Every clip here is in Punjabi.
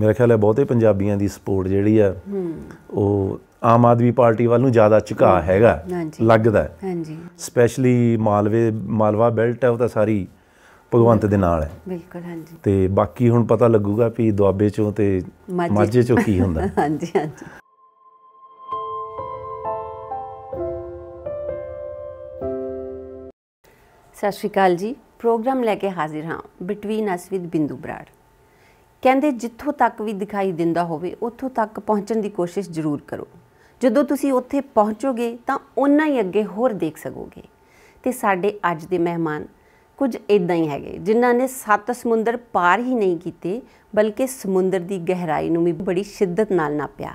ਮੇਰਾ ਖਿਆਲ ਹੈ ਬਹੁਤੇ ਪੰਜਾਬੀਆਂ ਦੀ ਸਪੋਰਟ ਜਿਹੜੀ ਆ ਉਹ ਆਮ ਆਦਮੀ ਪਾਰਟੀ ਵੱਲ ਨੂੰ ਜ਼ਿਆਦਾ ਝੁਕਾ ਹੈਗਾ ਲੱਗਦਾ ਹਾਂਜੀ ਸਪੈਸ਼ਲੀ ਮਾਲਵੇ ਮਾਲਵਾ ਬੈਲਟ ਹੈ ਉਹ ਤਾਂ ਸਾਰੀ ਭਗਵੰਤ ਦੇ ਨਾਲ ਹੈ ਬਿਲਕੁਲ ਹਾਂਜੀ ਤੇ ਬਾਕੀ ਹੁਣ ਪਤਾ ਲੱਗੂਗਾ ਵੀ ਦੁਆਬੇ ਚੋਂ ਤੇ ਮਾਝੇ ਚੋਂ ਕੀ ਹੁੰਦਾ ਹਾਂਜੀ ਹਾਂਜੀ ਸਤਿ ਸ਼੍ਰੀ ਅਕਾਲ ਜੀ ਪ੍ਰੋਗਰਾਮ ਲੈ ਕੇ ਹਾਜ਼ਰ ਹਾਂ ਬਿਟਵੀਨ ਅਸ ਵਿਦ ਬਿੰਦੂ ਬਰਾੜ ਕਹਿੰਦੇ ਜਿੱਥੋਂ ਤੱਕ ਵੀ ਦਿਖਾਈ ਦਿੰਦਾ ਹੋਵੇ ਉੱਥੋਂ ਤੱਕ ਪਹੁੰਚਣ ਦੀ ਕੋਸ਼ਿਸ਼ ਜ਼ਰੂਰ ਕਰੋ ਜਦੋਂ ਤੁਸੀਂ ਉੱਥੇ ਪਹੁੰਚੋਗੇ ਤਾਂ ਉਨਾ ਹੀ ਅੱਗੇ ਹੋਰ ਦੇਖ ਸਕੋਗੇ ਤੇ ਸਾਡੇ ਅੱਜ ਦੇ ਮਹਿਮਾਨ ਕੁਝ ਇਦਾਂ ਹੀ ਹੈਗੇ ਜਿਨ੍ਹਾਂ ਨੇ ਸੱਤ ਸਮੁੰਦਰ ਪਾਰ ਹੀ ਨਹੀਂ ਕੀਤੇ ਬਲਕਿ ਸਮੁੰਦਰ ਦੀ ਗਹਿਰਾਈ ਨੂੰ ਵੀ ਬੜੀ ਸ਼ਿੱਦਤ ਨਾਲ ਨਾਪਿਆ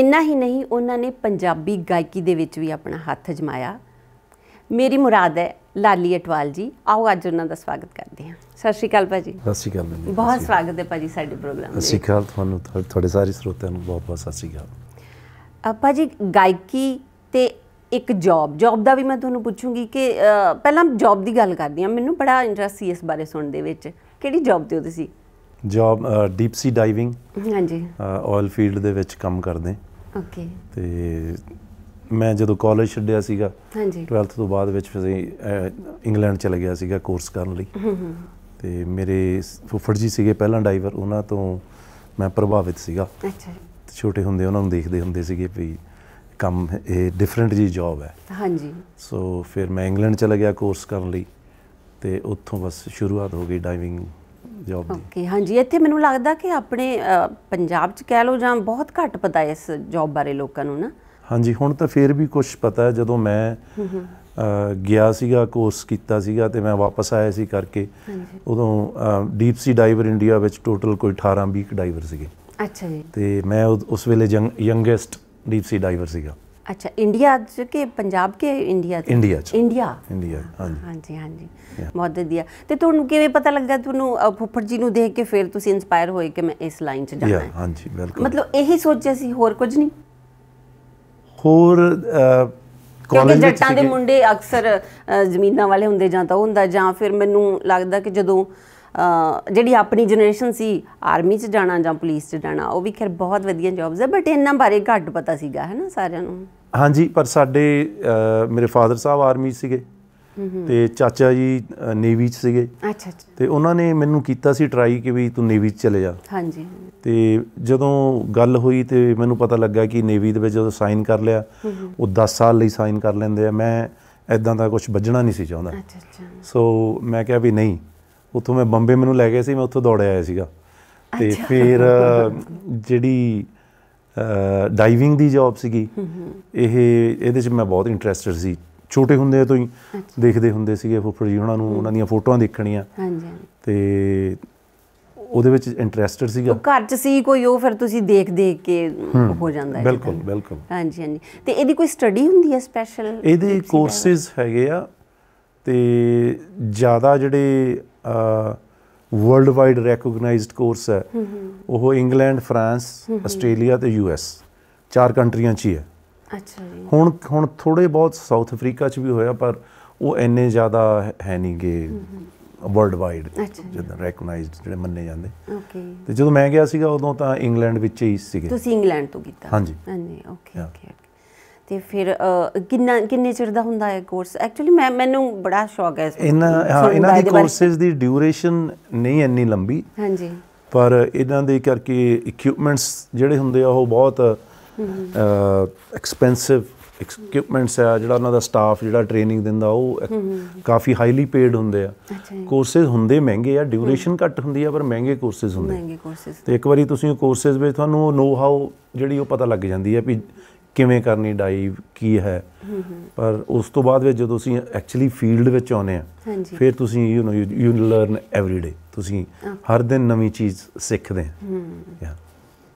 ਇੰਨਾ ਹੀ ਨਹੀਂ ਉਹਨਾਂ ਨੇ ਪੰਜਾਬੀ ਗਾਇਕੀ ਦੇ ਵਿੱਚ ਵੀ ਆਪਣਾ ਹੱਥ ਜਮਾਇਆ ਮੇਰੀ ਮੁਰਾਦ ਹੈ ਲਾਲੀ ਅਟਵਾਲ ਜੀ ਆਓ ਅੱਜ ਉਹਨਾਂ ਦਾ ਸਵਾਗਤ ਕਰਦੇ ਹਾਂ ਸਤਿ ਸ਼੍ਰੀ ਅਕਾਲ ਭਾਜੀ ਸਤਿ ਸ਼੍ਰੀ ਅਕਾਲ ਜੀ ਬਹੁਤ ਸਵਾਗਤ ਹੈ ਭਾਜੀ ਸਾਡੇ ਪ੍ਰੋਗਰਾਮ ਵਿੱਚ ਸਤਿ ਸ਼੍ਰੀ ਅਕਾਲ ਤੁਹਾਨੂੰ ਤੁਹਾਡੇ ਸਾਰੇ ਸਰੋਤਿਆਂ ਨੂੰ ਬਹੁਤ ਬਹੁਤ ਸਤਿ ਸ਼੍ਰੀ ਅਕਾਲ ਭਾਜੀ ਗਾਇਕੀ ਤੇ ਇੱਕ ਜੌਬ ਜੌਬ ਦਾ ਵੀ ਮੈਂ ਤੁਹਾਨੂੰ ਪੁੱਛੂੰਗੀ ਕਿ ਪਹਿਲਾਂ ਜੌਬ ਦੀ ਗੱਲ ਕਰਦੀ ਆ ਮੈਨੂੰ ਬੜਾ ਇੰਟਰਸਟ ਸੀ ਇਸ ਬਾਰੇ ਸੁਣਨ ਦੇ ਵਿੱਚ ਕਿਹੜੀ ਜੌਬ ਤੇ ਹੋ ਤੁਸੀਂ ਜੌਬ ਡੀਪ ਸੀ ਡਾਈਵਿੰਗ ਹਾਂਜੀ ਆਇਲ ਫੀਲਡ ਦੇ ਵਿੱਚ ਕੰਮ ਕਰਦੇ ਓਕੇ ਤੇ ਮੈਂ ਜਦੋਂ ਕਾਲਜ ਛੱਡਿਆ ਸੀਗਾ ਹਾਂਜੀ 12th ਤੋਂ ਬਾਅਦ ਵਿੱਚ ਫਿਰ ਇੰਗਲੈਂਡ ਚਲੇ ਗਿਆ ਸੀਗਾ ਕੋਰਸ ਕਰਨ ਲਈ ਤੇ ਮੇਰੇ ਫੁੱਫੜ ਜੀ ਸੀਗੇ ਪਹਿਲਾਂ ਡਾਈਵਰ ਉਹਨਾਂ ਤੋਂ ਮੈਂ ਪ੍ਰਭਾਵਿਤ ਸੀਗਾ ਅੱਛਾ ਛੋਟੇ ਹੁੰਦੇ ਉਹਨਾਂ ਨੂੰ ਦੇਖਦੇ ਹੁੰਦੇ ਸੀਗੇ ਵੀ ਕੰਮ ਇਹ ਡਿਫਰੈਂਟ ਜੀ ਜੌਬ ਹੈ ਹਾਂਜੀ ਸੋ ਫਿਰ ਮੈਂ ਇੰਗਲੈਂਡ ਚਲਾ ਗਿਆ ਕੋਰਸ ਕਰਨ ਲਈ ਤੇ ਉੱਥੋਂ ਬਸ ਸ਼ੁਰੂਆਤ ਹੋ ਗਈ ਡਾਈਵਿੰਗ ਜੌਬ ਦੀ ਓਕੇ ਹਾਂਜੀ ਇੱਥੇ ਮੈਨੂੰ ਲੱਗਦਾ ਕਿ ਆਪਣੇ ਪੰਜਾਬ 'ਚ ਕਹਿ ਲੋ ਜਾਂ ਬਹੁਤ ਘੱਟ ਪਤਾ ਇਸ ਜੌਬ ਬਾਰੇ ਲੋਕਾਂ ਨੂੰ ਨਾ ਹਾਂਜੀ ਹੁਣ ਤਾਂ ਫੇਰ ਵੀ ਕੁਝ ਪਤਾ ਹੈ ਜਦੋਂ ਮੈਂ ਗਿਆ ਸੀਗਾ ਕੋਰਸ ਕੀਤਾ ਸੀਗਾ ਤੇ ਮੈਂ ਵਾਪਸ ਆਇਆ ਸੀ ਕਰਕੇ ਉਦੋਂ ਡੀਪ ਸੀ ਡਾਈਵਰ ਇੰਡੀਆ ਵਿੱਚ ਟੋਟਲ ਕੋਈ 18 20 ਡਾਈਵਰ ਸੀਗੇ ਅੱਛਾ ਜੀ ਤੇ ਮੈਂ ਉਸ ਵੇਲੇ ਯੰਗੇਸਟ ਡੀਪ ਸੀ ਡਾਈਵਰ ਸੀਗਾ ਅੱਛਾ ਇੰਡੀਆ ਚ ਕਿ ਪੰਜਾਬ ਕੇ ਇੰਡੀਆ ਚ ਇੰਡੀਆ ਚ ਇੰਡੀਆ ਇੰਡੀਆ ਹਾਂਜੀ ਹਾਂਜੀ ਬਹੁਤ ਵਧੀਆ ਤੇ ਤੁਹਾਨੂੰ ਕਿਵੇਂ ਪਤਾ ਲੱਗਾ ਤੁਹਾਨੂੰ ਫੁੱਫੜ ਜੀ ਨੂੰ ਦੇਖ ਕੇ ਫਿਰ ਤੁਸੀਂ ਇਨਸਪਾਇਰ ਹੋਏ ਕਿ ਮੈਂ ਇਸ ਲਾਈਨ ਚ ਜਾਣਾ ਹੈ ਹਾਂਜੀ ਬਿਲਕੁਲ ਮਤਲਬ ਇਹੀ ਸੋਚਿਆ ਸੀ ਹੋਰ ਕੁਝ ਨਹੀਂ ਹੋਰ ਵਿੱਚ ਜੱਟਾਂ ਦੇ ਮੁੰਡੇ ਅਕਸਰ ਜ਼ਮੀਨਾਂ ਵਾਲੇ ਹੁੰਦੇ ਜਾਂ ਤਾਂ ਹੁੰਦਾ ਜਾਂ ਫਿਰ ਮੈਨੂੰ ਲੱਗਦਾ ਕਿ ਜਦੋਂ ਜਿਹੜੀ ਆਪਣੀ ਜਨਰੇਸ਼ਨ ਸੀ ਆਰਮੀ 'ਚ ਜਾਣਾ ਜਾਂ ਪੁਲਿਸ 'ਚ ਜਾਣਾ ਉਹ ਵੀ ਖੈਰ ਬਹੁਤ ਵਧੀਆ ਜੌਬਸ ਹੈ ਬਟ ਇਹਨਾਂ ਬਾਰੇ ਘੱਟ ਪਤਾ ਸੀਗਾ ਹੈ ਨਾ ਸਾਰਿਆਂ ਨੂੰ ਹਾਂਜੀ ਪਰ ਸਾਡੇ ਮੇਰੇ ਫਾਦਰ ਸਾਹਿਬ ਆਰਮੀ ਸੀਗੇ ਤੇ ਚਾਚਾ ਜੀ ਨੇਵੀ ਚ ਸੀਗੇ ਅੱਛਾ ਅੱਛਾ ਤੇ ਉਹਨਾਂ ਨੇ ਮੈਨੂੰ ਕੀਤਾ ਸੀ ਟਰਾਈ ਕਿ ਵੀ ਤੂੰ ਨੇਵੀ ਚ ਚਲੇ ਜਾ ਹਾਂਜੀ ਤੇ ਜਦੋਂ ਗੱਲ ਹੋਈ ਤੇ ਮੈਨੂੰ ਪਤਾ ਲੱਗਾ ਕਿ ਨੇਵੀ ਦੇ ਵਿੱਚ ਜਦੋਂ ਸਾਈਨ ਕਰ ਲਿਆ ਉਹ 10 ਸਾਲ ਲਈ ਸਾਈਨ ਕਰ ਲੈਂਦੇ ਆ ਮੈਂ ਐਦਾਂ ਦਾ ਕੁਝ ਵੱਜਣਾ ਨਹੀਂ ਸੀ ਚਾਹੁੰਦਾ ਅੱਛਾ ਅੱਛਾ ਸੋ ਮੈਂ ਕਿਹਾ ਵੀ ਨਹੀਂ ਉੱਥੋਂ ਮੈਂ ਬੰਬੇ ਮੈਨੂੰ ਲੈ ਗਏ ਸੀ ਮੈਂ ਉੱਥੋਂ ਦੌੜਿਆ ਆਇਆ ਸੀਗਾ ਤੇ ਫਿਰ ਜਿਹੜੀ ਡਾਈਵਿੰਗ ਦੀ ਜੌਬ ਸੀਗੀ ਇਹ ਇਹਦੇ 'ਚ ਮੈਂ ਬਹੁਤ ਇੰਟਰਸਟਿਡ ਸੀ ਛੋਟੇ ਹੁੰਦੇ ਤੋਂ ਹੀ ਦੇਖਦੇ ਹੁੰਦੇ ਸੀਗੇ ਫੁੱਫੜ ਜੀ ਉਹਨਾਂ ਨੂੰ ਉਹਨਾਂ ਦੀਆਂ ਫੋਟੋਆਂ ਦੇਖਣੀਆਂ ਹਾਂਜੀ ਤੇ ਉਹਦੇ ਵਿੱਚ ਇੰਟਰਸਟਡ ਸੀਗਾ ਘਰ 'ਚ ਸੀ ਕੋਈ ਉਹ ਫਿਰ ਤੁਸੀਂ ਦੇਖ ਦੇਖ ਕੇ ਹੋ ਜਾਂਦਾ ਹੈ ਬਿਲਕੁਲ ਬਿਲਕੁਲ ਹਾਂਜੀ ਹਾਂਜੀ ਤੇ ਇਹਦੀ ਕੋਈ ਸਟੱਡੀ ਹੁੰਦੀ ਹੈ ਸਪੈਸ਼ਲ ਇਹਦੇ ਕੋਰਸਸ ਹੈਗੇ ਆ ਤੇ ਜ਼ਿਆਦਾ ਜਿਹੜੇ ਵਰਲਡ ਵਾਈਡ ਰੈਕੋਗਨਾਈਜ਼ਡ ਕੋਰਸ ਹੈ ਉਹ ਇੰਗਲੈਂਡ ਫਰਾਂਸ ਆਸਟ੍ਰੇਲੀਆ ਤੇ ਯੂਐਸ ਚਾਰ ਕੰਟਰੀਆਂ 'ਚ ਹੀ ਹੈ ਅੱਛਾ ਜੀ ਹੁਣ ਹੁਣ ਥੋੜੇ ਬਹੁਤ ਸਾਊਥ ਅਫਰੀਕਾ 'ਚ ਵੀ ਹੋਇਆ ਪਰ ਉਹ ਇੰਨੇ ਜ਼ਿਆਦਾ ਹੈ ਨਹੀਂਗੇ ਵਰਲਡ ਵਾਈਡ ਜਿਹੜਾ ਰੈਕਗਨਾਈਜ਼ਡ ਜਿਹੜੇ ਮੰਨੇ ਜਾਂਦੇ ਓਕੇ ਤੇ ਜਦੋਂ ਮੈਂ ਗਿਆ ਸੀਗਾ ਉਦੋਂ ਤਾਂ ਇੰਗਲੈਂਡ ਵਿੱਚ ਹੀ ਸੀਗੇ ਤੁਸੀਂ ਇੰਗਲੈਂਡ ਤੋਂ ਕੀਤਾ ਹਾਂਜੀ ਹਾਂਜੀ ਓਕੇ ਓਕੇ ਤੇ ਫਿਰ ਕਿੰਨਾ ਕਿੰਨੇ ਚਿਰ ਦਾ ਹੁੰਦਾ ਹੈ ਕੋਰਸ ਐਕਚੁਅਲੀ ਮੈਂ ਮੈਨੂੰ ਬੜਾ ਸ਼ੌਕ ਹੈ ਇਹਨਾਂ ਇਹਨਾਂ ਦੀ ਕੋਰਸਸ ਦੀ ਡਿਊਰੇਸ਼ਨ ਨਹੀਂ ਇੰਨੀ ਲੰਬੀ ਹਾਂਜੀ ਪਰ ਇਹਨਾਂ ਦੇ ਕਰਕੇ ਇਕਵਿਪਮੈਂਟਸ ਜਿਹੜੇ ਹੁੰਦੇ ਆ ਉਹ ਬਹੁਤ ਐਕਸਪੈਂਸਿਵ ਇਕਵਿਪਮੈਂਟਸ ਆ ਜਿਹੜਾ ਉਹਨਾਂ ਦਾ ਸਟਾਫ ਜਿਹੜਾ ਟ੍ਰੇਨਿੰਗ ਦਿੰਦਾ ਉਹ ਕਾਫੀ ਹਾਈਲੀ ਪੇਡ ਹੁੰਦੇ ਆ ਕੋਰਸਸ ਹੁੰਦੇ ਮਹਿੰਗੇ ਆ ਡਿਊਰੇਸ਼ਨ ਘੱਟ ਹੁੰਦੀ ਆ ਪਰ ਮਹਿੰਗੇ ਕੋਰਸਸ ਹੁੰਦੇ ਮਹਿੰਗੇ ਕੋਰਸਸ ਤੇ ਇੱਕ ਵਾਰੀ ਤੁਸੀਂ ਉਹ ਕੋਰਸਸ ਵਿੱਚ ਤੁਹਾਨੂੰ ਉਹ ਨੋ ਹਾਊ ਜਿਹੜੀ ਉਹ ਪਤਾ ਲੱਗ ਜਾਂਦੀ ਆ ਵੀ ਕਿਵੇਂ ਕਰਨੀ ਡਾਈਵ ਕੀ ਹੈ ਪਰ ਉਸ ਤੋਂ ਬਾਅਦ ਵਿੱਚ ਜਦੋਂ ਤੁਸੀਂ ਐਕਚੁਅਲੀ ਫੀਲਡ ਵਿੱਚ ਆਉਨੇ ਆ ਫਿਰ ਤੁਸੀਂ you know you learn everyday day ਤੁਸੀਂ ਹਰ ਦਿਨ ਨਵੀਂ ਚੀਜ਼ ਸਿੱਖਦੇ ਆ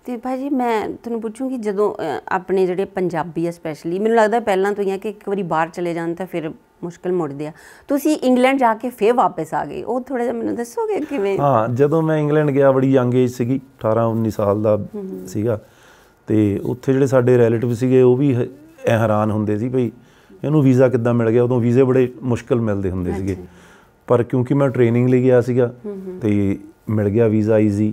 ਤੇ ਭਾਜੀ ਮੈਂ ਤੁਹਾਨੂੰ ਪੁੱਛੂੰਗੀ ਜਦੋਂ ਆਪਣੇ ਜਿਹੜੇ ਪੰਜਾਬੀ ਆ ਸਪੈਸ਼ਲੀ ਮੈਨੂੰ ਲੱਗਦਾ ਪਹਿਲਾਂ ਤੋਂ ਹੀ ਆ ਕਿ ਇੱਕ ਵਾਰੀ ਬਾਹਰ ਚਲੇ ਜਾਣ ਤਾਂ ਫਿਰ ਮੁਸ਼ਕਲ ਮੁੜਦੇ ਆ ਤੁਸੀਂ ਇੰਗਲੈਂਡ ਜਾ ਕੇ ਫੇਰ ਵਾਪਸ ਆ ਗਏ ਉਹ ਥੋੜਾ ਜਿਹਾ ਮੈਨੂੰ ਦੱਸੋਗੇ ਕਿਵੇਂ ਹਾਂ ਜਦੋਂ ਮੈਂ ਇੰਗਲੈਂਡ ਗਿਆ ਬੜੀ ਯੰਗ ਏਜ ਸੀਗੀ 18 19 ਸਾਲ ਦਾ ਸੀਗਾ ਤੇ ਉੱਥੇ ਜਿਹੜੇ ਸਾਡੇ ਰਿਲੇਟਿਵ ਸੀਗੇ ਉਹ ਵੀ ਹੈਰਾਨ ਹੁੰਦੇ ਸੀ ਭਈ ਇਹਨੂੰ ਵੀਜ਼ਾ ਕਿੱਦਾਂ ਮਿਲ ਗਿਆ ਉਦੋਂ ਵੀਜ਼ੇ ਬੜੇ ਮੁਸ਼ਕਲ ਮਿਲਦੇ ਹੁੰਦੇ ਸੀਗੇ ਪਰ ਕਿਉਂਕਿ ਮੈਂ ਟ੍ਰੇਨਿੰਗ ਲਈ ਗਿਆ ਸੀਗਾ ਤੇ ਮਿਲ ਗਿਆ ਵੀਜ਼ਾ ਈਜ਼ੀ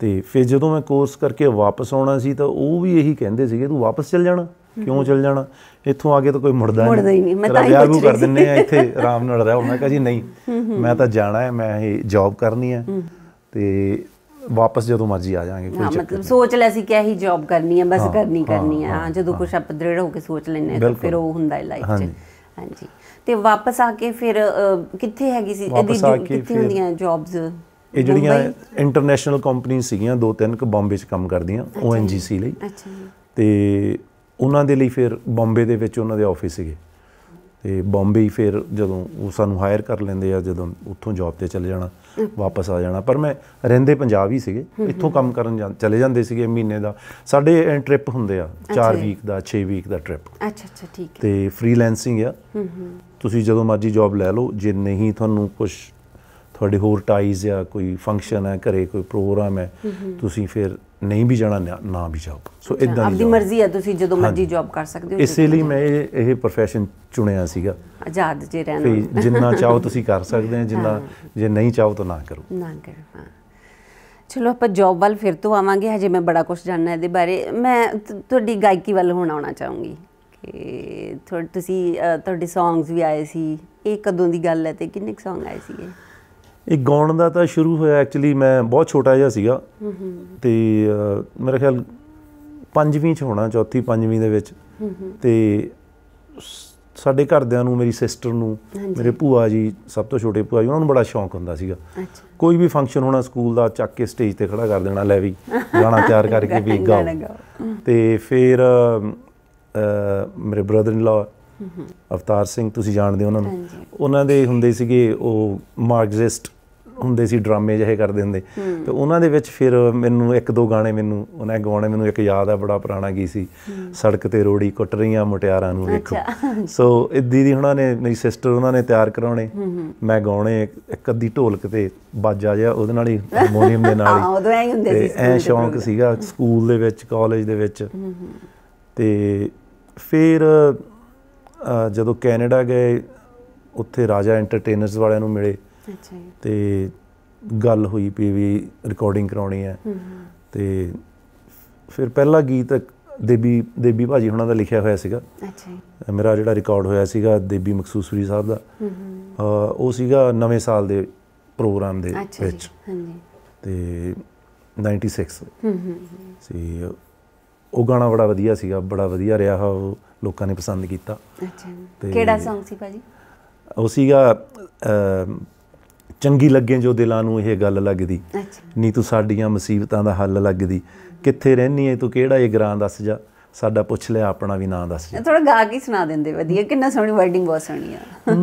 ਤੇ ਫਿਰ ਜਦੋਂ ਮੈਂ ਕੋਰਸ ਕਰਕੇ ਵਾਪਸ ਆਉਣਾ ਸੀ ਤਾਂ ਉਹ ਵੀ ਇਹੀ ਕਹਿੰਦੇ ਸੀਗੇ ਤੂੰ ਵਾਪਸ ਚਲ ਜਾਣਾ ਕਿਉਂ ਚਲ ਜਾਣਾ ਇੱਥੋਂ ਆ ਕੇ ਤਾਂ ਕੋਈ ਮੁੜਦਾ ਨਹੀਂ ਮੁੜਦਾ ਹੀ ਨਹੀਂ ਮੈਂ ਤਾਂ ਇਹ ਨੂੰ ਕਰ ਦਿੰਨੇ ਆ ਇੱਥੇ ਆਰਾਮ ਨਾਲ ਰਹੋ ਮੈਂ ਕਹਾਂ ਜੀ ਨਹੀਂ ਮੈਂ ਤਾਂ ਜਾਣਾ ਹੈ ਮੈਂ ਇਹ ਜੌਬ ਕਰਨੀ ਹੈ ਤੇ ਵਾਪਸ ਜਦੋਂ ਮਰਜ਼ੀ ਆ ਜਾਾਂਗੇ ਕੋਈ ਚੱਕਰ ਮਤਲਬ ਸੋਚ ਲੈ ਸੀ ਕਿ ਇਹੀ ਜੌਬ ਕਰਨੀ ਹੈ ਬਸ ਕਰਨੀ ਕਰਨੀ ਹੈ ਹਾਂ ਜਦੋਂ ਕੁਝ ਆਪ ਦ੍ਰਿੜ ਹੋ ਕੇ ਸੋਚ ਲੈਨੇ ਤਾਂ ਫਿਰ ਉਹ ਹੁੰਦਾ ਹੈ ਲਾਈਫ 'ਚ ਹਾਂਜੀ ਤੇ ਵਾਪਸ ਆ ਕੇ ਫਿਰ ਕਿੱਥੇ ਹੈਗੀ ਸੀ ਇਹਦੀ ਕਿੱਥੇ ਹੁੰਦੀਆਂ ਜੌਬਸ ਇਹ ਜਿਹੜੀਆਂ ਇੰਟਰਨੈਸ਼ਨਲ ਕੰਪਨੀ ਸੀਗੀਆਂ ਦੋ ਤਿੰਨ ਕਿ ਬੰਬੇ 'ਚ ਕੰਮ ਕਰਦੀਆਂ ONGC ਲਈ ਅੱਛਾ ਤੇ ਉਹਨਾਂ ਦੇ ਲਈ ਫਿਰ ਬੰਬੇ ਦੇ ਵਿੱਚ ਉਹਨਾਂ ਦੇ ਆਫਿਸ ਸੀਗੇ ਤੇ ਬੰਬੇ ਹੀ ਫਿਰ ਜਦੋਂ ਉਹ ਸਾਨੂੰ ਹਾਇਰ ਕਰ ਲੈਂਦੇ ਆ ਜਦੋਂ ਉੱਥੋਂ ਜੌਬ ਤੇ ਚਲੇ ਜਾਣਾ ਵਾਪਸ ਆ ਜਾਣਾ ਪਰ ਮੈਂ ਰਹਿੰਦੇ ਪੰਜਾਬ ਹੀ ਸੀਗੇ ਇੱਥੋਂ ਕੰਮ ਕਰਨ ਚਲੇ ਜਾਂਦੇ ਸੀਗੇ ਮਹੀਨੇ ਦਾ ਸਾਡੇ ਟ੍ਰਿਪ ਹੁੰਦੇ ਆ 4 ਵੀਕ ਦਾ 6 ਵੀਕ ਦਾ ਟ੍ਰਿਪ ਅੱਛਾ ਅੱਛਾ ਠੀਕ ਹੈ ਤੇ ਫ੍ਰੀਲੈਂਸਿੰਗ ਆ ਹੂੰ ਹੂੰ ਤੁਸੀਂ ਜਦੋਂ ਮਰਜ਼ੀ ਜੌਬ ਲੈ ਲਓ ਜੇ ਨਹੀਂ ਤੁਹਾਨੂੰ ਕੁਝ ਤੁਹਾਡੇ ਹੋਰ ਟਾਈਜ਼ ਆ ਕੋਈ ਫੰਕਸ਼ਨ ਹੈ ਘਰੇ ਕੋਈ ਪ੍ਰੋਗਰਾਮ ਹੈ ਤੁਸੀਂ ਫਿਰ ਨਹੀਂ ਵੀ ਜਾਣਾ ਨਾ ਵੀ ਜਾਓ ਸੋ ਇਦਾਂ ਆਪਣੀ ਮਰਜ਼ੀ ਹੈ ਤੁਸੀਂ ਜਦੋਂ ਮਰਜ਼ੀ ਜੌਬ ਕਰ ਸਕਦੇ ਹੋ ਇਸੇ ਲਈ ਮੈਂ ਇਹ ਪ੍ਰੋਫੈਸ਼ਨ ਚੁਣਿਆ ਸੀਗਾ ਆਜ਼ਾਦ ਜੇ ਰਹਿਣਾ ਜਿੰਨਾ ਚਾਹੋ ਤੁਸੀਂ ਕਰ ਸਕਦੇ ਹੋ ਜਿੰਨਾ ਜੇ ਨਹੀਂ ਚਾਹੋ ਤਾਂ ਨਾ ਕਰੋ ਨਾ ਕਰੋ ਚਲੋ ਆਪਾਂ ਜੌਬ ਵੱਲ ਫਿਰ ਤੋਂ ਆਵਾਂਗੇ ਹਜੇ ਮੈਂ ਬੜਾ ਕੁਝ ਜਾਣਨਾ ਇਹਦੇ ਬਾਰੇ ਮੈਂ ਤੁਹਾਡੀ ਗਾਇਕੀ ਵੱਲ ਹੁਣ ਆਉਣਾ ਚਾਹੂੰਗੀ ਕਿ ਤੁਸੀਂ ਤੁਹਾਡੇ ਸੌਂਗਸ ਵੀ ਆਏ ਸੀ ਇਹ ਕਦੋਂ ਦੀ ਗੱਲ ਹੈ ਤੇ ਕਿੰਨੇ ਸੌਂਗ ਆਏ ਸੀਗੇ ਇਹ ਗਾਉਣ ਦਾ ਤਾਂ ਸ਼ੁਰੂ ਹੋਇਆ ਐਕਚੁਅਲੀ ਮੈਂ ਬਹੁਤ ਛੋਟਾ ਜਿਹਾ ਸੀਗਾ ਤੇ ਮੇਰੇ ਖਿਆਲ ਪੰਜਵੀਂ ਚ ਹੋਣਾ ਚੌਥੀ ਪੰਜਵੀਂ ਦੇ ਵਿੱਚ ਤੇ ਸਾਡੇ ਘਰਦਿਆਂ ਨੂੰ ਮੇਰੀ ਸਿਸਟਰ ਨੂੰ ਮੇਰੇ ਭੂਆ ਜੀ ਸਭ ਤੋਂ ਛੋਟੇ ਭੂਆ ਜੀ ਉਹਨਾਂ ਨੂੰ ਬੜਾ ਸ਼ੌਂਕ ਹੁੰਦਾ ਸੀਗਾ ਕੋਈ ਵੀ ਫੰਕਸ਼ਨ ਹੋਣਾ ਸਕੂਲ ਦਾ ਚੱਕ ਕੇ ਸਟੇਜ ਤੇ ਖੜਾ ਕਰ ਦੇਣਾ ਲੈ ਵੀ ਗਾਣਾ ਤਿਆਰ ਕਰਕੇ ਵੀ ਗਾਓ ਤੇ ਫਿਰ ਮੇਰੇ ਬ੍ਰਦਰ ਇਨ ਲਾ ਅਵਤਾਰ ਸਿੰਘ ਤੁਸੀਂ ਜਾਣਦੇ ਹੋ ਉਹਨਾਂ ਨੂੰ ਉਹਨਾਂ ਦੇ ਹੁੰਦੇ ਸੀਗੇ ਉਹ ਮਾਰਕਸਿਸਟ ਹੁੰਦੇ ਸੀ ਡਰਾਮੇ ਜਿਹੇ ਕਰਦੇ ਹੁੰਦੇ ਤੇ ਉਹਨਾਂ ਦੇ ਵਿੱਚ ਫਿਰ ਮੈਨੂੰ ਇੱਕ ਦੋ ਗਾਣੇ ਮੈਨੂੰ ਉਹਨਾਂ ਗਾਉਣੇ ਮੈਨੂੰ ਇੱਕ ਯਾਦ ਆ ਬੜਾ ਪੁਰਾਣਾ ਗੀ ਸੀ ਸੜਕ ਤੇ ਰੋੜੀ ਕੁੱਟ ਰਹੀਆਂ ਮੁਟਿਆਰਾਂ ਨੂੰ ਵੇਖੋ ਸੋ ਇਹ ਦੀਦੀ ਹੁਣਾਂ ਨੇ ਮੇਰੀ ਸਿਸਟਰ ਉਹਨਾਂ ਨੇ ਤਿਆਰ ਕਰਾਉਣੇ ਮੈਂ ਗਾਉਣੇ ਇੱਕ ਅੱਧੀ ਢੋਲਕ ਤੇ ਬਾਜਾ ਜਿਹਾ ਉਹਦੇ ਨਾਲ ਹੀ ਹਾਰਮੋਨੀਅਮ ਦੇ ਨਾਲ ਹੀ ਹਾਂ ਉਦੋਂ ਐਂ ਹੁੰਦੇ ਸੀ ਐ ਸ਼ੌਂਕ ਸੀਗਾ ਸਕੂਲ ਦੇ ਵਿੱਚ ਕਾਲਜ ਦੇ ਵਿੱਚ ਤੇ ਫਿਰ ਜਦੋਂ ਕੈਨੇਡਾ ਗਏ ਉੱਥੇ ਰਾਜਾ ਐਂਟਰਟੇਨਰਸ ਵਾਲਿਆਂ ਨੂੰ ਮਿਲੇ ਅੱਛਾ ਤੇ ਗੱਲ ਹੋਈ ਪਈ ਵੀ ਰਿਕਾਰਡਿੰਗ ਕਰਾਉਣੀ ਹੈ ਤੇ ਫਿਰ ਪਹਿਲਾ ਗੀਤ ਦੇਬੀ ਦੇਬੀ ਭਾਜੀ ਹੁਣਾਂ ਦਾ ਲਿਖਿਆ ਹੋਇਆ ਸੀਗਾ ਅੱਛਾ ਮੇਰਾ ਜਿਹੜਾ ਰਿਕਾਰਡ ਹੋਇਆ ਸੀਗਾ ਦੇਬੀ ਮਕਸੂਸਰੀ ਸਾਹਿਬ ਦਾ ਉਹ ਸੀਗਾ ਨਵੇਂ ਸਾਲ ਦੇ ਪ੍ਰੋਗਰਾਮ ਦੇ ਵਿੱਚ ਹਾਂਜੀ ਤੇ 96 ਹੂੰ ਹੂੰ ਸੀ ਉਹ ਗਾਣਾ ਬੜਾ ਵਧੀਆ ਸੀਗਾ ਬੜਾ ਵਧੀਆ ਰਿਹਾ ਉਹ ਲੋਕਾਂ ਨੇ ਪਸੰਦ ਕੀਤਾ ਅੱਛਾ ਕਿਹੜਾ Song ਸੀ ਭਾਜੀ ਉਹ ਸੀਗਾ ਚੰਗੀ ਲੱਗੇ ਜੋ ਦਿਲਾਂ ਨੂੰ ਇਹ ਗੱਲ ਲੱਗਦੀ ਨਹੀਂ ਤੂੰ ਸਾਡੀਆਂ ਮੁਸੀਬਤਾਂ ਦਾ ਹੱਲ ਲੱਗਦੀ ਕਿੱਥੇ ਰਹਿਨੀ ਐ ਤੂੰ ਕਿਹੜਾ ਇਹ ਗ੍ਰਾਂ ਦੱਸ ਜਾ ਸਾਡਾ ਪੁੱਛ ਲਿਆ ਆਪਣਾ ਵੀ ਨਾਂ ਦੱਸ ਜਾ ਥੋੜਾ ਗਾ ਕੇ ਸੁਣਾ ਦਿੰਦੇ ਵਧੀਆ ਕਿੰਨਾ ਸੋਹਣੀ ਵਰਡਿੰਗ ਬਹੁਤ ਸੋਹਣੀ ਆ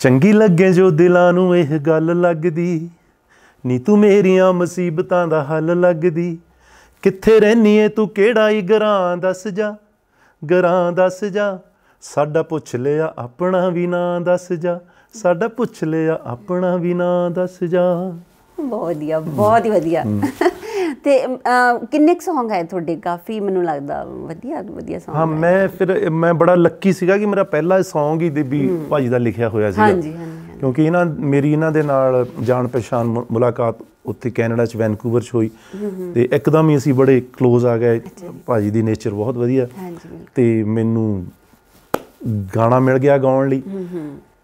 ਚੰਗੀ ਲੱਗੇ ਜੋ ਦਿਲਾਂ ਨੂੰ ਇਹ ਗੱਲ ਲੱਗਦੀ ਨਹੀਂ ਤੂੰ ਮੇਰੀਆਂ ਮੁਸੀਬਤਾਂ ਦਾ ਹੱਲ ਲੱਗਦੀ ਕਿੱਥੇ ਰਹਿਨੀ ਐ ਤੂੰ ਕਿਹੜਾ ਹੀ ਗਰਾਂ ਦੱਸ ਜਾ ਗਰਾਂ ਦੱਸ ਜਾ ਸਾਡਾ ਪੁੱਛ ਲਿਆ ਆਪਣਾ ਵੀ ਨਾਂ ਦੱਸ ਜਾ ਸਾਡਾ ਪੁੱਛ ਲਿਆ ਆਪਣਾ ਵੀ ਨਾ ਦੱਸ ਜਾ ਬਹੁਤ ਵਧੀਆ ਬਹੁਤ ਹੀ ਵਧੀਆ ਤੇ ਕਿੰਨੇ ਕੁ Song ਹੈ ਤੁਹਾਡੇ ਕਾਫੀ ਮੈਨੂੰ ਲੱਗਦਾ ਵਧੀਆ ਵਧੀਆ Song ਹਾਂ ਮੈਂ ਫਿਰ ਮੈਂ ਬੜਾ ਲੱਕੀ ਸੀਗਾ ਕਿ ਮੇਰਾ ਪਹਿਲਾ Song ਹੀ ਦੇਬੀ ਭਾਜੀ ਦਾ ਲਿਖਿਆ ਹੋਇਆ ਸੀਗਾ ਹਾਂਜੀ ਹਾਂਜੀ ਕਿਉਂਕਿ ਇਹਨਾਂ ਮੇਰੀ ਇਹਨਾਂ ਦੇ ਨਾਲ ਜਾਣ ਪਛਾਣ ਮੁਲਾਕਾਤ ਉੱਥੇ ਕੈਨੇਡਾ ਚ ਵੈਨਕੂਵਰ ਚ ਹੋਈ ਤੇ ਇੱਕਦਮ ਹੀ ਅਸੀਂ ਬੜੇ ক্লোਜ਼ ਆ ਗਏ ਭਾਜੀ ਦੀ ਨੇਚਰ ਬਹੁਤ ਵਧੀਆ ਹਾਂਜੀ ਤੇ ਮੈਨੂੰ ਗਾਣਾ ਮਿਲ ਗਿਆ ਗਾਉਣ ਲਈ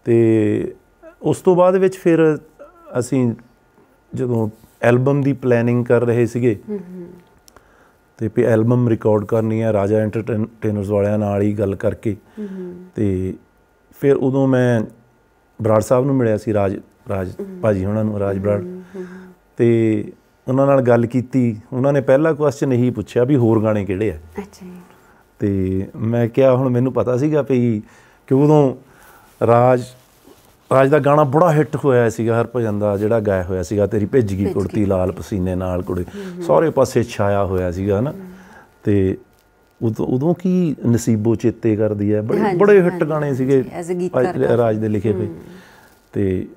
ਤੇ ਉਸ ਤੋਂ ਬਾਅਦ ਵਿੱਚ ਫਿਰ ਅਸੀਂ ਜਦੋਂ ਐਲਬਮ ਦੀ ਪਲੈਨਿੰਗ ਕਰ ਰਹੇ ਸੀਗੇ ਤੇ ਵੀ ਐਲਬਮ ਰਿਕਾਰਡ ਕਰਨੀ ਹੈ ਰਾਜਾ ਐਂਟਰਟੇਨਰਸ ਵਾਲਿਆਂ ਨਾਲ ਹੀ ਗੱਲ ਕਰਕੇ ਤੇ ਫਿਰ ਉਦੋਂ ਮੈਂ ਬਰਾੜ ਸਾਹਿਬ ਨੂੰ ਮਿਲਿਆ ਸੀ ਰਾਜ ਰਾਜ ਭਾਜੀ ਉਹਨਾਂ ਨੂੰ ਰਾਜ ਬਰਾੜ ਤੇ ਉਹਨਾਂ ਨਾਲ ਗੱਲ ਕੀਤੀ ਉਹਨਾਂ ਨੇ ਪਹਿਲਾ ਕੁਐਸਚਨ ਇਹੀ ਪੁੱਛਿਆ ਵੀ ਹੋਰ ਗਾਣੇ ਕਿਹੜੇ ਆ ਅੱਛਾ ਤੇ ਮੈਂ ਕਿਹਾ ਹੁਣ ਮੈਨੂੰ ਪਤਾ ਸੀਗਾ ਵੀ ਕਿ ਉਦੋਂ ਰਾਜ ਰਾਜ ਦਾ ਗਾਣਾ ਬੜਾ ਹਿੱਟ ਹੋਇਆ ਸੀਗਾ ਹਰਭਜਨ ਦਾ ਜਿਹੜਾ ਗਾਇਆ ਹੋਇਆ ਸੀਗਾ ਤੇਰੀ ਭਿੱਜ ਗਈ ਕੁੜਤੀ ਲਾਲ ਪਸੀਨੇ ਨਾਲ ਕੁੜੇ ਸਾਰੇ ਪਾਸੇ ਛਾਇਆ ਹੋਇਆ ਸੀਗਾ ਨਾ ਤੇ ਉਦੋਂ ਉਦੋਂ ਕੀ ਨਸੀਬੋ ਚੇਤੇ ਕਰਦੀ ਹੈ ਬੜੇ ਬੜੇ ਹਿੱਟ ਗਾਣੇ ਸੀਗੇ ਰਾਜ ਦੇ ਲਿਖੇ ਹੋਏ ਤੇ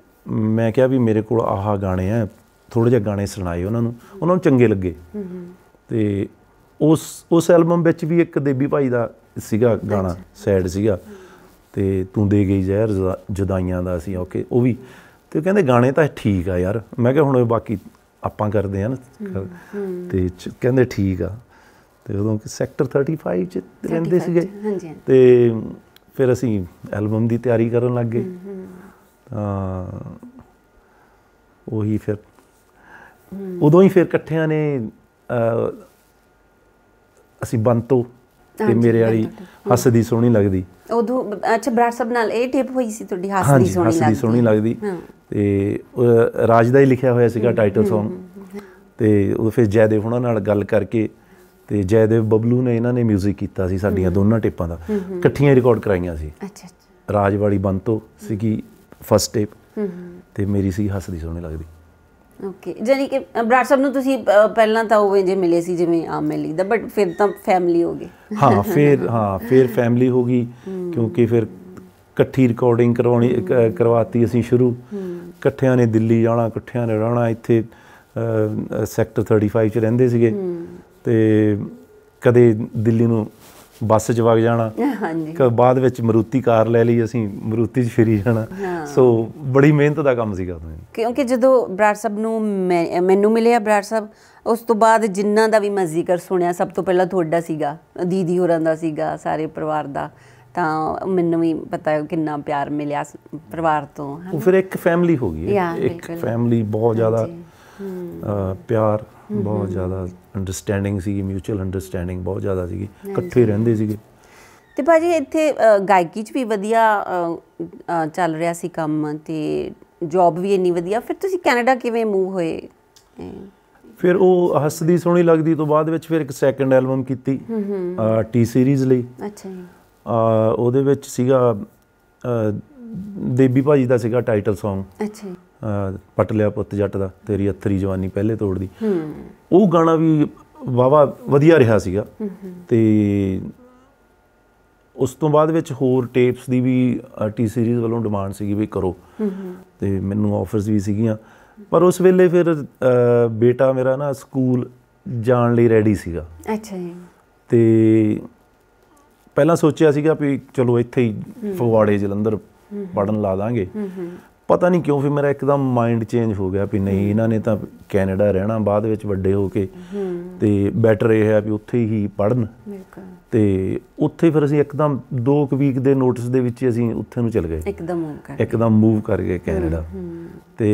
ਮੈਂ ਕਿਹਾ ਵੀ ਮੇਰੇ ਕੋਲ ਆਹ ਗਾਣੇ ਆ ਥੋੜੇ ਜਿਹਾ ਗਾਣੇ ਸੁਣਾਏ ਉਹਨਾਂ ਨੂੰ ਉਹਨਾਂ ਨੂੰ ਚੰਗੇ ਲੱਗੇ ਤੇ ਉਸ ਉਸ ਐਲਬਮ ਵਿੱਚ ਵੀ ਇੱਕ ਦੇਬੀ ਭਾਈ ਦਾ ਸੀਗਾ ਗਾਣਾ ਸੈਡ ਸੀਗਾ ਤੇ ਤੂੰ ਦੇ ਗਈ ਜ਼ਹਿਰ ਜਦਾਈਆਂ ਦਾ ਸੀ ਓਕੇ ਉਹ ਵੀ ਤੇ ਉਹ ਕਹਿੰਦੇ ਗਾਣੇ ਤਾਂ ਠੀਕ ਆ ਯਾਰ ਮੈਂ ਕਿਹਾ ਹੁਣ ਬਾਕੀ ਆਪਾਂ ਕਰਦੇ ਆ ਨਾ ਤੇ ਕਹਿੰਦੇ ਠੀਕ ਆ ਤੇ ਉਦੋਂ ਕਿ ਸੈਕਟਰ 35 ਚ ਰਹਿੰਦੇ ਸੀਗੇ ਤੇ ਫਿਰ ਅਸੀਂ ਐਲਬਮ ਦੀ ਤਿਆਰੀ ਕਰਨ ਲੱਗ ਗਏ ਤਾਂ ਉਹੀ ਫਿਰ ਉਦੋਂ ਹੀ ਫਿਰ ਇਕੱਠਿਆਂ ਨੇ ਅਸੀਂ ਬੰਤੋ ਤੇ ਮੇਰੇ ਵਾਲੀ ਹੱਸਦੀ ਸੋਹਣੀ ਲੱਗਦੀ ਉਦੋਂ ਅੱਛਾ ਬਰਾੜ ਸਾਹਿਬ ਨਾਲ ਇਹ ਟੇਪ ਹੋਈ ਸੀ ਤੁਹਾਡੀ ਹੱਸਦੀ ਸੋਹਣੀ ਲੱਗਦੀ ਹੱਸਦੀ ਸੋਹਣੀ ਲੱਗਦੀ ਤੇ ਰਾਜ ਦਾ ਹੀ ਲਿਖਿਆ ਹੋਇਆ ਸੀਗਾ ਟਾਈਟਲ Song ਤੇ ਉਹ ਫਿਰ ਜੈਦੇਵ ਉਹਨਾਂ ਨਾਲ ਗੱਲ ਕਰਕੇ ਤੇ ਜੈਦੇਵ ਬਬਲੂ ਨੇ ਇਹਨਾਂ ਨੇ 뮤직 ਕੀਤਾ ਸੀ ਸਾਡੀਆਂ ਦੋਨਾਂ ਟੇਪਾਂ ਦਾ ਇਕੱਠੀਆਂ ਰਿਕਾਰਡ ਕਰਾਈਆਂ ਸੀ ਅੱਛਾ ਰਾਜ ਵਾਲੀ ਬੰਤੋ ਸੀਗੀ ਫਸਟ ਟੇਪ ਤੇ ਮੇਰੀ ਸੀ ਹੱਸਦੀ ਸੋਹਣੀ ਲੱਗਦੀ ਓਕੇ ਜਾਨੀ ਕਿ ਬਰਾੜ ਸਾਹਿਬ ਨੂੰ ਤੁਸੀਂ ਪਹਿਲਾਂ ਤਾਂ ਉਹ ਜੇ ਮਿਲੇ ਸੀ ਜਿਵੇਂ ਆਮ ਮਿਲੀ ਦਾ ਬਟ ਫਿਰ ਤਾਂ ਫੈਮਿਲੀ ਹੋ ਗਈ ਹਾਂ ਫਿਰ ਹਾਂ ਫਿਰ ਫੈਮਿਲੀ ਹੋ ਗਈ ਕਿਉਂਕਿ ਫਿਰ ਇਕੱਠੀ ਰਿਕਾਰਡਿੰਗ ਕਰਵਾਉਣੀ ਕਰਵਾਤੀ ਅਸੀਂ ਸ਼ੁਰੂ ਇਕੱਠਿਆਂ ਨੇ ਦਿੱਲੀ ਜਾਣਾ ਇਕੱਠਿਆਂ ਨੇ ਰਹਿਣਾ ਇੱਥੇ ਸੈਕਟਰ 35 ਚ ਰਹਿੰਦੇ ਸੀਗੇ ਤੇ ਕਦੇ ਦਿੱਲੀ ਨੂੰ ਬੱਸ 'ਚ ਵਗ ਜਾਣਾ ਹਾਂਜੀ ਕਿ ਬਾਅਦ ਵਿੱਚ ਮਰੂਤੀ ਕਾਰ ਲੈ ਲਈ ਅਸੀਂ ਮਰੂਤੀ 'ਚ ਫਿਰੀ ਜਾਣਾ ਸੋ ਬੜੀ ਮਿਹਨਤ ਦਾ ਕੰਮ ਸੀਗਾ ਕਿਉਂਕਿ ਜਦੋਂ ਬਰਾੜ ਸਾਹਿਬ ਨੂੰ ਮੈਨੂੰ ਮਿਲਿਆ ਬਰਾੜ ਸਾਹਿਬ ਉਸ ਤੋਂ ਬਾਅਦ ਜਿੰਨਾ ਦਾ ਵੀ ਮੈਂ ਜ਼ਿਕਰ ਸੁਣਿਆ ਸਭ ਤੋਂ ਪਹਿਲਾਂ ਤੁਹਾਡਾ ਸੀਗਾ ਦੀਦੀ ਹੋਰਾਂ ਦਾ ਸੀਗਾ ਸਾਰੇ ਪਰਿਵਾਰ ਦਾ ਤਾਂ ਮੈਨੂੰ ਵੀ ਪਤਾ ਹੈ ਕਿੰਨਾ ਪਿਆਰ ਮਿਲਿਆ ਪਰਿਵਾਰ ਤੋਂ ਉਹ ਫਿਰ ਇੱਕ ਫੈਮਿਲੀ ਹੋ ਗਈ ਇੱਕ ਫੈਮਿਲੀ ਬਹੁਤ ਜ਼ਿਆਦਾ ਪਿਆਰ ਬਹੁਤ ਜ਼ਿਆਦਾ ਅੰਡਰਸਟੈਂਡਿੰਗ ਸੀ ਮਿਊਚੁਅਲ ਅੰਡਰਸਟੈਂਡਿੰਗ ਬਹੁਤ ਜ਼ਿਆਦਾ ਸੀਗੀ ਇਕੱਠੇ ਰਹਿੰਦੇ ਸੀਗੇ ਤੇ ਭਾਜੀ ਇੱਥੇ ਗਾਇਕੀ 'ਚ ਵੀ ਵਧੀਆ ਚੱਲ ਰਿਹਾ ਸੀ ਕੰਮ ਤੇ ਜੌਬ ਵੀ ਇੰਨੀ ਵਧੀਆ ਫਿਰ ਤੁਸੀਂ ਕੈਨੇਡਾ ਕਿਵੇਂ ਮੂਵ ਹੋਏ ਫਿਰ ਉਹ ਹੱਸਦੀ ਸੋਹਣੀ ਲੱਗਦੀ ਤੋਂ ਬਾਅਦ ਵਿੱਚ ਫਿਰ ਇੱਕ ਸੈਕੰਡ ਐਲਬਮ ਕੀਤੀ ਟੀ ਸੀਰੀਜ਼ ਲਈ ਅੱਛਾ ਜੀ ਉਹਦੇ ਵਿੱਚ ਸੀਗਾ ਦੇਬੀ ਭਾਜੀ ਦਾ ਸੀਗਾ ਟਾਈਟਲ Song ਅੱਛਾ ਪਟ ਲਿਆ ਪੁੱਤ ਜੱਟ ਦਾ ਤੇਰੀ ਅਥਰੀ ਜਵਾਨੀ ਪਹਿਲੇ ਤੋੜਦੀ ਉਹ ਗਾਣਾ ਵੀ ਵਾਵਾ ਵਧੀਆ ਰਿਹਾ ਸੀਗਾ ਤੇ ਉਸ ਤੋਂ ਬਾਅਦ ਵਿੱਚ ਹੋਰ ਟੇਪਸ ਦੀ ਵੀ ਟੀ ਸੀਰੀਜ਼ ਵੱਲੋਂ ਡਿਮਾਂਡ ਸੀਗੀ ਵੀ ਕਰੋ ਤੇ ਮੈਨੂੰ ਆਫਰਸ ਵੀ ਸੀਗੀਆਂ ਪਰ ਉਸ ਵੇਲੇ ਫਿਰ ਬੇਟਾ ਮੇਰਾ ਨਾ ਸਕੂਲ ਜਾਣ ਲਈ ਰੈਡੀ ਸੀਗਾ ਅੱਛਾ ਜੀ ਤੇ ਪਹਿਲਾਂ ਸੋਚਿਆ ਸੀਗਾ ਵੀ ਚਲੋ ਇੱਥੇ ਹੀ ਫਵਾੜੇ ਜਲੰਧਰ ਪੜਨ ਲਾ ਦਾਂਗੇ ਪਤਾ ਨਹੀਂ ਕਿਉਂ ਫਿਰ ਮੇਰਾ ਇੱਕਦਮ ਮਾਈਂਡ ਚੇਂਜ ਹੋ ਗਿਆ ਵੀ ਨਹੀਂ ਇਹਨਾਂ ਨੇ ਤਾਂ ਕੈਨੇਡਾ ਰਹਿਣਾ ਬਾਅਦ ਵਿੱਚ ਵੱਡੇ ਹੋ ਕੇ ਤੇ ਬੈਟਰ ਇਹ ਹੈ ਵੀ ਉੱਥੇ ਹੀ ਪੜਨ ਤੇ ਉੱਥੇ ਫਿਰ ਅਸੀਂ ਇੱਕਦਮ 2 ਕੁ ਵੀਕ ਦੇ ਨੋਟਿਸ ਦੇ ਵਿੱਚ ਅਸੀਂ ਉੱਥੇ ਨੂੰ ਚਲ ਗਏ ਇੱਕਦਮ ਮੂਵ ਕਰ ਇੱਕਦਮ ਮੂਵ ਕਰ ਗਏ ਕੈਨੇਡਾ ਤੇ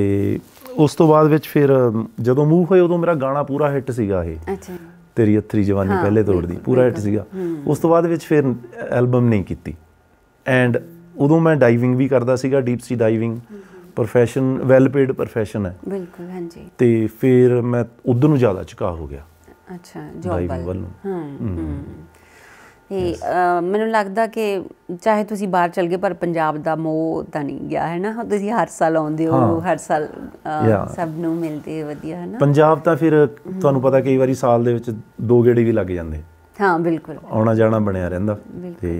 ਉਸ ਤੋਂ ਬਾਅਦ ਵਿੱਚ ਫਿਰ ਜਦੋਂ ਮੂਵ ਹੋਏ ਉਦੋਂ ਮੇਰਾ ਗਾਣਾ ਪੂਰਾ ਹਿੱਟ ਸੀਗਾ ਇਹ ਅੱਛਾ ਤੇਰੀ ਅਥਰੀ ਜਵਾਨੀ ਪਹਿਲੇ ਤੋੜਦੀ ਪੂਰਾ ਹਿੱਟ ਸੀਗਾ ਉਸ ਤੋਂ ਬਾਅਦ ਵਿੱਚ ਫਿਰ ਐਲਬਮ ਨਹੀਂ ਕੀਤੀ ਐਂਡ ਉਦੋਂ ਮੈਂ ਡਾਈਵਿੰਗ ਵੀ ਕਰਦਾ ਸੀਗਾ deep sea diving profession well paid profession ਹੈ ਬਿਲਕੁਲ ਹਾਂਜੀ ਤੇ ਫਿਰ ਮੈਂ ਉਧਰ ਨੂੰ ਜ਼ਿਆਦਾ ਚਕਾ ਹੋ ਗਿਆ ਅੱਛਾ ਜੋਬ ਵੱਲ ਹਾਂ ਇਹ ਮੈਨੂੰ ਲੱਗਦਾ ਕਿ ਚਾਹੇ ਤੁਸੀਂ ਬਾਹਰ ਚਲ ਗਏ ਪਰ ਪੰਜਾਬ ਦਾ ਮੋਹ ਤਾਂ ਨਹੀਂ ਗਿਆ ਹੈ ਨਾ ਤੁਸੀਂ ਹਰ ਸਾਲ ਆਉਂਦੇ ਹੋ ਹਰ ਸਾਲ ਸਭ ਨੂੰ ਮਿਲਦੇ ਵਧੀਆ ਹੈ ਨਾ ਪੰਜਾਬ ਤਾਂ ਫਿਰ ਤੁਹਾਨੂੰ ਪਤਾ ਕਈ ਵਾਰੀ ਸਾਲ ਦੇ ਵਿੱਚ ਦੋ ਗੇੜੇ ਵੀ ਲੱਗ ਜਾਂਦੇ ਹਾਂ ਬਿਲਕੁਲ ਆਉਣਾ ਜਾਣਾ ਬਣਿਆ ਰਹਿੰਦਾ ਤੇ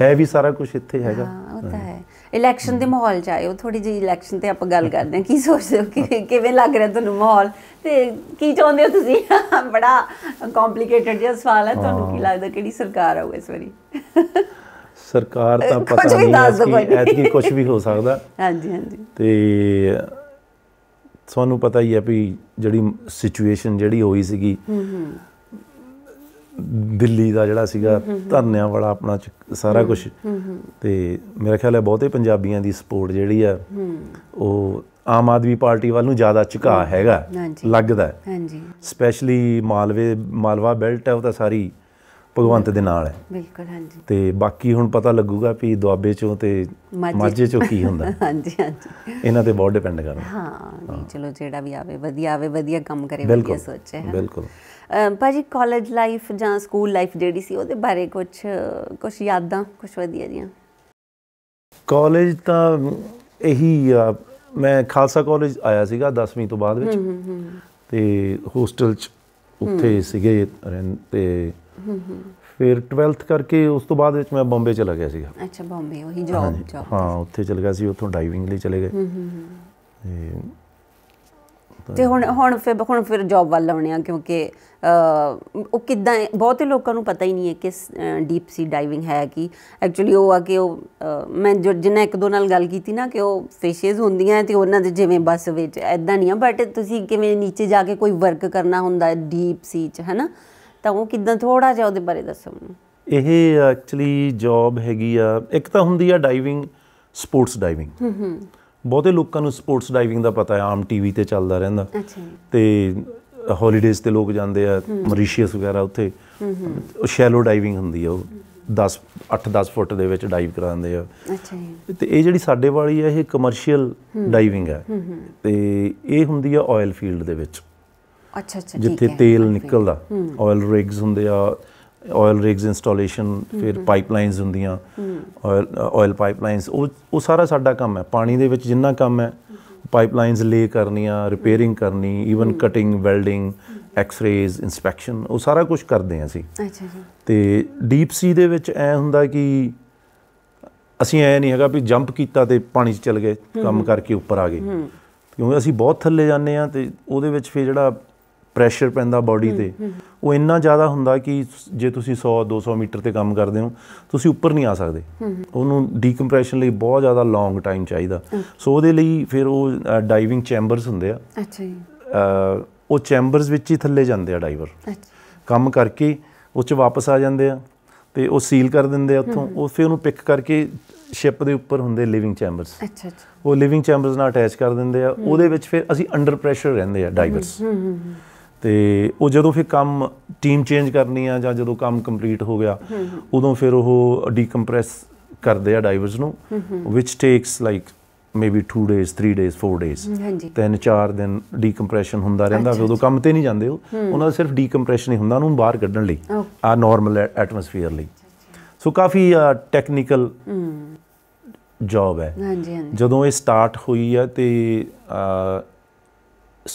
ਹੈ ਵੀ ਸਾਰਾ ਕੁਝ ਇੱਥੇ ਹੈਗਾ ਹਾਂ ਉਹ ਤਾਂ ਹੈ ਇਲੈਕਸ਼ਨ ਦੇ ਮਾਹੌਲ ਚ ਉਹ ਥੋੜੀ ਜਿਹੀ ਇਲੈਕਸ਼ਨ ਤੇ ਆਪਾਂ ਗੱਲ ਕਰਦੇ ਹਾਂ ਕੀ ਸੋਚਦੇ ਹੋ ਕਿ ਕਿਵੇਂ ਲੱਗ ਰਿਹਾ ਤੁਹਾਨੂੰ ਮਾਹੌਲ ਤੇ ਕੀ ਚਾਹੁੰਦੇ ਹੋ ਤੁਸੀਂ ਬੜਾ ਕੰਪਲਿਕੇਟਡ ਜਿਹਾ ਸਵਾਲ ਹੈ ਤੁਹਾਨੂੰ ਕੀ ਲੱਗਦਾ ਕਿਹੜੀ ਸਰਕਾਰ ਆਊ ਇਸ ਵਾਰੀ ਸਰਕਾਰ ਤਾਂ ਪਤਾ ਨਹੀਂ ਕਿ ਐਤਕੀ ਕੁਝ ਵੀ ਹੋ ਸਕਦਾ ਹਾਂਜੀ ਹਾਂਜੀ ਤੇ ਤੁਹਾਨੂੰ ਪਤਾ ਹੀ ਹੈ ਵੀ ਜਿਹੜੀ ਸਿਚੁਏਸ਼ਨ ਜਿਹੜੀ ਹੋਈ ਸੀਗੀ ਹੂੰ ਹੂੰ ਦਿੱਲੀ ਦਾ ਜਿਹੜਾ ਸੀਗਾ ਧਰਨਿਆਂ ਵਾਲਾ ਆਪਣਾ ਸਾਰਾ ਕੁਝ ਤੇ ਮੇਰਾ ਖਿਆਲ ਹੈ ਬਹੁਤੇ ਪੰਜਾਬੀਆਂ ਦੀ ਸਪੋਰਟ ਜਿਹੜੀ ਆ ਉਹ ਆਮ ਆਦਮੀ ਪਾਰਟੀ ਵੱਲ ਨੂੰ ਜ਼ਿਆਦਾ ਝੁਕਾ ਹੈਗਾ ਲੱਗਦਾ ਹਾਂਜੀ ਸਪੈਸ਼ਲੀ ਮਾਲਵੇ ਮਾਲਵਾ ਬੈਲਟ ਹੈ ਉਹ ਤਾਂ ਸਾਰੀ ਭਗਵੰਤ ਦੇ ਨਾਲ ਹੈ ਬਿਲਕੁਲ ਹਾਂਜੀ ਤੇ ਬਾਕੀ ਹੁਣ ਪਤਾ ਲੱਗੂਗਾ ਵੀ ਦੁਆਬੇ ਚੋਂ ਤੇ ਮਾਝੇ ਚੋਂ ਕੀ ਹੁੰਦਾ ਹਾਂਜੀ ਹਾਂਜੀ ਇਹਨਾਂ ਤੇ ਬਹੁਤ ਡਿਪੈਂਡ ਕਰਦਾ ਹਾਂ ਚਲੋ ਜਿਹੜਾ ਵੀ ਆਵੇ ਵਧੀਆ ਆਵੇ ਵਧੀਆ ਕੰਮ ਕਰੇ ਵਧੀਆ ਸੋਚੇ ਹੈ ਬਿਲਕੁਲ ਭਾਜੀ ਕਾਲਜ ਲਾਈਫ ਜਾਂ ਸਕੂਲ ਲਾਈਫ ਜਿਹੜੀ ਸੀ ਉਹਦੇ ਬਾਰੇ ਕੁਝ ਕੁਝ ਯਾਦਾਂ ਕੁਝ ਵਧੀਆ ਜੀਆਂ ਕਾਲਜ ਤਾਂ ਇਹੀ ਮੈਂ ਖਾਲਸਾ ਕਾਲਜ ਆਇਆ ਸੀਗਾ 10ਵੀਂ ਤੋਂ ਬਾਅਦ ਵਿੱਚ ਤੇ ਹੋਸਟਲ 'ਚ ਉੱਥੇ ਸੀਗੇ ਤੇ ਫਿਰ 12th ਕਰਕੇ ਉਸ ਤੋਂ ਬਾਅਦ ਵਿੱਚ ਮੈਂ ਬੰਬੇ ਚਲਾ ਗਿਆ ਸੀਗਾ ਅੱਛਾ ਬੰਬੇ ਉਹੀ ਜੌਬ ਜੌਬ ਹਾਂ ਉੱਥੇ ਚਲ ਗਿਆ ਸੀ ਉੱਥੋਂ ਡਾਈਵਿੰਗ ਲਈ ਚਲੇ ਗਏ ਹੂੰ ਹੂੰ ਤੇ ਹੁਣ ਹੁਣ ਫਿਰ ਹੁਣ ਫਿਰ ਜੌਬ ਵੱਲ ਆਉਣੇ ਆ ਕਿਉਂਕਿ ਉਹ ਕਿਦਾਂ ਬਹੁਤੇ ਲੋਕਾਂ ਨੂੰ ਪਤਾ ਹੀ ਨਹੀਂ ਹੈ ਕਿ ਡੀਪ ਸੀ ਡਾਈਵਿੰਗ ਹੈ ਕਿ ਐਕਚੁਅਲੀ ਉਹ ਆ ਕਿ ਉਹ ਮੈਂ ਜਿੰਨਾ ਇੱਕ ਦੋ ਨਾਲ ਗੱਲ ਕੀਤੀ ਨਾ ਕਿ ਉਹ ਫਿਸ਼ੇਸ ਹੁੰਦੀਆਂ ਤੇ ਉਹਨਾਂ ਦੇ ਜਿਵੇਂ ਬਸ ਵਿੱਚ ਐਦਾਂ ਨਹੀਂ ਆ ਬਟ ਤੁਸੀਂ ਕਿਵੇਂ ਨੀਚੇ ਜਾ ਕੇ ਕੋਈ ਵਰਕ ਕਰਨਾ ਹੁੰਦਾ ਹੈ ਡੀਪ ਸੀ ਚ ਹੈਨਾ ਤਾਂ ਉਹ ਕਿਦਾਂ ਥੋੜਾ ਜਿਹਾ ਉਹਦੇ ਬਾਰੇ ਦੱਸੋ ਮੈਨੂੰ ਇਹ ਐਕਚੁਅਲੀ ਜੌਬ ਹੈਗੀ ਆ ਇੱਕ ਤਾਂ ਹੁੰਦੀ ਆ ਡਾਈਵਿੰਗ ਸਪੋਰਟਸ ਡਾਈਵਿੰਗ ਹੂੰ ਹੂੰ ਬਹੁਤੇ ਲੋਕਾਂ ਨੂੰ ਸਪੋਰਟਸ ਡਾਈਵਿੰਗ ਦਾ ਪਤਾ ਹੈ ਆਮ ਟੀਵੀ ਤੇ ਚੱਲਦਾ ਰਹਿੰਦਾ ਅੱਛਾ ਤੇ ਹੌਲੀਡੇਜ਼ ਤੇ ਲੋਕ ਜਾਂਦੇ ਆ ਮਰੀਸ਼ੀਅਸ ਵਗੈਰਾ ਉੱਥੇ ਉਹ ਸ਼ੈਲੋ ਡਾਈਵਿੰਗ ਹੁੰਦੀ ਆ ਉਹ 10 8-10 ਫੁੱਟ ਦੇ ਵਿੱਚ ਡਾਈਵ ਕਰਾਉਂਦੇ ਆ ਅੱਛਾ ਤੇ ਇਹ ਜਿਹੜੀ ਸਾਡੇ ਵਾਲੀ ਆ ਇਹ ਕਮਰਸ਼ੀਅਲ ਡਾਈਵਿੰਗ ਆ ਤੇ ਇਹ ਹੁੰਦੀ ਆ ਆਇਲ ਫੀਲਡ ਦੇ ਵਿੱਚ ਅੱਛਾ ਅੱਛਾ ਜਿੱਥੇ ਤੇਲ ਨਿਕਲਦਾ ਆਇਲ ਰਿਗਸ ਹੁੰਦੇ ਆ ਆਇਲ ਰਿਗਸ ਇੰਸਟਾਲੇਸ਼ਨ ਫਿਰ ਪਾਈਪਲਾਈਨਸ ਹੁੰਦੀਆਂ ਆਇਲ ਆਇਲ ਪਾਈਪਲਾਈਨਸ ਉਹ ਉਹ ਸਾਰਾ ਸਾਡਾ ਕੰਮ ਹੈ ਪਾਣੀ ਦੇ ਵਿੱਚ ਜਿੰਨਾ ਕੰਮ ਹੈ ਪਾਈਪਲਾਈਨਸ ਲੇ ਕਰਨੀਆਂ ਰਿਪੇਅਰਿੰਗ ਕਰਨੀ even cutting welding x rays inspection ਉਹ ਸਾਰਾ ਕੁਝ ਕਰਦੇ ਆ ਅਸੀਂ ਅੱਛਾ ਜੀ ਤੇ ਡੀਪ ਸੀ ਦੇ ਵਿੱਚ ਐ ਹੁੰਦਾ ਕਿ ਅਸੀਂ ਐ ਨਹੀਂ ਹੈਗਾ ਵੀ ਜੰਪ ਕੀਤਾ ਤੇ ਪਾਣੀ 'ਚ ਚਲ ਗਏ ਕੰਮ ਕਰਕੇ ਉੱਪਰ ਆ ਗਏ ਕਿਉਂਕਿ ਅਸੀਂ ਬਹੁਤ ਥੱਲੇ ਜਾਂਦੇ ਆ ਤੇ ਉਹਦੇ ਵਿੱਚ ਫੇ ਜਿਹੜਾ ਪ੍ਰੈਸ਼ਰ ਪੈਂਦਾ ਬਾਡੀ ਤੇ ਉਹ ਇੰਨਾ ਜ਼ਿਆਦਾ ਹੁੰਦਾ ਕਿ ਜੇ ਤੁਸੀਂ 100 200 ਮੀਟਰ ਤੇ ਕੰਮ ਕਰਦੇ ਹੋ ਤੁਸੀਂ ਉੱਪਰ ਨਹੀਂ ਆ ਸਕਦੇ ਉਹਨੂੰ ਡੀਕੰਪਰੈਸ਼ਨ ਲਈ ਬਹੁਤ ਜ਼ਿਆਦਾ ਲੌਂਗ ਟਾਈਮ ਚਾਹੀਦਾ ਸੋ ਉਹਦੇ ਲਈ ਫਿਰ ਉਹ ਡਾਈਵਿੰਗ ਚੈਂਬਰਸ ਹੁੰਦੇ ਆ ਅੱਛਾ ਜੀ ਉਹ ਚੈਂਬਰਸ ਵਿੱਚ ਹੀ ਥੱਲੇ ਜਾਂਦੇ ਆ ਡਾਈਵਰ ਅੱਛਾ ਕੰਮ ਕਰਕੇ ਉੱਚ ਵਾਪਸ ਆ ਜਾਂਦੇ ਆ ਤੇ ਉਹ ਸੀਲ ਕਰ ਦਿੰਦੇ ਆ ਉੱਥੋਂ ਉਹ ਫਿਰ ਉਹਨੂੰ ਪਿਕ ਕਰਕੇ ਸ਼ਿਪ ਦੇ ਉੱਪਰ ਹੁੰਦੇ ਲਿਵਿੰਗ ਚੈਂਬਰਸ ਅੱਛਾ ਅੱਛਾ ਉਹ ਲਿਵਿੰਗ ਚੈਂਬਰਸ ਨਾਲ ਅਟੈਚ ਕਰ ਦਿੰਦੇ ਆ ਉਹਦੇ ਵਿੱਚ ਫਿਰ ਅਸੀਂ ਅੰਡਰ ਪ੍ਰੈਸ਼ਰ ਰਹਿੰਦੇ ਆ ਡਾਈਵਰਸ ਹੂੰ ਹੂੰ ਤੇ ਉਹ ਜਦੋਂ ਫਿਰ ਕੰਮ ਟੀਮ ਚੇਂਜ ਕਰਨੀ ਆ ਜਾਂ ਜਦੋਂ ਕੰਮ ਕੰਪਲੀਟ ਹੋ ਗਿਆ ਉਦੋਂ ਫਿਰ ਉਹ ਡੀਕੰਪਰੈਸ ਕਰਦੇ ਆ ਡਾਈਵਰਸ ਨੂੰ which takes like maybe 2 days 3 days 4 days ਤਿੰਨ ਚਾਰ ਦਿਨ ਡੀਕੰਪਰੈਸ਼ਨ ਹੁੰਦਾ ਰਹਿੰਦਾ ਫਿਰ ਉਦੋਂ ਕੰਮ ਤੇ ਨਹੀਂ ਜਾਂਦੇ ਉਹ ਉਹਨਾਂ ਦਾ ਸਿਰਫ ਡੀਕੰਪਰੈਸ਼ਨ ਹੀ ਹੁੰਦਾ ਉਹਨੂੰ ਬਾਹਰ ਕੱਢਣ ਲਈ ਆ ਨਾਰਮਲ ਐਟਮੋਸਫੀਅਰ ਲਈ ਸੋ ਕਾਫੀ ਟੈਕਨੀਕਲ ਜੌਬ ਹੈ ਜਦੋਂ ਇਹ ਸਟਾਰਟ ਹੋਈ ਹੈ ਤੇ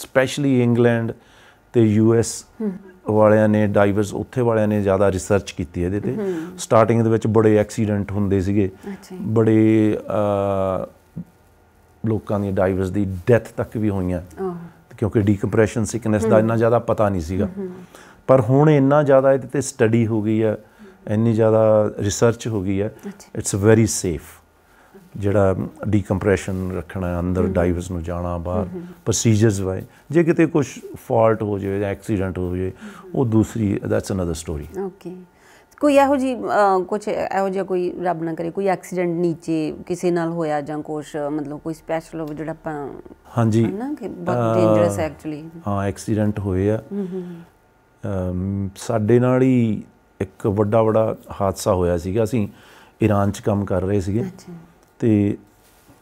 ਸਪੈਸ਼ਲੀ ਇੰਗਲੈਂਡ ਤੇ ਯੂਐਸ ਵਾਲਿਆਂ ਨੇ ਡਾਈਵਰਸ ਉੱਥੇ ਵਾਲਿਆਂ ਨੇ ਜ਼ਿਆਦਾ ਰਿਸਰਚ ਕੀਤੀ ਇਹਦੇ ਤੇ ਸਟਾਰਟਿੰਗ ਦੇ ਵਿੱਚ ਬੜੇ ਐਕਸੀਡੈਂਟ ਹੁੰਦੇ ਸੀਗੇ ਬੜੇ ਲੋਕਾਂ ਦੀ ਡਾਈਵਰਸ ਦੀ ਡੈਥ ਤੱਕ ਵੀ ਹੋਈਆਂ ਕਿਉਂਕਿ ਡੀਕੰਪਰੈਸ਼ਨ ਸਿਕਨੈਸ ਦਾ ਇੰਨਾ ਜ਼ਿਆਦਾ ਪਤਾ ਨਹੀਂ ਸੀਗਾ ਪਰ ਹੁਣ ਇੰਨਾ ਜ਼ਿਆਦਾ ਇਹਦੇ ਤੇ ਸਟੱਡੀ ਹੋ ਗਈ ਹੈ ਇੰਨੀ ਜ਼ਿਆਦਾ ਰਿਸਰਚ ਹੋ ਗਈ ਹੈ ਇਟਸ ਵੈਰੀ ਸੇਫ ਜਿਹੜਾ ਡੀਕੰਪਰੈਸ਼ਨ ਰੱਖਣਾ ਅੰਦਰ ਡਾਈਵਰਸ ਨੂੰ ਜਾਣਾ ਬਾਹਰ ਪ੍ਰੋਸੀਜਰਸ ਵਾਈ ਜੇ ਕਿਤੇ ਕੁਝ ਫਾਲਟ ਹੋ ਜਾਵੇ ਜਾਂ ਐਕਸੀਡੈਂਟ ਹੋ ਜਾਵੇ ਉਹ ਦੂਸਰੀ ਦੈਟਸ ਅਨਦਰ ਸਟੋਰੀ ਓਕੇ ਕੋਈ ਇਹੋ ਜੀ ਕੁਝ ਇਹੋ ਜਿਹਾ ਕੋਈ ਰੱਬ ਨਾ ਕਰੇ ਕੋਈ ਐਕਸੀਡੈਂਟ ਨੀਚੇ ਕਿਸੇ ਨਾਲ ਹੋਇਆ ਜਾਂ ਕੁਝ ਮਤਲਬ ਕੋਈ ਸਪੈਸ਼ਲ ਹੋਵੇ ਜਿਹੜਾ ਆਪਾਂ ਹਾਂਜੀ ਨਾ ਕਿ ਬਹੁਤ ਡੇਂਜਰਸ ਐਕਚੁਅਲੀ ਹਾਂ ਐਕਸੀਡੈਂਟ ਹੋਏ ਆ ਸਾਡੇ ਨਾਲ ਹੀ ਇੱਕ ਵੱਡਾ ਵੱਡਾ ਹਾਦਸਾ ਹੋਇਆ ਸੀਗਾ ਅਸੀਂ ਈਰਾਨ 'ਚ ਕੰਮ ਕਰ ਰਹੇ ਸੀਗੇ ਅੱਛਾ ਤੇ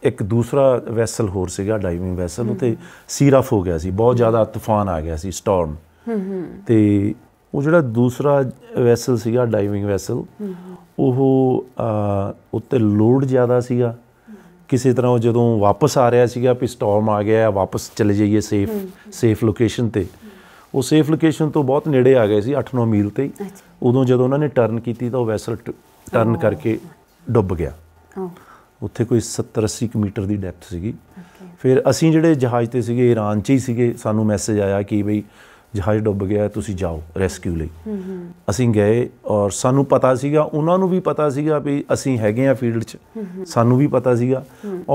ਇੱਕ ਦੂਸਰਾ ਵੈਸਲ ਹੋਰ ਸੀਗਾ ਡਾਈਵਿੰਗ ਵੈਸਲ ਉਤੇ ਸੀਰਫ ਹੋ ਗਿਆ ਸੀ ਬਹੁਤ ਜ਼ਿਆਦਾ ਤੂਫਾਨ ਆ ਗਿਆ ਸੀ ਸਟਾਰਮ ਤੇ ਉਹ ਜਿਹੜਾ ਦੂਸਰਾ ਵੈਸਲ ਸੀਗਾ ਡਾਈਵਿੰਗ ਵੈਸਲ ਉਹ ਉੱਤੇ ਲੋਡ ਜ਼ਿਆਦਾ ਸੀਗਾ ਕਿਸੇ ਤਰ੍ਹਾਂ ਉਹ ਜਦੋਂ ਵਾਪਸ ਆ ਰਿਹਾ ਸੀਗਾ ਵੀ ਸਟਾਰਮ ਆ ਗਿਆ ਵਾਪਸ ਚਲੇ ਜਾਈਏ ਸੇਫ ਸੇਫ ਲੋਕੇਸ਼ਨ ਤੇ ਉਹ ਸੇਫ ਲੋਕੇਸ਼ਨ ਤੋਂ ਬਹੁਤ ਨੇੜੇ ਆ ਗਏ ਸੀ 8-9 ਮੀਲ ਤੇ ਉਦੋਂ ਜਦੋਂ ਉਹਨਾਂ ਨੇ ਟਰਨ ਕੀਤੀ ਤਾਂ ਉਹ ਵੈਸਲ ਟਰਨ ਕਰਕੇ ਡੁੱਬ ਗਿਆ ਉੱਥੇ ਕੋਈ 70 80 ਮੀਟਰ ਦੀ ਡੈਪਥ ਸੀਗੀ ਫਿਰ ਅਸੀਂ ਜਿਹੜੇ ਜਹਾਜ਼ ਤੇ ਸੀਗੇ ਈਰਾਨ 'ਚ ਹੀ ਸੀਗੇ ਸਾਨੂੰ ਮੈਸੇਜ ਆਇਆ ਕਿ ਬਈ ਜਹਾਜ਼ ਡੁੱਬ ਗਿਆ ਤੁਸੀਂ ਜਾਓ ਰੈਸਕਿਊ ਲਈ ਅਸੀਂ ਗਏ ਔਰ ਸਾਨੂੰ ਪਤਾ ਸੀਗਾ ਉਹਨਾਂ ਨੂੰ ਵੀ ਪਤਾ ਸੀਗਾ ਵੀ ਅਸੀਂ ਹੈਗੇ ਆ ਫੀਲਡ 'ਚ ਸਾਨੂੰ ਵੀ ਪਤਾ ਸੀਗਾ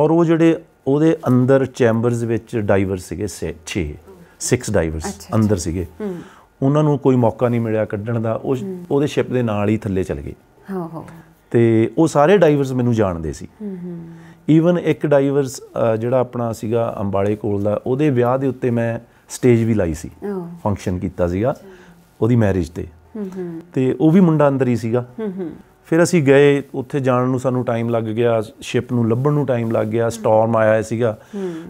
ਔਰ ਉਹ ਜਿਹੜੇ ਉਹਦੇ ਅੰਦਰ ਚੈਂਬਰਸ ਵਿੱਚ ਡਾਈਵਰ ਸੀਗੇ 6 6 ਡਾਈਵਰਸ ਅੰਦਰ ਸੀਗੇ ਉਹਨਾਂ ਨੂੰ ਕੋਈ ਮੌਕਾ ਨਹੀਂ ਮਿਲਿਆ ਕੱਢਣ ਦਾ ਉਹ ਉਹਦੇ ਸ਼ਿਪ ਦੇ ਨਾਲ ਹੀ ਥੱਲੇ ਚਲੇ ਗਏ ਹਾਂ ਹਾਂ ਤੇ ਉਹ ਸਾਰੇ ਡਾਈਵਰਸ ਮੈਨੂੰ ਜਾਣਦੇ ਸੀ ਈਵਨ ਇੱਕ ਡਾਈਵਰਸ ਜਿਹੜਾ ਆਪਣਾ ਸੀਗਾ ਅੰਬਾਲੇ ਕੋਲ ਦਾ ਉਹਦੇ ਵਿਆਹ ਦੇ ਉੱਤੇ ਮੈਂ ਸਟੇਜ ਵੀ ਲਾਈ ਸੀ ਫੰਕਸ਼ਨ ਕੀਤਾ ਸੀਗਾ ਉਹਦੀ ਮੈਰਿਜ ਤੇ ਤੇ ਉਹ ਵੀ ਮੁੰਡਾ ਅੰਦਰ ਹੀ ਸੀਗਾ ਫਿਰ ਅਸੀਂ ਗਏ ਉੱਥੇ ਜਾਣ ਨੂੰ ਸਾਨੂੰ ਟਾਈਮ ਲੱਗ ਗਿਆ ਸ਼ਿਪ ਨੂੰ ਲੱਭਣ ਨੂੰ ਟਾਈਮ ਲੱਗ ਗਿਆ ਸਟਾਰਮ ਆਇਆ ਸੀਗਾ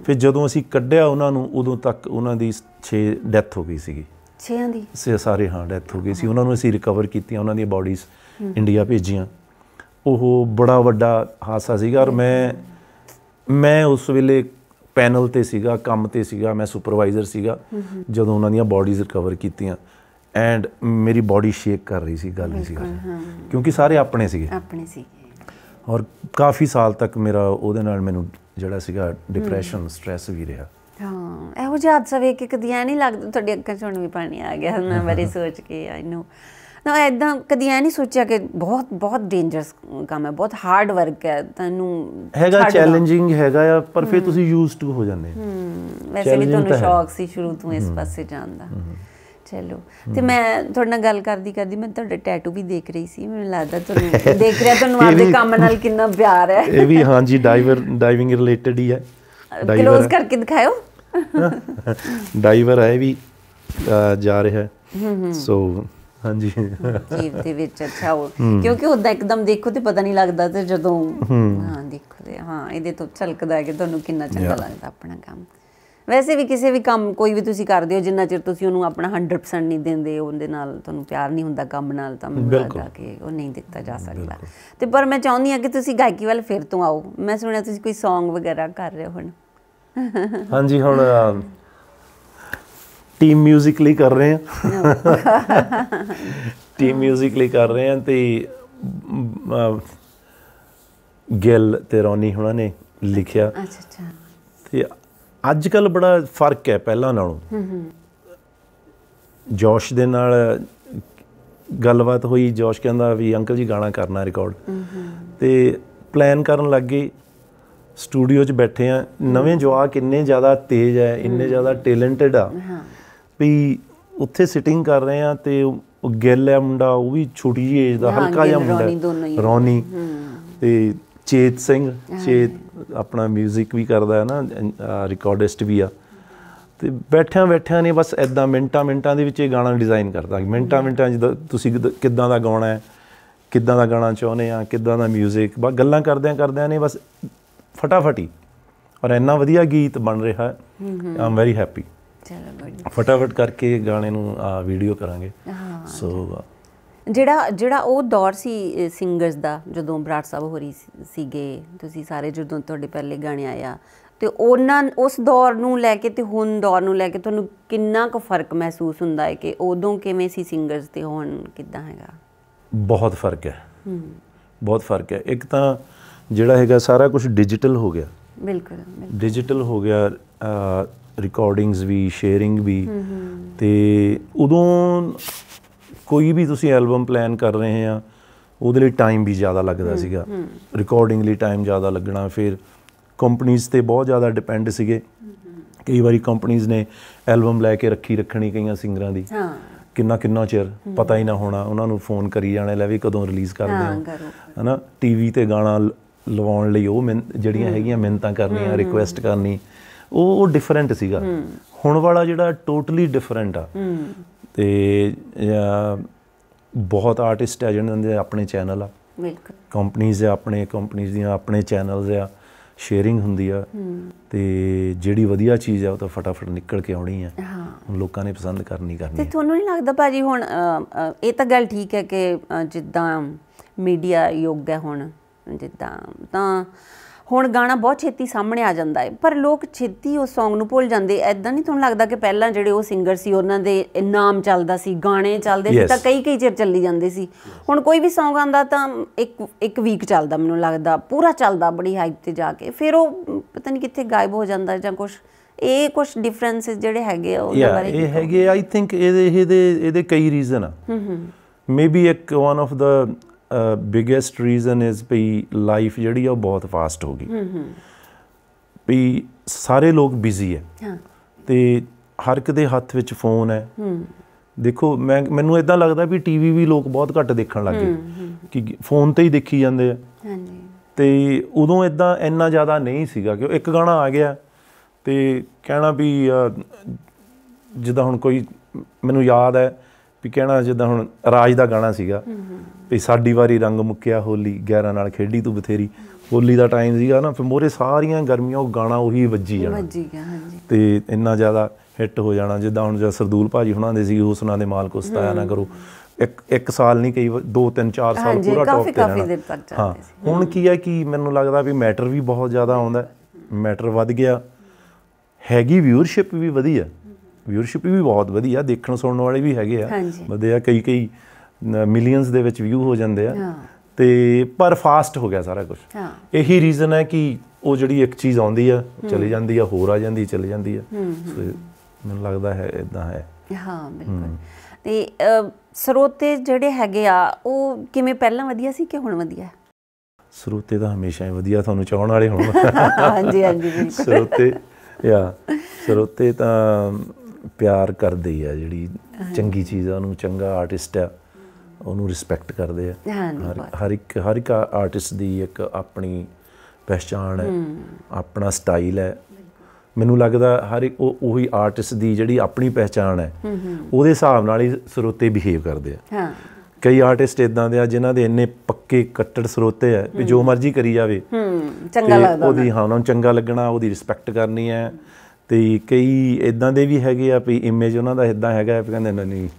ਫਿਰ ਜਦੋਂ ਅਸੀਂ ਕੱਢਿਆ ਉਹਨਾਂ ਨੂੰ ਉਦੋਂ ਤੱਕ ਉਹਨਾਂ ਦੀ 6 ਡੈਥ ਹੋ ਗਈ ਸੀਗੀ 6 ਦੀ ਸਾਰੇ ਹਾਂ ਡੈਥ ਹੋ ਗਈ ਸੀ ਉਹਨਾਂ ਨੂੰ ਅਸੀਂ ਰਿਕਵਰ ਕੀਤੀਆਂ ਉਹਨਾਂ ਦੀਆਂ ਬਾਡੀਜ਼ ਇੰਡੀਆ ਭੇਜੀਆਂ ਉਹ ਬੜਾ ਵੱਡਾ ਹਾਸਾ ਸੀਗਾ ਔਰ ਮੈਂ ਮੈਂ ਉਸ ਵੇਲੇ ਪੈਨਲ ਤੇ ਸੀਗਾ ਕੰਮ ਤੇ ਸੀਗਾ ਮੈਂ ਸੁਪਰਵਾਈਜ਼ਰ ਸੀਗਾ ਜਦੋਂ ਉਹਨਾਂ ਦੀਆਂ ਬਾਡੀਜ਼ ਰਿਕਵਰ ਕੀਤੀਆਂ ਐਂਡ ਮੇਰੀ ਬਾਡੀ ਸ਼ੇਕ ਕਰ ਰਹੀ ਸੀ ਗੱਲ ਨਹੀਂ ਸੀ ਕਿਉਂਕਿ ਸਾਰੇ ਆਪਣੇ ਸੀਗੇ ਆਪਣੇ ਸੀਗੇ ਔਰ ਕਾਫੀ ਸਾਲ ਤੱਕ ਮੇਰਾ ਉਹਦੇ ਨਾਲ ਮੈਨੂੰ ਜਿਹੜਾ ਸੀਗਾ ਡਿਪਰੈਸ਼ਨ ਸਟ्रेस ਵੀ ਰਿਹਾ ਹਾਂ ਇਹੋ ਜਿਹਾ ਹਾਦਸਾ ਵੇਖ ਕੇ ਕਦੀ ਐ ਨਹੀਂ ਲੱਗਦਾ ਤੁਹਾਡੀ ਅੱਖਾਂ 'ਚ ਹੁਣ ਵੀ ਪਾਣੀ ਆ ਗਿਆ ਮੈਂ ਬਾਰੇ ਸੋਚ ਕੇ ਆਈ ਨੋ ਨਾ ਐਦਾਂ ਕਦੀ ਐ ਨਹੀਂ ਸੋਚਿਆ ਕਿ ਬਹੁਤ ਬਹੁਤ ਡੇਂਜਰਸ ਕੰਮ ਹੈ ਬਹੁਤ ਹਾਰਡ ਵਰਕ ਹੈ ਤੁਹਾਨੂੰ ਹੈਗਾ ਚੈਲੰਜਿੰਗ ਹੈਗਾ ਆ ਪਰ ਫਿਰ ਤੁਸੀਂ ਯੂਜ਼ਡ ਟੂ ਹੋ ਜਾਂਦੇ ਹੂੰ ਵੈਸੇ ਵੀ ਤੁਹਾਨੂੰ ਸ਼ੌਕ ਸੀ ਸ਼ੁਰੂ ਤੋਂ ਇਸ ਪਾਸੇ ਜਾਣ ਦਾ ਚਲੋ ਤੇ ਮੈਂ ਤੁਹਾਡੇ ਨਾਲ ਗੱਲ ਕਰਦੀ ਕਰਦੀ ਮੈਂ ਤੁਹਾਡੇ ਟੈਟੂ ਵੀ ਦੇਖ ਰਹੀ ਸੀ ਮੈਨੂੰ ਲੱਗਦਾ ਤੁਹਾਨੂੰ ਦੇਖ ਰਿਹਾ ਤੁਹਾਨੂੰ ਆਪਦੇ ਕੰਮ ਨਾਲ ਕਿੰਨਾ ਪਿਆਰ ਹੈ ਇਹ ਵੀ ਹਾਂਜੀ ਡਾਈਵਰ ਡਾਈਵਿੰਗ ਰਿਲੇਟਡ ਹੀ ਹੈ ਕਲੋਜ਼ ਕਰਕੇ ਦਿਖਾਓ ਡਾਈਵਰ ਹੈ ਵੀ ਜਾ ਰਿਹਾ ਹੈ ਸੋ ਹਾਂਜੀ ਜੀਵ ਦੇ ਵਿੱਚ ਅੱਛਾ ਉਹ ਕਿਉਂਕਿ ਉਹਦਾ ਇੱਕਦਮ ਦੇਖੋ ਤੇ ਪਤਾ ਨਹੀਂ ਲੱਗਦਾ ਤੇ ਜਦੋਂ ਹਾਂ ਦੇਖੋ ਤੇ ਹਾਂ ਇਹਦੇ ਤੋਂ ਝਲਕਦਾ ਹੈ ਕਿ ਤੁਹਾਨੂੰ ਕਿੰਨਾ ਚੰਗਾ ਲੱਗਦਾ ਆਪਣਾ ਕੰਮ ਵੈਸੇ ਵੀ ਕਿਸੇ ਵੀ ਕੰਮ ਕੋਈ ਵੀ ਤੁਸੀਂ ਕਰਦੇ ਹੋ ਜਿੰਨਾ ਚਿਰ ਤੁਸੀਂ ਉਹਨੂੰ ਆਪਣਾ 100% ਨਹੀਂ ਦਿੰਦੇ ਉਹਦੇ ਨਾਲ ਤੁਹਾਨੂੰ ਪਿਆਰ ਨਹੀਂ ਹੁੰਦਾ ਕੰਮ ਨਾਲ ਤਾਂ ਮੈਂ ਲੱਗਦਾ ਕਿ ਉਹ ਨਹੀਂ ਦਿੱਤਾ ਜਾ ਸਕਦਾ ਤੇ ਪਰ ਮੈਂ ਚਾਹੁੰਦੀ ਆ ਕਿ ਤੁਸੀਂ ਗਾਇਕੀ ਵੱਲ ਫਿਰ ਤੋਂ ਆਓ ਮੈਂ ਸੁਣਿਆ ਤੁਸੀਂ ਕੋਈ Song ਵਗੈਰਾ ਕਰ ਰਹੇ ਹੋ ਹੁਣ ਹਾਂਜੀ ਹੁਣ ਟੀਮ 뮤직 ਲਈ ਕਰ ਰਹੇ ਹਾਂ ਟੀਮ 뮤직 ਲਈ ਕਰ ਰਹੇ ਹਾਂ ਤੇ ਗਿਲ ਤੇ ਰੋਨੀ ਹੁਣਾਂ ਨੇ ਲਿਖਿਆ ਅੱਛਾ ਅੱਛਾ ਤੇ ਅੱਜ ਕੱਲ ਬੜਾ ਫਰਕ ਹੈ ਪਹਿਲਾਂ ਨਾਲੋਂ ਹੂੰ ਹੂੰ ਜੋਸ਼ ਦੇ ਨਾਲ ਗੱਲਬਾਤ ਹੋਈ ਜੋਸ਼ ਕਹਿੰਦਾ ਵੀ ਅੰਕਲ ਜੀ ਗਾਣਾ ਕਰਨਾ ਰਿਕਾਰਡ ਤੇ ਪਲਾਨ ਕਰਨ ਲੱਗੇ ਸਟੂਡੀਓ 'ਚ ਬੈਠੇ ਆ ਨਵੇਂ ਜਵਾਕ ਇੰਨੇ ਜ਼ਿਆਦਾ ਤੇਜ਼ ਐ ਇੰਨੇ ਜ਼ਿਆਦਾ ਟੈਲੈਂਟਡ ਆ ਹਾਂ ਵੀ ਉੱਥੇ ਸਿਟਿੰਗ ਕਰ ਰਹੇ ਆ ਤੇ ਉਹ ਗਿੱਲ ਹੈ ਮੁੰਡਾ ਉਹ ਵੀ ਛੋਟੀ ਜਿਹੀ ਏਜ ਦਾ ਹਲਕਾ ਜਿਹਾ ਮੁੰਡਾ ਰੋਨੀ ਤੇ ਚੇਤ ਸਿੰਘ ਚੇਤ ਆਪਣਾ 뮤직 ਵੀ ਕਰਦਾ ਹੈ ਨਾ ਰਿਕਾਰਡਿਸਟ ਵੀ ਆ ਤੇ ਬੈਠਿਆਂ ਬੈਠਿਆਂ ਨੇ ਬਸ ਐਦਾਂ ਮਿੰਟਾਂ ਮਿੰਟਾਂ ਦੇ ਵਿੱਚ ਇਹ ਗਾਣਾ ਡਿਜ਼ਾਈਨ ਕਰਦਾ ਮਿੰਟਾਂ ਮਿੰਟਾਂ ਜਦ ਤੁਸੀਂ ਕਿੱਦਾਂ ਦਾ ਗਾਉਣਾ ਹੈ ਕਿੱਦਾਂ ਦਾ ਗਾਣਾ ਚਾਹੁੰਦੇ ਆ ਕਿੱਦਾਂ ਦਾ 뮤직 ਬਸ ਗੱਲਾਂ ਕਰਦਿਆਂ ਕਰਦਿਆਂ ਨੇ ਬਸ ਫਟਾਫਟੀ ਔਰ ਇੰਨਾ ਵਧੀਆ ਗੀਤ ਬਣ ਰਿਹਾ ਹੈ ਆਮ ਵੈਰੀ ਹੈਪੀ ਚਲੋ ਫਟਾਫਟ ਕਰਕੇ ਗਾਣੇ ਨੂੰ ਆ ਵੀਡੀਓ ਕਰਾਂਗੇ ਹਾਂ ਸੋ ਜਿਹੜਾ ਜਿਹੜਾ ਉਹ ਦੌਰ ਸੀ ਸਿੰਗਰਸ ਦਾ ਜਦੋਂ ਬਰਾੜ ਸਾਹਿਬ ਹੋਰੀ ਸੀਗੇ ਤੁਸੀਂ ਸਾਰੇ ਜਦੋਂ ਤੁਹਾਡੇ ਪਹਿਲੇ ਗਾਣੇ ਆਇਆ ਤੇ ਉਹਨਾਂ ਉਸ ਦੌਰ ਨੂੰ ਲੈ ਕੇ ਤੇ ਹੁਣ ਦੌਰ ਨੂੰ ਲੈ ਕੇ ਤੁਹਾਨੂੰ ਕਿੰਨਾ ਕੁ ਫਰਕ ਮਹਿਸੂਸ ਹੁੰਦਾ ਹੈ ਕਿ ਉਦੋਂ ਕਿਵੇਂ ਸੀ ਸਿੰਗਰਸ ਤੇ ਹੁਣ ਕਿੱਦਾਂ ਹੈਗਾ ਬਹੁਤ ਫਰਕ ਹੈ ਹੂੰ ਬਹੁਤ ਫਰਕ ਹੈ ਇੱਕ ਤਾਂ ਜਿਹੜਾ ਹੈਗਾ ਸਾਰਾ ਕੁਝ ਡਿਜੀਟਲ ਹੋ ਗਿਆ ਬਿਲਕੁਲ ਡਿਜੀਟਲ ਹੋ ਗਿਆ ਰਿਕਾਰਡਿੰਗਸ ਵੀ ਸ਼ੇਅਰਿੰਗ ਵੀ ਤੇ ਉਦੋਂ ਕੋਈ ਵੀ ਤੁਸੀਂ ਐਲਬਮ ਪਲਾਨ ਕਰ ਰਹੇ ਆ ਉਹਦੇ ਲਈ ਟਾਈਮ ਵੀ ਜ਼ਿਆਦਾ ਲੱਗਦਾ ਸੀਗਾ ਰਿਕਾਰਡਿੰਗ ਲਈ ਟਾਈਮ ਜ਼ਿਆਦਾ ਲੱਗਣਾ ਫਿਰ ਕੰਪਨੀਆਂ ਤੇ ਬਹੁਤ ਜ਼ਿਆਦਾ ਡਿਪੈਂਡ ਸੀਗੇ ਕਈ ਵਾਰੀ ਕੰਪਨੀਆਂ ਨੇ ਐਲਬਮ ਲੈ ਕੇ ਰੱਖੀ ਰੱਖਣੀ ਕਈਆਂ ਸਿੰਗਰਾਂ ਦੀ ਹਾਂ ਕਿੰਨਾ ਕਿੰਨਾ ਚਿਰ ਪਤਾ ਹੀ ਨਾ ਹੋਣਾ ਉਹਨਾਂ ਨੂੰ ਫੋਨ ਕਰੀ ਜਾਣੇ ਲੈ ਵੀ ਕਦੋਂ ਰਿਲੀਜ਼ ਕਰਦੇ ਹੋ ਹਨਾ ਟੀਵੀ ਤੇ ਗਾਣਾ ਲਵਾਉਣ ਲਈ ਉਹ ਜਿਹੜੀਆਂ ਹੈਗੀਆਂ ਮਿਹਨਤਾਂ ਕਰਨੀਆਂ ਰਿਕੁਐਸਟ ਕਰਨੀ ਉਹ ਉਹ ਡਿਫਰੈਂਟ ਸੀਗਾ ਹੁਣ ਵਾਲਾ ਜਿਹੜਾ ਟੋਟਲੀ ਡਿਫਰੈਂਟ ਆ ਤੇ ਬਹੁਤ ਆਰਟਿਸਟ ਆ ਜਿਹਨਾਂ ਦੇ ਆਪਣੇ ਚੈਨਲ ਆ ਬਿਲਕੁਲ ਕੰਪਨੀਆਂ ਆ ਆਪਣੇ ਕੰਪਨੀਆਂ ਦੀਆਂ ਆਪਣੇ ਚੈਨਲਸ ਆ ਸ਼ੇਅਰਿੰਗ ਹੁੰਦੀ ਆ ਤੇ ਜਿਹੜੀ ਵਧੀਆ ਚੀਜ਼ ਆ ਉਹ ਤਾਂ ਫਟਾਫਟ ਨਿਕਲ ਕੇ ਆਉਣੀ ਆ ਹਾਂ ਲੋਕਾਂ ਨੇ ਪਸੰਦ ਕਰਨੀ ਕਰਨੀ ਤੇ ਤੁਹਾਨੂੰ ਨਹੀਂ ਲੱਗਦਾ ਭਾਜੀ ਹੁਣ ਇਹ ਤਾਂ ਗੱਲ ਠੀਕ ਹੈ ਕਿ ਜਿੱਦਾਂ ਮੀਡੀਆ ਯੁੱਗ ਹੈ ਹੁਣ ਜਿੱਦਾਂ ਤਾਂ ਹੁਣ ਗਾਣਾ ਬਹੁਤ ਛੇਤੀ ਸਾਹਮਣੇ ਆ ਜਾਂਦਾ ਹੈ ਪਰ ਲੋਕ ਛੇਤੀ ਉਹ Song ਨੂੰ ਭੁੱਲ ਜਾਂਦੇ ਐਦਾਂ ਨਹੀਂ ਤੁਹਾਨੂੰ ਲੱਗਦਾ ਕਿ ਪਹਿਲਾਂ ਜਿਹੜੇ ਉਹ ਸਿੰਗਰ ਸੀ ਉਹਨਾਂ ਦੇ ਨਾਮ ਚੱਲਦਾ ਸੀ ਗਾਣੇ ਚੱਲਦੇ ਸੀ ਤਾਂ ਕਈ ਕਈ ਚਿਰ ਚੱਲੀ ਜਾਂਦੇ ਸੀ ਹੁਣ ਕੋਈ ਵੀ Song ਆਂਦਾ ਤਾਂ ਇੱਕ ਇੱਕ ਵੀਕ ਚੱਲਦਾ ਮੈਨੂੰ ਲੱਗਦਾ ਪੂਰਾ ਚੱਲਦਾ ਬੜੀ ਹਾਈਪ ਤੇ ਜਾ ਕੇ ਫਿਰ ਉਹ ਪਤਾ ਨਹੀਂ ਕਿੱਥੇ ਗਾਇਬ ਹੋ ਜਾਂਦਾ ਜਾਂ ਕੁਝ ਇਹ ਕੁਝ ਡਿਫਰੈਂਸਸ ਜਿਹੜੇ ਹੈਗੇ ਆ ਉਹਦੇ ਬਾਰੇ ਇਹ ਹੈਗੇ ਆਈ ਥਿੰਕ ਇਹਦੇ ਇਹਦੇ ਇਹਦੇ ਕਈ ਰੀਜ਼ਨ ਆ ਹੂੰ ਹੂੰ ਮੇਬੀ ਇੱਕ one of the biggest reason is ਵੀ ਲਾਈਫ ਜਿਹੜੀ ਆ ਉਹ ਬਹੁਤ ਫਾਸਟ ਹੋ ਗਈ ਹੂੰ ਹੂੰ ਵੀ ਸਾਰੇ ਲੋਕ ਬਿਜ਼ੀ ਹੈ ਹਾਂ ਤੇ ਹਰ ਇੱਕ ਦੇ ਹੱਥ ਵਿੱਚ ਫੋਨ ਹੈ ਹੂੰ ਦੇਖੋ ਮੈਂ ਮੈਨੂੰ ਇਦਾਂ ਲੱਗਦਾ ਵੀ ਟੀਵੀ ਵੀ ਲੋਕ ਬਹੁਤ ਘੱਟ ਦੇਖਣ ਲੱਗੇ ਕਿ ਫੋਨ ਤੇ ਹੀ ਦੇਖੀ ਜਾਂਦੇ ਆ ਹਾਂਜੀ ਤੇ ਉਦੋਂ ਇਦਾਂ ਇੰਨਾ ਜ਼ਿਆਦਾ ਨਹੀਂ ਸੀਗਾ ਕਿ ਇੱਕ ਗਾਣਾ ਆ ਗਿਆ ਤੇ ਕਹਿਣਾ ਵੀ ਜਿੱਦਾਂ ਹੁਣ ਕੋਈ ਮੈਨੂੰ ਯਾਦ ਹੈ ਵੀ ਕਹਿਣਾ ਜਿੱਦਾਂ ਹੁਣ ਰਾਜ ਦਾ ਗਾਣਾ ਸੀਗਾ ਵੀ ਸਾਡੀ ਵਾਰੀ ਰੰਗ ਮੁੱਕਿਆ ਹੋਲੀ 11 ਨਾਲ ਖੇਡੀ ਤੂੰ ਬਥੇਰੀ ਹੋਲੀ ਦਾ ਟਾਈਮ ਸੀਗਾ ਨਾ ਫਿਰ ਮੋਰੇ ਸਾਰੀਆਂ ਗਰਮੀਆਂ ਉਹ ਗਾਣਾ ਉਹੀ ਵੱਜੀ ਜਾਣਾ ਵੱਜੀ ਗਿਆ ਹਾਂਜੀ ਤੇ ਇੰਨਾ ਜ਼ਿਆਦਾ ਹਿੱਟ ਹੋ ਜਾਣਾ ਜਿੱਦਾਂ ਹੁਣ ਜਦ ਸਰਦੂਲ ਭਾਜੀ ਹੁਣਾਂ ਦੇ ਸੀ ਉਸ ਨਾਂ ਦੇ ਮਾਲਕ ਉਸਤਾਇਆ ਨਾ ਕਰੋ ਇੱਕ ਇੱਕ ਸਾਲ ਨਹੀਂ ਕਈ 2 3 4 ਸਾਲ ਪੂਰਾ ਟੌਪ ਤੇ ਰਹਿਣਾ ਹਾਂ ਹੁਣ ਕੀ ਹੈ ਕਿ ਮੈਨੂੰ ਲੱਗਦਾ ਵੀ ਮੈਟਰ ਵੀ ਬਹੁਤ ਜ਼ਿਆਦਾ ਆਉਂਦਾ ਮੈਟਰ ਵੱਧ ਗਿਆ ਹੈਗੀ ਵਿਊਰਸ਼ਿਪ ਵੀ ਵਧੀ ਹੈ ਵਿਊਅਰਸ਼ਿਪ ਵੀ ਬਹੁਤ ਵਧੀਆ ਦੇਖਣ ਸੁਣਨ ਵਾਲੇ ਵੀ ਹੈਗੇ ਆ ਬੰਦੇ ਆ ਕਈ ਕਈ ਮਿਲੀਅਨਸ ਦੇ ਵਿੱਚ ਵਿਊ ਹੋ ਜਾਂਦੇ ਆ ਤੇ ਪਰ ਫਾਸਟ ਹੋ ਗਿਆ ਸਾਰਾ ਕੁਝ ਇਹੀ ਰੀਜ਼ਨ ਹੈ ਕਿ ਉਹ ਜਿਹੜੀ ਇੱਕ ਚੀਜ਼ ਆਉਂਦੀ ਆ ਚਲੀ ਜਾਂਦੀ ਆ ਹੋਰ ਆ ਜਾਂਦੀ ਚਲੀ ਜਾਂਦੀ ਆ ਮੈਨੂੰ ਲੱਗਦਾ ਹੈ ਇਦਾਂ ਹੈ ਹਾਂ ਬਿਲਕੁਲ ਤੇ ਸਰੋਤੇ ਜਿਹੜੇ ਹੈਗੇ ਆ ਉਹ ਕਿਵੇਂ ਪਹਿਲਾਂ ਵਧੀਆ ਸੀ ਕਿ ਹੁਣ ਵਧੀਆ ਹੈ ਸਰੋਤੇ ਤਾਂ ਹਮੇਸ਼ਾ ਹੀ ਵਧੀਆ ਤੁਹਾਨੂੰ ਚਾਹਣ ਵਾਲੇ ਹੋਣ ਹਾਂਜੀ ਹਾਂਜੀ ਬਿਲਕੁਲ ਸਰੋਤੇ ਯਾ ਸਰੋਤੇ ਤਾਂ ਪਿਆਰ ਕਰਦੇ ਆ ਜਿਹੜੀ ਚੰਗੀ ਚੀਜ਼ ਆ ਉਹਨੂੰ ਚੰਗਾ ਆਰਟਿਸਟ ਆ ਉਹਨੂੰ ਰਿਸਪੈਕਟ ਕਰਦੇ ਆ ਹਰ ਇੱਕ ਹਰ ਇੱਕ ਆਰਟਿਸਟ ਦੀ ਇੱਕ ਆਪਣੀ ਪਛਾਣ ਹੈ ਆਪਣਾ ਸਟਾਈਲ ਹੈ ਮੈਨੂੰ ਲੱਗਦਾ ਹਰ ਇੱਕ ਉਹੀ ਆਰਟਿਸਟ ਦੀ ਜਿਹੜੀ ਆਪਣੀ ਪਛਾਣ ਹੈ ਉਹਦੇ ਹਿਸਾਬ ਨਾਲ ਹੀ ਸਰੋਤੇ ਬਿਹੇਵ ਕਰਦੇ ਆ ਹਾਂ ਕਈ ਆਰਟਿਸਟ ਇਦਾਂ ਦੇ ਆ ਜਿਨ੍ਹਾਂ ਦੇ ਇੰਨੇ ਪੱਕੇ ਕੱਟੜ ਸਰੋਤੇ ਆ ਵੀ ਜੋ ਮਰਜ਼ੀ ਕਰੀ ਜਾਵੇ ਹੂੰ ਚੰਗਾ ਲੱਗਦਾ ਉਹਦੀ ਹਾਂ ਉਹਨਾਂ ਨੂੰ ਚੰਗਾ ਲੱਗਣਾ ਉਹਦੀ ਰਿਸਪੈਕਟ ਕਰਨੀ ਹੈ ਤੇ ਕਈ ਇਦਾਂ ਦੇ ਵੀ ਹੈਗੇ ਆ ਵੀ ਇਮੇਜ ਉਹਨਾਂ ਦਾ ਇਦਾਂ ਹੈਗਾ ਵੀ ਕਹਿੰਦੇ ਨਹੀਂ ਨਹੀਂ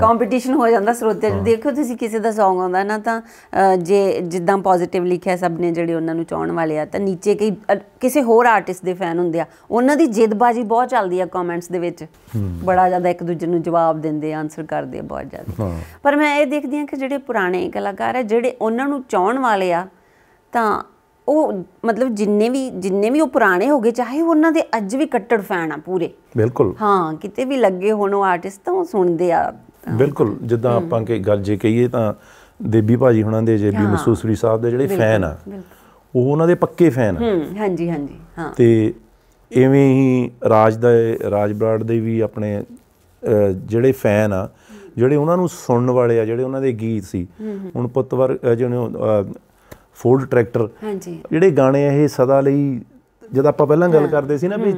ਕੰਪੀਟੀਸ਼ਨ ਹੋ ਜਾਂਦਾ ਸਰੋਤੇ ਦੇਖੋ ਤੁਸੀਂ ਕਿਸੇ ਦਾ Song ਆਉਂਦਾ ਨਾ ਤਾਂ ਜੇ ਜਿੱਦਾਂ ਪੋਜ਼ਿਟਿਵ ਲਿਖਿਆ ਸਭ ਨੇ ਜਿਹੜੇ ਉਹਨਾਂ ਨੂੰ ਚਾਹਣ ਵਾਲੇ ਆ ਤਾਂ ਨੀਚੇ ਕਈ ਕਿਸੇ ਹੋਰ ਆਰਟਿਸਟ ਦੇ ਫੈਨ ਹੁੰਦੇ ਆ ਉਹਨਾਂ ਦੀ ਜਿੱਦਬਾਜ਼ੀ ਬਹੁਤ ਚੱਲਦੀ ਆ ਕਮੈਂਟਸ ਦੇ ਵਿੱਚ ਬੜਾ ਜ਼ਿਆਦਾ ਇੱਕ ਦੂਜੇ ਨੂੰ ਜਵਾਬ ਦਿੰਦੇ ਆਨਸਰ ਕਰਦੇ ਆ ਬਹੁਤ ਜ਼ਿਆਦਾ ਪਰ ਮੈਂ ਇਹ ਦੇਖਦੀ ਆ ਕਿ ਜਿਹੜੇ ਪੁਰਾਣੇ ਕਲਾਕਾਰ ਆ ਜਿਹੜੇ ਉਹਨਾਂ ਨੂੰ ਚਾਹਣ ਵਾਲੇ ਆ ਤਾਂ ਉਹ ਮਤਲਬ ਜਿੰਨੇ ਵੀ ਜਿੰਨੇ ਵੀ ਉਹ ਪੁਰਾਣੇ ਹੋ ਗਏ ਚਾਹੇ ਉਹਨਾਂ ਦੇ ਅੱਜ ਵੀ ਕੱਟੜ ਫੈਨ ਆ ਪੂਰੇ ਬਿਲਕੁਲ ਹਾਂ ਕਿਤੇ ਵੀ ਲੱਗੇ ਹੋਣ ਉਹ ਆਰਟਿਸਟ ਤਾਂ ਉਹ ਸੁਣਦੇ ਆ ਬਿਲਕੁਲ ਜਿੱਦਾਂ ਆਪਾਂ ਕਿ ਗੱਲ ਜੇ ਕਹੀਏ ਤਾਂ ਦੇਬੀ ਭਾਜੀ ਹੁਣਾਂ ਦੇ ਜੇਬੀ ਮਸੂਸਰੀ ਸਾਹਿਬ ਦੇ ਜਿਹੜੇ ਫੈਨ ਆ ਉਹ ਉਹਨਾਂ ਦੇ ਪੱਕੇ ਫੈਨ ਆ ਹਾਂਜੀ ਹਾਂਜੀ ਹਾਂ ਤੇ ਐਵੇਂ ਹੀ ਰਾਜ ਦਾ ਰਾਜ ਬਰਾੜ ਦੇ ਵੀ ਆਪਣੇ ਜਿਹੜੇ ਫੈਨ ਆ ਜਿਹੜੇ ਉਹਨਾਂ ਨੂੰ ਸੁਣਨ ਵਾਲੇ ਆ ਜਿਹੜੇ ਉਹਨਾਂ ਦੇ ਗੀਤ ਸੀ ਹੁਣ ਪੁੱਤਵਰ ਜਿਹਨੂੰ ਫੋਰਡ ਟਰੈਕਟਰ ਹਾਂਜੀ ਜਿਹੜੇ ਗਾਣੇ ਇਹ ਸਦਾ ਲਈ ਜਦ ਆਪਾਂ ਪਹਿਲਾਂ ਗੱਲ ਕਰਦੇ ਸੀ ਨਾ ਵੀ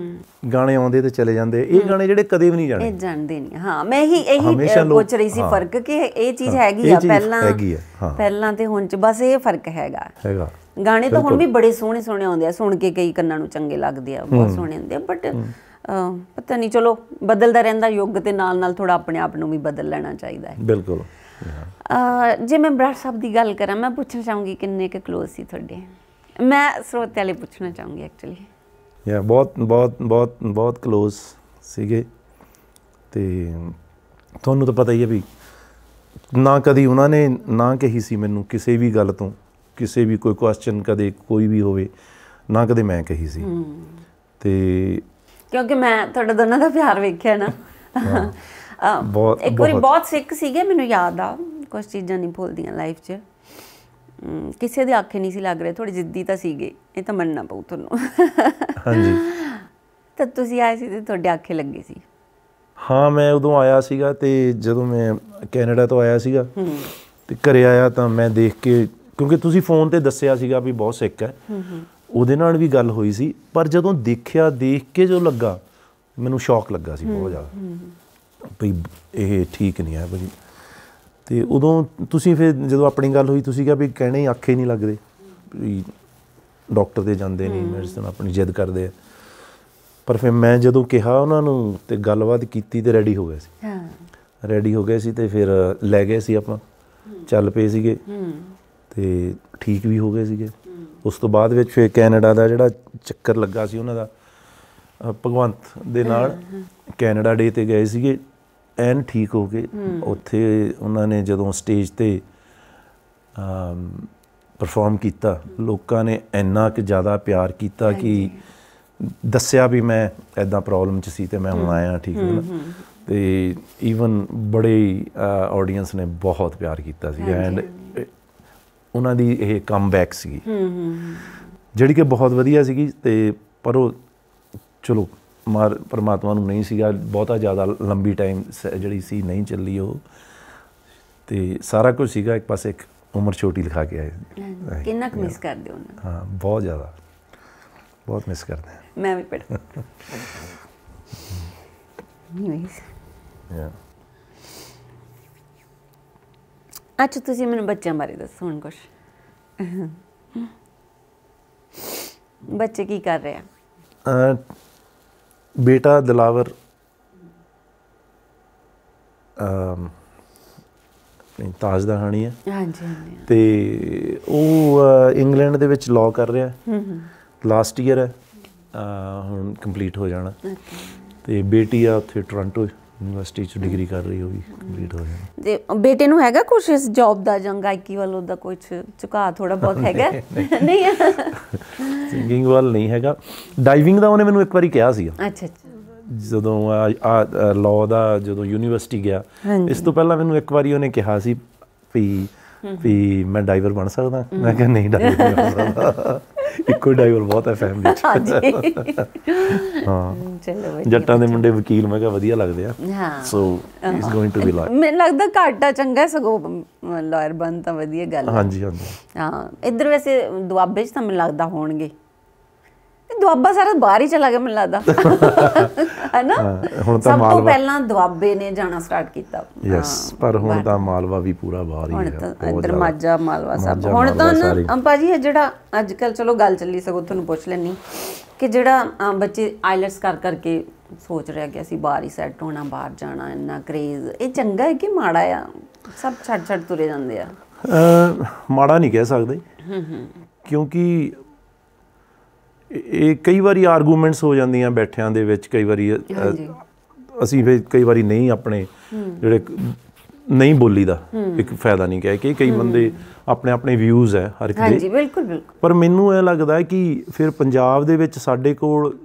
ਗਾਣੇ ਆਉਂਦੇ ਤੇ ਚਲੇ ਜਾਂਦੇ ਇਹ ਗਾਣੇ ਜਿਹੜੇ ਕਦੇ ਵੀ ਨਹੀਂ ਜਾਂਦੇ ਇਹ ਜਾਣਦੇ ਨਹੀਂ ਹਾਂ ਮੈਂ ਹੀ ਇਹੀ ਪੁੱਛ ਰਹੀ ਸੀ ਫਰਕ ਕਿ ਇਹ ਚੀਜ਼ ਹੈਗੀ ਆ ਪਹਿਲਾਂ ਹੈਗੀ ਆ ਹਾਂ ਪਹਿਲਾਂ ਤੇ ਹੁਣ ਚ ਬਸ ਇਹ ਫਰਕ ਹੈਗਾ ਹੈਗਾ ਗਾਣੇ ਤਾਂ ਹੁਣ ਵੀ ਬੜੇ ਸੋਹਣੇ ਸੋਹਣੇ ਆਉਂਦੇ ਆ ਸੁਣ ਕੇ ਕਈ ਕੰਨਾਂ ਨੂੰ ਚੰਗੇ ਲੱਗਦੇ ਆ ਬਹੁਤ ਸੋਹਣੇ ਹੁੰਦੇ ਆ ਬਟ ਪਤਾ ਨਹੀਂ ਚਲੋ ਬਦਲਦਾ ਰਹਿੰਦਾ ਯੁੱਗ ਤੇ ਨਾਲ ਨਾਲ ਥੋੜਾ ਆਪਣੇ ਆਪ ਨੂੰ ਵੀ ਬਦਲ ਲੈਣਾ ਚਾਹੀਦਾ ਹੈ ਬਿਲਕੁਲ ਜੇ ਮੈਂ ਬ੍ਰਾਦਰ ਸਾਹਿਬ ਦੀ ਗੱਲ ਕਰਾਂ ਮੈਂ ਪੁੱਛਣਾ ਚਾਹੂੰਗੀ ਕਿੰਨੇ ਕੁ ਕਲੋਜ਼ ਸੀ ਤੁਹਾਡੇ ਮੈਂ ਸਰੋਤਿਆਂ ਪੁੱਛਣਾ ਚਾਹੂੰਗੀ ਐਕਚੁਅਲੀ ਯਾ ਬਹੁਤ ਬਹੁਤ ਬਹੁਤ ਬਹੁਤ ਕਲੋਜ਼ ਸੀਗੇ ਤੇ ਤੁਹਾਨੂੰ ਤਾਂ ਪਤਾ ਹੀ ਹੈ ਵੀ ਨਾ ਕਦੀ ਉਹਨਾਂ ਨੇ ਨਾ ਕਹੀ ਸੀ ਮੈਨੂੰ ਕਿਸੇ ਵੀ ਗੱਲ ਤੋਂ ਕਿਸੇ ਵੀ ਕੋਈ ਕੁਐਸਚਨ ਕਦੇ ਕੋਈ ਵੀ ਹੋਵੇ ਨਾ ਕਦੇ ਮੈਂ ਕਹੀ ਸੀ ਤੇ ਕਿਉਂਕਿ ਮੈਂ ਤੁਹਾਡਾ ਦੋਨਾਂ ਦਾ ਪਿਆਰ ਵੇਖਿਆ ਨਾ ਬਹੁਤ ਇੱਕ ਵਾਰੀ ਬਹੁਤ ਸਿੱਖ ਸੀਗੇ ਮੈਨੂੰ ਯਾਦ ਆ ਕੁਝ ਚੀਜ਼ਾਂ ਨਹੀਂ ਭੁੱਲਦੀਆਂ ਲਾਈਫ 'ਚ ਕਿਸੇ ਦੇ ਆਖੇ ਨਹੀਂ ਸੀ ਲੱਗ ਰਹੇ ਥੋੜੀ ਜਿੱਦੀ ਤਾਂ ਸੀਗੇ ਇਹ ਤਾਂ ਮੰਨਣਾ ਪਊ ਤੁਹਾਨੂੰ ਹਾਂਜੀ ਤਾਂ ਤੁਸੀਂ ਆਏ ਸੀ ਤੇ ਤੁਹਾਡੇ ਆਖੇ ਲੱਗੇ ਸੀ ਹਾਂ ਮੈਂ ਉਦੋਂ ਆਇਆ ਸੀਗਾ ਤੇ ਜਦੋਂ ਮੈਂ ਕੈਨੇਡਾ ਤੋਂ ਆਇਆ ਸੀਗਾ ਤੇ ਘਰੇ ਆਇਆ ਤਾਂ ਮੈਂ ਦੇਖ ਕੇ ਕਿਉਂਕਿ ਤੁਸੀਂ ਫੋਨ ਤੇ ਦੱਸਿਆ ਸੀਗਾ ਵੀ ਬਹੁਤ ਸਿੱਖ ਹੈ ਉਹਦੇ ਨਾਲ ਵੀ ਗੱਲ ਹੋਈ ਸੀ ਪਰ ਜਦੋਂ ਦੇਖਿਆ ਦੇਖ ਕੇ ਜੋ ਲੱਗਾ ਮੈਨੂੰ ਸ਼ੌਕ ਲੱਗਾ ਸੀ ਬਹੁਤ ਜ਼ਿਆਦਾ ਭਈ ਇਹ ਠੀਕ ਨਹੀਂ ਹੈ ਭਾਜੀ ਤੇ ਉਦੋਂ ਤੁਸੀਂ ਫਿਰ ਜਦੋਂ ਆਪਣੀ ਗੱਲ ਹੋਈ ਤੁਸੀਂ ਕਿਹਾ ਵੀ ਕਹਿਣੇ ਹੀ ਅੱਖੇ ਨਹੀਂ ਲੱਗਦੇ ਵੀ ਡਾਕਟਰ ਦੇ ਜਾਂਦੇ ਨਹੀਂ ਮੈਡੀਸਨ ਆਪਣੀ ਜਿੱਦ ਕਰਦੇ ਆ ਪਰ ਫਿਰ ਮੈਂ ਜਦੋਂ ਕਿਹਾ ਉਹਨਾਂ ਨੂੰ ਤੇ ਗੱਲਬਾਤ ਕੀਤੀ ਤੇ ਰੈਡੀ ਹੋ ਗਏ ਸੀ ਹਾਂ ਰੈਡੀ ਹੋ ਗਏ ਸੀ ਤੇ ਫਿਰ ਲੈ ਗਏ ਸੀ ਆਪਾਂ ਚੱਲ ਪਏ ਸੀਗੇ ਤੇ ਠੀਕ ਵੀ ਹੋ ਗਏ ਸੀਗੇ ਉਸ ਤੋਂ ਬਾਅਦ ਵਿੱਚ ਫਿਰ ਕੈਨੇਡਾ ਦਾ ਜਿਹੜਾ ਚੱਕਰ ਲੱਗਾ ਸੀ ਉਹਨਾਂ ਦਾ ਭਗਵੰਤ ਦੇ ਨਾਲ ਕੈਨੇਡਾ ਡੇ ਤੇ ਗਏ ਸੀਗੇ ਐਨ ਠੀਕ ਹੋ ਗਏ ਉੱਥੇ ਉਹਨਾਂ ਨੇ ਜਦੋਂ ਸਟੇਜ ਤੇ ਪਰਫਾਰਮ ਕੀਤਾ ਲੋਕਾਂ ਨੇ ਇੰਨਾ ਕਿ ਜ਼ਿਆਦਾ ਪਿਆਰ ਕੀਤਾ ਕਿ ਦੱਸਿਆ ਵੀ ਮੈਂ ਐਦਾਂ ਪ੍ਰੋਬਲਮ ਚ ਸੀ ਤੇ ਮੈਂ ਹੁਣ ਆਇਆ ਠੀਕ ਹੈ ਗਿਆ ਤੇ ਈਵਨ ਬੜੇ ਆਡੀਅנס ਨੇ ਬਹੁਤ ਪਿਆਰ ਕੀਤਾ ਸੀ ਐਂਡ ਉਹਨਾਂ ਦੀ ਇਹ ਕਮਬੈਕ ਸੀ ਜਿਹੜੀ ਕਿ ਬਹੁਤ ਵਧੀਆ ਸੀਗੀ ਤੇ ਪਰ ਉਹ ਚਲੋ ਮਾਰ ਪਰਮਾਤਮਾ ਨੂੰ ਨਹੀਂ ਸੀਗਾ ਬਹੁਤਾ ਜ਼ਿਆਦਾ ਲੰਬੀ ਟਾਈਮ ਜਿਹੜੀ ਸੀ ਨਹੀਂ ਚੱਲੀ ਉਹ ਤੇ ਸਾਰਾ ਕੁਝ ਸੀਗਾ ਇੱਕ ਪਾਸੇ ਇੱਕ ਉਮਰ ਛੋਟੀ ਲਿਖਾ ਕੇ ਆਏ ਕਿੰਨਾ ਕੁ ਮਿਸ ਕਰਦੇ ਹੋ ਹਾਂ ਬਹੁਤ ਜ਼ਿਆਦਾ ਬਹੁਤ ਮਿਸ ਕਰਦੇ ਹਾਂ ਮੈਂ ਵੀ ਪੜ੍ਹ ਐਨੀਵੇਸ ਯਾ ਅੱਛਾ ਤੁਸੀਂ ਮੈਨੂੰ ਬੱਚਿਆਂ ਬਾਰੇ ਦੱਸੋ ਹੁਣ ਕੁਝ ਬੱਚੇ ਕੀ ਕਰ ਰਹੇ ਆ ਬੇਟਾ ਦਿਲਾਵਰ ਅਮ ਤਾਜ ਦਾ ਹਾਣੀ ਹੈ ਹਾਂਜੀ ਹਾਂਜੀ ਤੇ ਉਹ ਇੰਗਲੈਂਡ ਦੇ ਵਿੱਚ ਲਾਅ ਕਰ ਰਿਹਾ ਹੂੰ ਹੂੰ ਲਾਸਟ ਈਅਰ ਹੈ ਹੁਣ ਕੰਪਲੀਟ ਹੋ ਜਾਣਾ ਤੇ ਬੇਟੀ ਆ ਉੱਥੇ ਟੋਰਾਂਟੋ ਯੂਨੀਵਰਸਿਟੀ ਚ ਡਿਗਰੀ ਕਰ ਰਹੀ ਹੋਗੀ ਕੰਪਲੀਟ ਹੋ ਜਾਣਾ ਤੇ ਬੇਟੇ ਨੂੰ ਹੈਗਾ ਕੁਝ ਇਸ ਜੌਬ ਦਾ ਜਾਂ ਗਾਇਕੀ ਵੱਲ ਉਹਦਾ ਕੁਝ ਝੁਕਾ ਥੋੜਾ ਬਹੁਤ ਹੈਗਾ ਨਹੀਂ ਸਿੰਗਿੰਗ ਵੱਲ ਨਹੀਂ ਹੈਗਾ ਡਾਈਵਿੰਗ ਦਾ ਉਹਨੇ ਮੈਨੂੰ ਇੱਕ ਵਾਰੀ ਕਿਹਾ ਸੀ ਅੱਛਾ ਅੱਛਾ ਜਦੋਂ ਆ ਲਾਅ ਦਾ ਜਦੋਂ ਯੂਨੀਵਰਸਿਟੀ ਗਿਆ ਇਸ ਤੋਂ ਪਹਿਲਾਂ ਮੈਨੂੰ ਇੱਕ ਵਾਰੀ ਉਹਨੇ ਕਿਹਾ ਸੀ ਵੀ ਵੀ ਮੈਂ ਡਾਈਵਰ ਬਣ ਸਕਦਾ ਮੈਂ ਕਿਹਾ ਨਹੀਂ ਡਾਈਵਰ ਬਣ ਸਕਦਾ ਇੱਕੋ ਡਾਈਵਰ ਬਹੁਤ ਹੈ ਫੈਮਿਲੀ ਚ ਹਾਂ ਚਲੋ ਜੱਟਾਂ ਦੇ ਮੁੰਡੇ ਵਕੀਲ ਮੈਂ ਕਿਹਾ ਵਧੀਆ ਲੱਗਦੇ ਆ ਹਾਂ ਸੋ ਇਸ ਗੋਇੰਗ ਟੂ ਬੀ ਲਾਇਰ ਮੈਨੂੰ ਲੱਗਦਾ ਘਾਟਾ ਚੰਗਾ ਸਗੋ ਲਾਇਰ ਬਣ ਤਾਂ ਵਧੀਆ ਗੱਲ ਹਾਂਜੀ ਹਾਂਜੀ ਹਾਂ ਇਧਰ ਵੈਸੇ ਦੁਆਬੇ ਚ ਤਾਂ ਮੈਨੂੰ ਲੱਗਦਾ ਹੋਣਗੇ ਦੁਆਬਾ ਸਾਰਾ ਬਾਹਰ ਹੀ ਚਲਾ ਗਿਆ ਮੈਨੂੰ ਲੱਗਦਾ ਹੈਨਾ ਹੁਣ ਤਾਂ ਮਾਲਵਾ ਸਭ ਤੋਂ ਪਹਿਲਾਂ ਦੁਆਬੇ ਨੇ ਜਾਣਾ ਸਟਾਰਟ ਕੀਤਾ ਯੈਸ ਪਰ ਹੁਣ ਤਾਂ ਮਾਲਵਾ ਵੀ ਪੂਰਾ ਬਾਹਰ ਹੀ ਹੈ ਹੁਣ ਤਾਂ ਮਾਜਾ ਮਾਲਵਾ ਸਭ ਹੁਣ ਤਾਂ ਅੰਪਾ ਜੀ ਇਹ ਜਿਹੜਾ ਅੱਜ ਕੱਲ ਚਲੋ ਗੱਲ ਚੱਲੀ ਸਗੋ ਤੁਹਾਨੂੰ ਪੁੱਛ ਲੈਣੀ ਕਿ ਜਿਹੜਾ ਬੱਚੇ ਆਈਲੈਟਸ ਕਰ ਕਰਕੇ ਸੋਚ ਰਿਹਾ ਕਿ ਅਸੀਂ ਬਾਹਰ ਹੀ ਸੈੱਟ ਹੋਣਾ ਬਾਹਰ ਜਾਣਾ ਇੰਨਾ ਕ੍ਰੇਜ਼ ਇਹ ਚੰਗਾ ਹੈ ਕਿ ਮਾੜਾ ਆ ਸਭ ਛੱਡ ਛੱਡ ਤੁਰੇ ਜਾਂਦੇ ਆ ਮਾੜਾ ਨਹੀਂ ਕਹਿ ਸਕਦੇ ਹੂੰ ਹੂੰ ਕਿਉਂਕਿ ਇਹ ਕਈ ਵਾਰੀ ਆਰਗੂਮੈਂਟਸ ਹੋ ਜਾਂਦੀਆਂ ਬੈਠਿਆਂ ਦੇ ਵਿੱਚ ਕਈ ਵਾਰੀ ਅਸੀਂ ਫਿਰ ਕਈ ਵਾਰੀ ਨਹੀਂ ਆਪਣੇ ਜਿਹੜੇ ਨਹੀਂ ਬੋਲੀ ਦਾ ਇੱਕ ਫਾਇਦਾ ਨਹੀਂ ਕਹਿ ਕਿ ਕਈ ਬੰਦੇ ਆਪਣੇ ਆਪਣੇ ਵਿਊਜ਼ ਹੈ ਹਰ ਇੱਕ ਦੇ ਹਾਂਜੀ ਬਿਲਕੁਲ ਬਿਲਕੁਲ ਪਰ ਮੈਨੂੰ ਇਹ ਲੱਗਦਾ ਹੈ ਕਿ ਫਿਰ ਪੰਜਾਬ ਦੇ ਵਿੱਚ ਸਾਡੇ ਕੋਲ